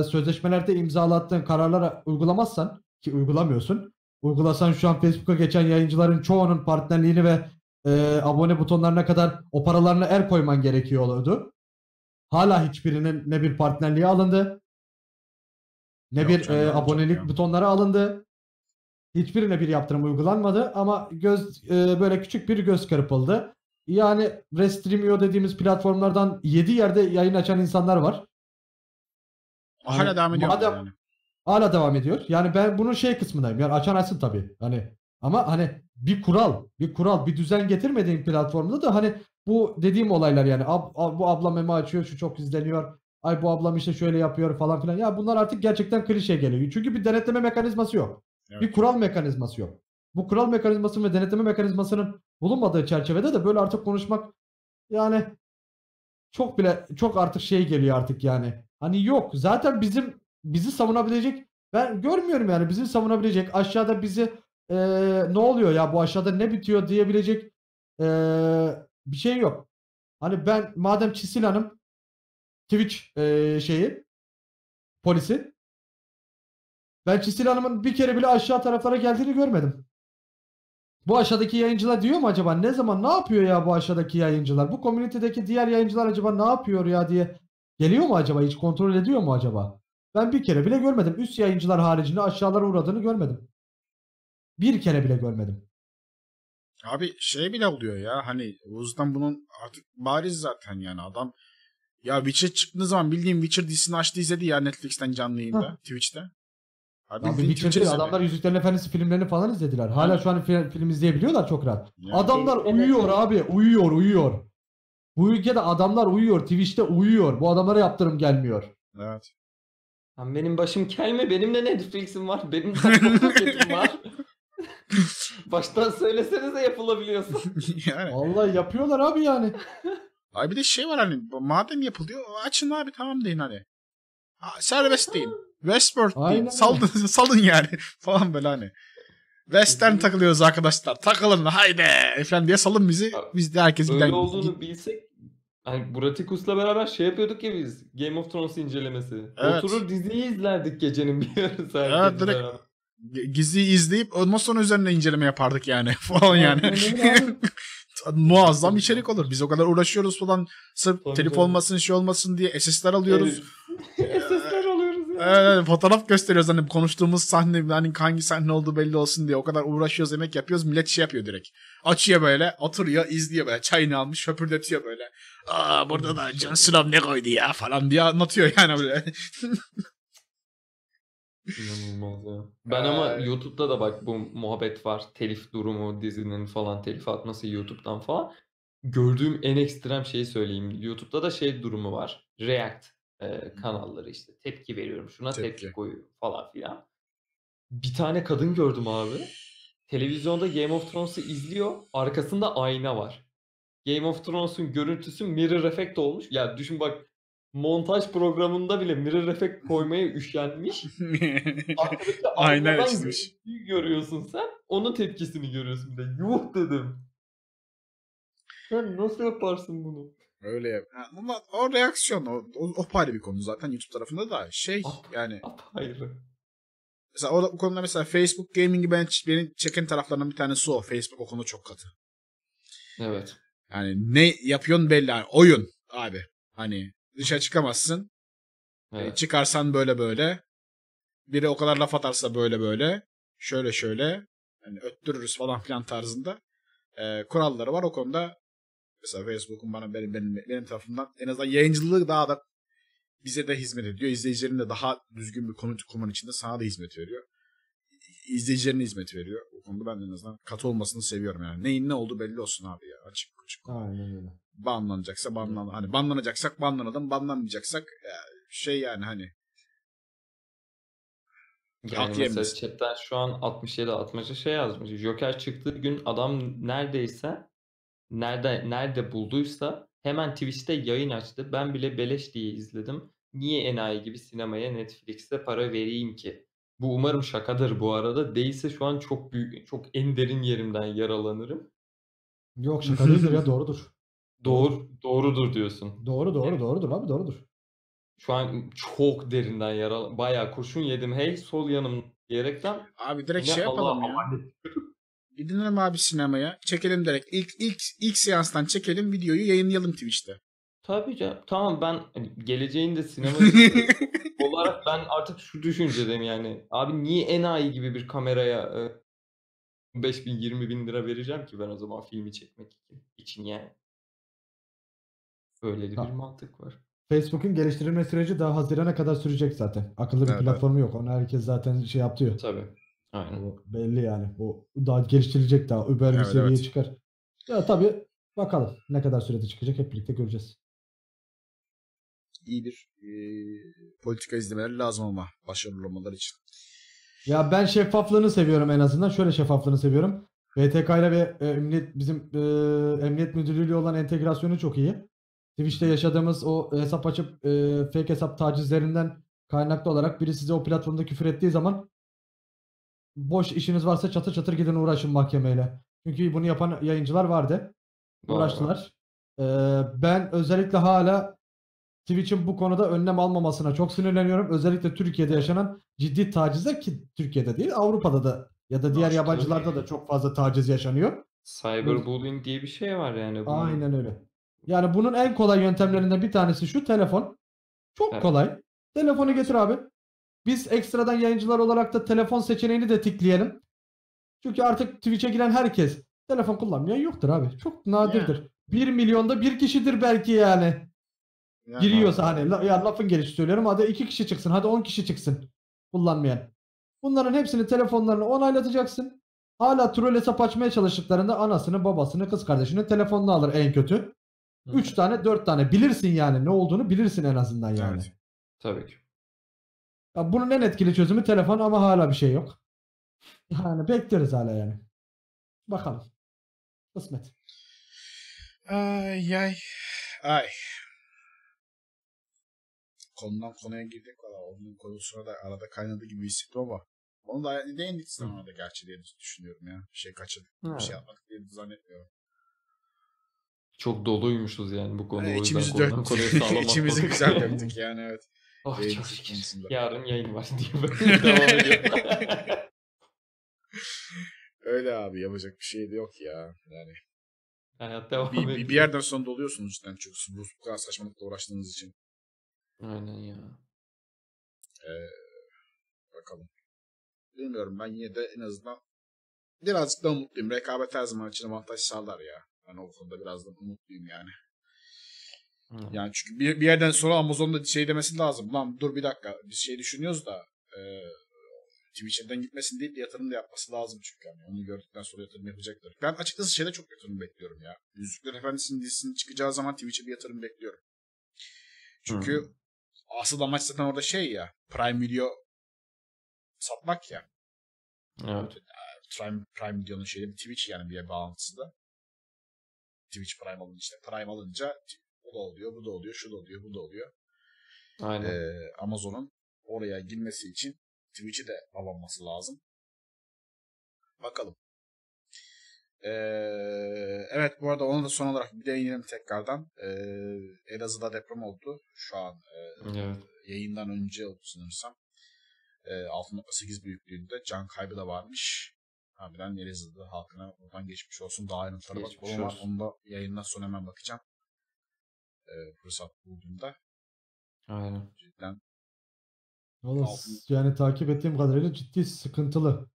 sözleşmelerde imzalattığın kararlara uygulamazsan ki uygulamıyorsun. Uygulasan şu an Facebook'a geçen yayıncıların çoğunun partnerliğini ve e, abone butonlarına kadar o paralarını el er koyman gerekiyor olurdu. Hala hiçbirinin ne bir partnerliği alındı ne yok bir e, abonelik ya. Şey butonları alındı. Hiçbirine bir yaptırım uygulanmadı ama göz e, böyle küçük bir göz kırpıldı. Yani Restreamio dediğimiz platformlardan 7 yerde yayın açan insanlar var. Hani Hala devam ediyor. Madem, yani. Hala devam ediyor. Yani ben bunun şey kısmındayım. Yani açan açsın tabii. Hani ama hani bir kural, bir kural, bir düzen getirmediğin platformda da hani bu dediğim olaylar yani ab, ab, bu ablam meme açıyor, şu çok izleniyor. Ay bu ablam işte şöyle yapıyor falan filan. Ya bunlar artık gerçekten klişe geliyor. Çünkü bir denetleme mekanizması yok. Evet. Bir kural mekanizması yok. Bu kural mekanizmasının ve denetleme mekanizmasının bulunmadığı çerçevede de böyle artık konuşmak yani çok bile çok artık şey geliyor artık yani. Hani yok. Zaten bizim bizi savunabilecek ben görmüyorum yani bizi savunabilecek aşağıda bizi ee, ne oluyor ya bu aşağıda ne bitiyor diyebilecek ee, bir şey yok. Hani ben madem Çisil Hanım Twitch ee, şeyi polisi ben Çisil Hanım'ın bir kere bile aşağı taraflara geldiğini görmedim. Bu aşağıdaki yayıncılar diyor mu acaba ne zaman ne yapıyor ya bu aşağıdaki yayıncılar? Bu komünitedeki diğer yayıncılar acaba ne yapıyor ya diye Geliyor mu acaba? Hiç kontrol ediyor mu acaba? Ben bir kere bile görmedim. Üst yayıncılar haricinde aşağılara uğradığını görmedim. Bir kere bile görmedim. Abi şey bile oluyor ya hani o yüzden bunun artık bariz zaten yani adam ya Witcher çıktığı zaman bildiğim Witcher dizisini açtı izledi ya Netflix'ten canlı yayında Twitch'te. Abi ya Witcher adamlar Yüzüklerin Efendisi filmlerini falan izlediler. Hala ha. şu an film, izleyebiliyorlar çok rahat. Yani adamlar uyuyor abi uyuyor uyuyor. Bu ülkede adamlar uyuyor. Twitch'te uyuyor. Bu adamlara yaptırım gelmiyor. Evet. Lan benim başım kelme. Benim de Netflix'im var. Benim de Netflix'im var. Baştan söylesenize yapılabiliyorsun. yani. Vallahi yapıyorlar abi yani. Ay bir de şey var hani madem yapılıyor açın abi tamam deyin hani. Aa, serbest deyin. Westworld deyin. Saldın, salın yani falan böyle hani. Western takılıyoruz arkadaşlar. Takılın haydi falan diye salın bizi. Biz de herkes Öyle olduğunu bilsek Hani Buratikus'la beraber şey yapıyorduk ya biz. Game of Thrones incelemesi. Evet. Oturur diziyi izlerdik gecenin bir yarısı. Evet direkt beraber. gizli izleyip ondan sonra üzerine inceleme yapardık yani falan yani. Muazzam içerik olur. Biz o kadar uğraşıyoruz falan. Sırf Tabii telif olmasın şey olmasın diye SS'ler alıyoruz. evet, fotoğraf gösteriyoruz hani konuştuğumuz sahne hani hangi sahne olduğu belli olsun diye. O kadar uğraşıyoruz yemek yapıyoruz millet şey yapıyor direkt. Açıyor böyle oturuyor izliyor böyle çayını almış höpürdetiyor böyle. Aa burada da can Snow ne koydu ya falan diye anlatıyor yani böyle. İnanılmaz ya. Ben ama YouTube'da da bak bu muhabbet var. Telif durumu dizinin falan telif atması YouTube'dan falan. Gördüğüm en ekstrem şeyi söyleyeyim. YouTube'da da şey durumu var. React e, kanalları işte tepki veriyorum şuna tepki, tepki koyuyorum falan filan. Bir tane kadın gördüm abi. Televizyonda Game of Thrones'u izliyor. Arkasında ayna var. Game of Thrones'un görüntüsü mirror effect olmuş. Ya düşün bak montaj programında bile mirror effect koymaya üşenmiş. Ayna açmış. Görüyorsun sen. Onun tepkisini görüyorsun bir de. Yuh dedim. Sen nasıl yaparsın bunu? Öyle. Yani bunlar, o reaksiyon o, o, o ayrı bir konu zaten YouTube tarafında da şey ap, yani. Apayrı. Mesela o, o konuda mesela Facebook gaming ben beni çeken taraflarından bir tanesi o. Facebook o konuda çok katı. Evet. Yani ne yapıyorsun belli. Yani oyun abi. Hani dışarı çıkamazsın. E, evet. E, çıkarsan böyle böyle. Biri o kadar laf atarsa böyle böyle. Şöyle şöyle. Hani öttürürüz falan filan tarzında. E, kuralları var o konuda. Mesela Facebook'un bana benim, benim, benim tarafımdan en azından yayıncılığı daha da bize de hizmet ediyor. İzleyicilerin de daha düzgün bir konut kurman içinde sana da hizmet veriyor. İzleyicilerine hizmet veriyor. O konuda ben en azından katı olmasını seviyorum yani. Neyin ne oldu belli olsun abi ya. Açık açık. Aynen öyle. Banlanacaksa banlan. Hani banlanacaksak banlanalım. Banlanmayacaksak e, şey yani hani yani At mesela chatten şu an 67 atmaca şey yazmış. Joker çıktığı gün adam neredeyse nerede nerede bulduysa hemen Twitch'te yayın açtı. Ben bile beleş diye izledim. Niye enayi gibi sinemaya Netflix'e para vereyim ki? Bu umarım şakadır bu arada. Değilse şu an çok büyük, çok en derin yerimden yaralanırım. Yok şaka değildir ya doğrudur. Doğru, doğrudur diyorsun. Doğru doğru evet. doğrudur abi doğrudur. Şu an çok derinden yaralan, bayağı kurşun yedim. Hey sol yanım diyerekten. Abi direkt şey yapalım Allah ya. Gidelim abi sinemaya. Çekelim direkt. İlk, ilk, ilk seanstan çekelim videoyu yayınlayalım Twitch'te. Tabii canım. Tamam ben geleceğinde sinema olarak ben artık şu düşüncedeyim yani. Abi niye enayi gibi bir kameraya 5 e, bin 20 bin lira vereceğim ki ben o zaman filmi çekmek için yani. Böyle de bir mantık var. Facebook'un geliştirilme süreci daha Haziran'a kadar sürecek zaten. Akıllı bir evet. platformu yok. Onu herkes zaten şey yapıyor. Tabii. Aynen. Bu belli yani. Bu daha geliştirilecek daha über bir evet, seviyeye evet. çıkar. Ya tabii bakalım ne kadar sürede çıkacak hep birlikte göreceğiz. İyi bir e, politika izlemeleri lazım ama başarılı olmaları için. Ya ben şeffaflığını seviyorum en azından. Şöyle şeffaflığını seviyorum. VTK ile ve e, emniyet bizim e, emniyet müdürlüğüyle olan entegrasyonu çok iyi. Twitch'te yaşadığımız o hesap açıp e, fake hesap tacizlerinden kaynaklı olarak biri size o platformda küfür ettiği zaman boş işiniz varsa çatır çatır gidin uğraşın mahkemeyle. Çünkü bunu yapan yayıncılar vardı. Uğraştılar. Ee, ben özellikle hala Twitch'in bu konuda önlem almamasına çok sinirleniyorum. Özellikle Türkiye'de yaşanan ciddi tacize ki Türkiye'de değil Avrupa'da da ya da diğer Başka yabancılarda da çok fazla taciz yaşanıyor. Cyberbullying diye bir şey var yani. Bunun. Aynen öyle. Yani bunun en kolay yöntemlerinden bir tanesi şu telefon. Çok evet. kolay. Telefonu getir abi. Biz ekstradan yayıncılar olarak da telefon seçeneğini de tıklayalım. Çünkü artık Twitch'e giren herkes telefon kullanmayan yoktur abi. Çok nadirdir. Yani. 1 milyonda bir kişidir belki yani. yani Giriyorsa abi. hani ya lafın gelişi söylüyorum. Hadi iki kişi çıksın. Hadi 10 kişi çıksın kullanmayan. Bunların hepsini telefonlarını onaylatacaksın. Hala troll hesap açmaya çalıştıklarında anasını, babasını, kız kardeşini telefonunu alır en kötü. 3 tane, 4 tane bilirsin yani ne olduğunu bilirsin en azından yani. Evet. Tabii ki. Ya bunun en etkili çözümü telefon ama hala bir şey yok. Yani bekleriz hala yani. Bakalım. Kısmet. Ay ay ay. Konudan konuya girdik valla. Onun konusuna da arada kaynadı gibi hissettim ama onu da değindik sinemada gerçi diye düşünüyorum ya. Bir şey kaçırdık. Evet. Bir şey yapmadık diye zannetmiyorum. Çok doluymuşuz yani bu konu. Yani içimizi döktük. İçimizi güzel döktük yani evet. Oh ee, çok şükür. Yarın yayın var diye böyle devam ediyor. Öyle abi yapacak bir şey de yok ya. Yani Hayat devam bir, bir, bir yerden sonra doluyorsunuz cidden çünkü bu kadar saçmalıkla uğraştığınız için. Aynen ya. Ee, bakalım. Bilmiyorum ben yine de en azından birazcık daha umutluyum. Rekabet her zaman için avantaj sağlar ya. Ben o konuda biraz da umutluyum yani. Yani çünkü bir, bir yerden sonra Amazon'da şey demesi lazım. Lan dur bir dakika biz şey düşünüyoruz da e, Twitch'den gitmesin değil de yatırım da yapması lazım çünkü. Yani onu gördükten sonra yatırım yapacaklar. Ben açıkçası şeyde çok yatırım bekliyorum ya. Yüzükler Efendisi'nin dizisinin çıkacağı zaman Twitch'e bir yatırım bekliyorum. Çünkü Hı. asıl amaç zaten orada şey ya. Prime Video satmak ya. Evet. E, Prime, Prime Video'nun şeyi Twitch yani bir bağlantısı da. Twitch Prime alınca işte Prime alınca o da oluyor, bu da oluyor, şu da oluyor, bu da oluyor. Aynen. Ee, Amazon'un oraya girmesi için Twitch'i de alınması lazım. Bakalım. Ee, evet bu arada onu da son olarak bir değinelim tekrardan. Ee, Elazığ'da deprem oldu. Şu an e, evet. yayından önce oldu sanırsam. E, ee, 6.8 büyüklüğünde can kaybı da varmış. Harbiden Elazığ'da halkına buradan geçmiş olsun. Daha ayrıntılara bak. Onu da yayından sonra hemen bakacağım e, fırsat bulduğunda. Aynen. Cidden. Valla yani takip ettiğim kadarıyla ciddi sıkıntılı.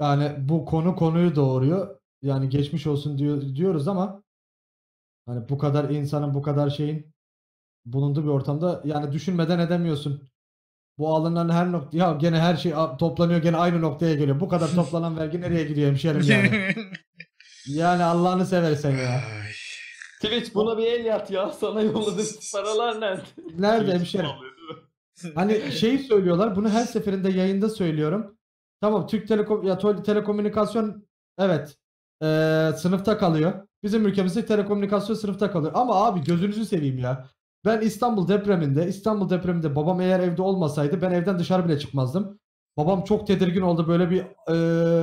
Yani bu konu konuyu doğuruyor. Yani geçmiş olsun diyor, diyoruz ama hani bu kadar insanın bu kadar şeyin bulunduğu bir ortamda yani düşünmeden edemiyorsun. Bu alınan her nokta ya gene her şey toplanıyor gene aynı noktaya geliyor. Bu kadar toplanan vergi nereye gidiyor hemşerim yani? yani Allah'ını seversen ya. Ay. Twitch buna bir el yat ya. Sana yolladım. Paralar nerede? Nerede hemşerim? hani şey söylüyorlar. Bunu her seferinde yayında söylüyorum. Tamam Türk Telekom ya telekomünikasyon evet ee, sınıfta kalıyor. Bizim ülkemizde telekomünikasyon sınıfta kalıyor. Ama abi gözünüzü seveyim ya. Ben İstanbul depreminde, İstanbul depreminde babam eğer evde olmasaydı ben evden dışarı bile çıkmazdım. Babam çok tedirgin oldu böyle bir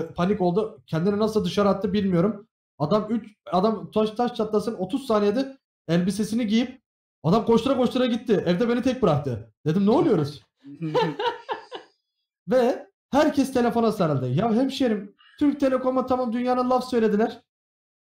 e, panik oldu. Kendini nasıl dışarı attı bilmiyorum. Adam 3 adam taş taş çatlasın 30 saniyede elbisesini giyip adam koştura koştura gitti. Evde beni tek bıraktı. Dedim ne oluyoruz? Ve herkes telefona sarıldı. Ya hemşerim Türk Telekom'a tamam dünyanın laf söylediler.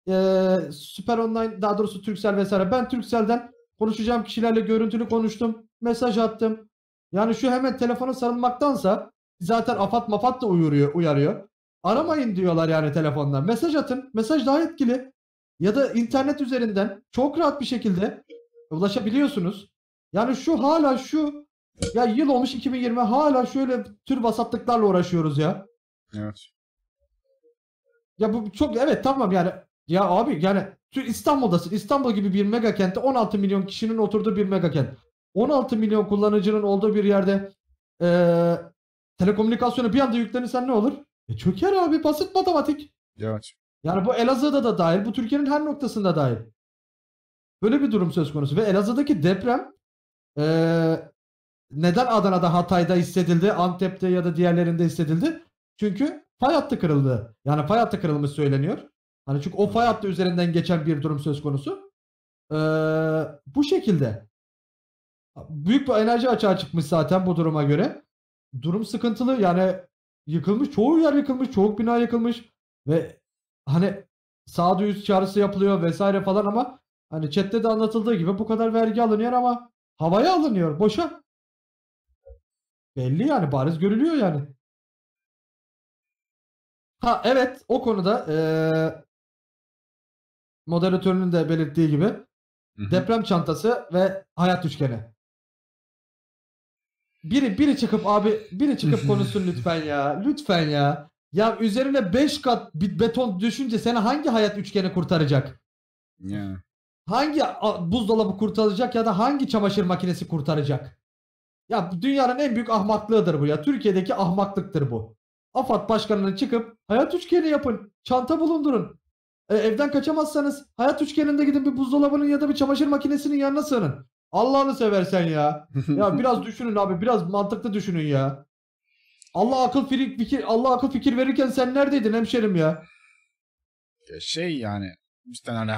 Ee, Süper Online daha doğrusu Türksel vesaire. Ben Türksel'den konuşacağım kişilerle görüntülü konuştum. Mesaj attım. Yani şu hemen telefona sarılmaktansa zaten afat mafat da uyuruyor, uyarıyor. Aramayın diyorlar yani telefondan. Mesaj atın. Mesaj daha etkili. Ya da internet üzerinden çok rahat bir şekilde ulaşabiliyorsunuz. Yani şu hala şu ya yıl olmuş 2020 hala şöyle tür vasatlıklarla uğraşıyoruz ya. Evet. Ya bu çok evet tamam yani ya abi yani İstanbul'dasın. İstanbul gibi bir mega kentte 16 milyon kişinin oturduğu bir mega kent. 16 milyon kullanıcının olduğu bir yerde e, telekomünikasyonu bir anda yüklenirsen ne olur? E çöker abi basit matematik. Yavaş. Yani bu Elazığ'da da dahil, bu Türkiye'nin her noktasında dahil. Böyle bir durum söz konusu ve Elazığ'daki deprem e, neden Adana'da, Hatay'da hissedildi, Antep'te ya da diğerlerinde hissedildi? Çünkü fay hattı kırıldı. Yani fay hattı kırılmış söyleniyor. Hani çünkü o fay hattı üzerinden geçen bir durum söz konusu. Ee, bu şekilde. Büyük bir enerji açığa çıkmış zaten bu duruma göre. Durum sıkıntılı yani yıkılmış. Çoğu yer yıkılmış. Çoğu bina yıkılmış. Ve hani sağduyu çağrısı yapılıyor vesaire falan ama hani chatte de anlatıldığı gibi bu kadar vergi alınıyor ama havaya alınıyor. Boşa. Belli yani bariz görülüyor yani. Ha evet o konuda ee, moderatörünün de belirttiği gibi Hı-hı. deprem çantası ve hayat üçgeni. Biri biri çıkıp abi biri çıkıp konuşsun lütfen ya. Lütfen ya. Ya üzerine 5 kat beton düşünce seni hangi hayat üçgeni kurtaracak? Yani. Hangi buzdolabı kurtaracak ya da hangi çamaşır makinesi kurtaracak? Ya dünyanın en büyük ahmaklığıdır bu ya. Türkiye'deki ahmaklıktır bu. AFAD başkanının çıkıp hayat üçgeni yapın. Çanta bulundurun. E, evden kaçamazsanız hayat üçgeninde gidin bir buzdolabının ya da bir çamaşır makinesinin yanına sığının. Allah'ını seversen ya. Ya biraz düşünün abi. Biraz mantıklı düşünün ya. Allah akıl fikir Allah akıl fikir verirken sen neredeydin hemşerim ya? Ya şey yani işte hani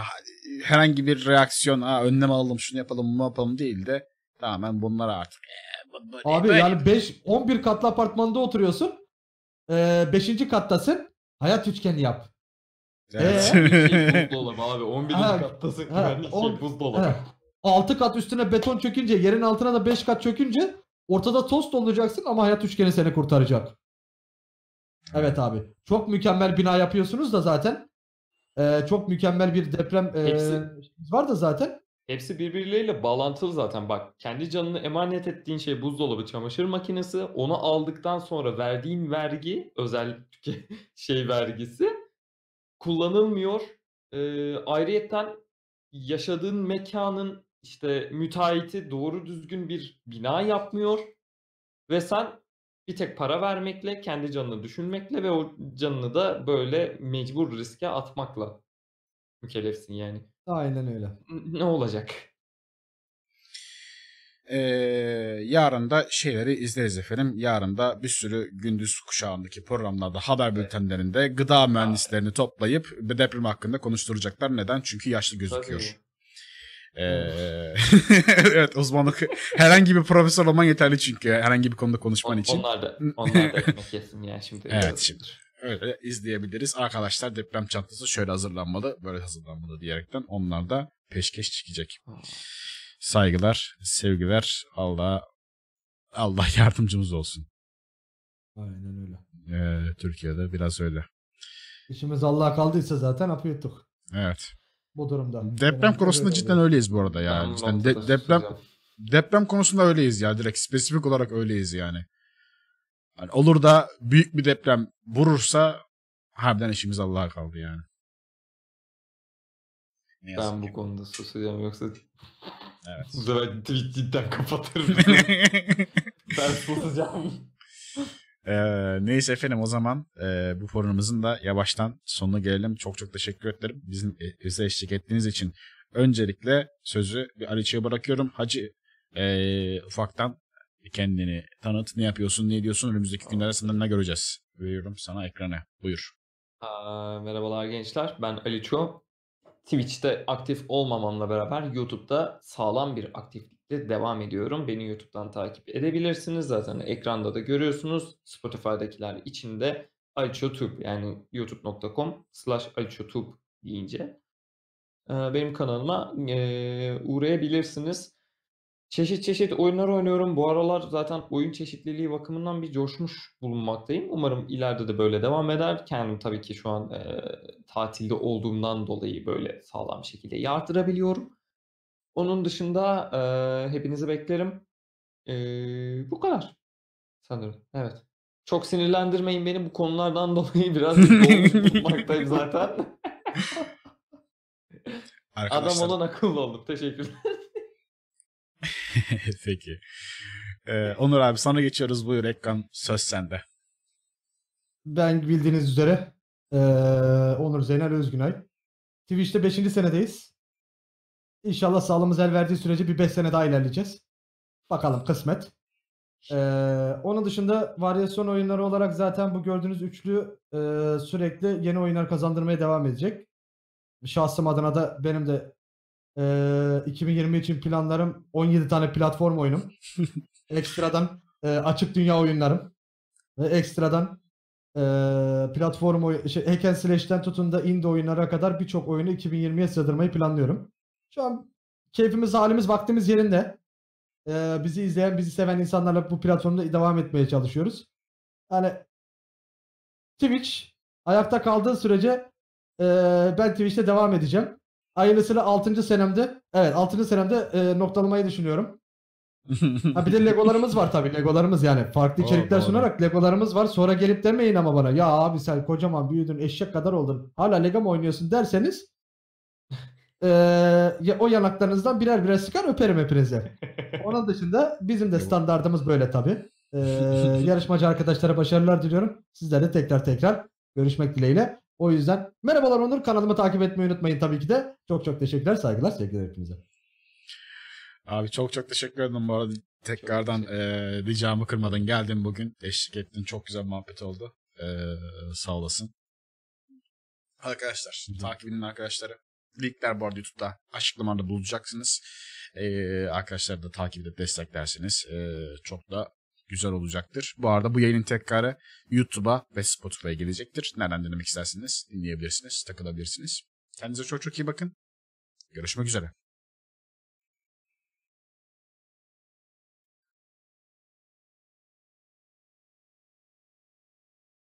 herhangi bir reaksiyon ha, önlem alalım şunu yapalım bunu yapalım değil de tamamen bunlar artık. Ee, bu, Abi böyle. yani 5 11 katlı apartmanda oturuyorsun. 5. Ee, kattasın. Hayat üçgeni yap. Evet. Ee? Şey, buzdolabı abi. 11. Ha, kattasın. Ha, şey, on, buzdolabı. Ha, 6 kat üstüne beton çökünce yerin altına da 5 kat çökünce ortada tost olacaksın ama hayat üçgeni seni kurtaracak. Evet abi. Çok mükemmel bina yapıyorsunuz da zaten. Ee, çok mükemmel bir deprem e, hepsi, var da zaten. Hepsi birbirleriyle bağlantılı zaten. Bak kendi canını emanet ettiğin şey buzdolabı, çamaşır makinesi. Onu aldıktan sonra verdiğin vergi, özel şey vergisi kullanılmıyor. Ee, ayrıyeten yaşadığın mekanın işte müteahhiti doğru düzgün bir bina yapmıyor ve sen bir tek para vermekle, kendi canını düşünmekle ve o canını da böyle mecbur riske atmakla mükellefsin yani. Aynen öyle. ne olacak? Ee, yarın da şeyleri izleriz efendim. Yarın da bir sürü gündüz kuşağındaki programlarda, haber bültenlerinde gıda mühendislerini toplayıp deprem hakkında konuşturacaklar. Neden? Çünkü yaşlı gözüküyor. Tabii. Ee, evet uzmanlık herhangi bir profesör olman yeterli çünkü herhangi bir konuda konuşman On, için. Onlar da onlar da ekmek yesin ya şimdi. evet şimdi öyle izleyebiliriz. Arkadaşlar deprem çantası şöyle hazırlanmalı, böyle hazırlanmalı diyerekten onlar da peşkeş çıkacak. Hmm. Saygılar, sevgiler. Allah Allah yardımcımız olsun. Aynen öyle. Ee, Türkiye'de biraz öyle. İşimiz Allah'a kaldıysa zaten yapıyorduk. Evet bu durumda. Deprem yani konusunda öyle cidden öyleyiz bu arada ya. Ben cidden de, deprem söyleyeceğim. deprem konusunda öyleyiz ya direkt spesifik olarak öyleyiz yani. yani olur da büyük bir deprem vurursa harbiden işimiz Allah'a kaldı yani. Ne ben bu ki. konuda susacağım yoksa evet. bu sefer tweet'ten kapatırım. ben susacağım. Ee, neyse efendim o zaman e, bu forumumuzun da yavaştan sonuna gelelim. Çok çok teşekkür ederim. Bizim e, bize eşlik ettiğiniz için öncelikle sözü bir Aliçe'ye bırakıyorum. Hacı e, ufaktan kendini tanıt. Ne yapıyorsun, ne ediyorsun? Önümüzdeki günler arasında ne göreceğiz? buyurun sana ekrana. Buyur. Aa, merhabalar gençler. Ben Aliço. Twitch'te aktif olmamamla beraber YouTube'da sağlam bir aktif de devam ediyorum. Beni YouTube'dan takip edebilirsiniz. Zaten ekranda da görüyorsunuz. Spotify'dakiler içinde de AliçoTube yani youtube.com slash AliçoTube deyince benim kanalıma uğrayabilirsiniz. Çeşit çeşit oyunlar oynuyorum. Bu aralar zaten oyun çeşitliliği bakımından bir coşmuş bulunmaktayım. Umarım ileride de böyle devam eder. Kendim tabii ki şu an e, tatilde olduğumdan dolayı böyle sağlam şekilde yardırabiliyorum. Onun dışında eee, hepinizi beklerim. Eee, bu kadar sanırım. Evet. Çok sinirlendirmeyin beni bu konulardan dolayı biraz dolmuş bulunmaktayım zaten. Adam olan akıllı olur. Teşekkürler. peki. Ee, Onur abi sana geçiyoruz. Buyur ekran söz sende. Ben bildiğiniz üzere eee Onur Zeynel Özgünay. Twitch'te 5. senedeyiz. İnşallah sağlığımız el verdiği sürece bir 5 sene daha ilerleyeceğiz. Bakalım kısmet. Ee, onun dışında varyasyon oyunları olarak zaten bu gördüğünüz üçlü e, sürekli yeni oyunlar kazandırmaya devam edecek. Şahsım adına da benim de e, 2020 için planlarım 17 tane platform oyunum. ekstradan e, açık dünya oyunlarım. Ve ekstradan e, platform oy- şey, hack and slash'ten tutun da indie oyunlara kadar birçok oyunu 2020'ye sığdırmayı planlıyorum. Şu an keyfimiz, halimiz, vaktimiz yerinde. Ee, bizi izleyen, bizi seven insanlarla bu platformda devam etmeye çalışıyoruz. Yani Twitch ayakta kaldığı sürece e, ben Twitch'te devam edeceğim. Hayırlısıyla 6. senemde, evet 6. senemde e, noktalamayı düşünüyorum. ha bir de legolarımız var tabii. Legolarımız yani. Farklı içerikler doğru, sunarak legolarımız var. Sonra gelip demeyin ama bana. Ya abi sen kocaman büyüdün, eşek kadar oldun. Hala Lego mu oynuyorsun derseniz e, o yanaklarınızdan birer birer sıkar öperim hepinizi. Onun dışında bizim de standartımız böyle tabii. Ee, yarışmacı arkadaşlara başarılar diliyorum. Sizlerle tekrar tekrar görüşmek dileğiyle. O yüzden merhabalar Onur. Kanalımı takip etmeyi unutmayın tabii ki de. Çok çok teşekkürler. Saygılar. Sevgiler hepinize. Abi çok çok teşekkür ederim bu arada. Tekrardan e, ricamı kırmadın. Geldin bugün. Eşlik ettin. Çok güzel muhabbet oldu. E, sağ olasın. Arkadaşlar, takibinin arkadaşları Linkler bu arada YouTube'da açıklamada bulacaksınız. Ee, arkadaşlar da takip edip desteklerseniz e, çok da güzel olacaktır. Bu arada bu yayının tekrarı YouTube'a ve Spotify'a gelecektir. Nereden dinlemek isterseniz dinleyebilirsiniz, takılabilirsiniz. Kendinize çok çok iyi bakın. Görüşmek üzere.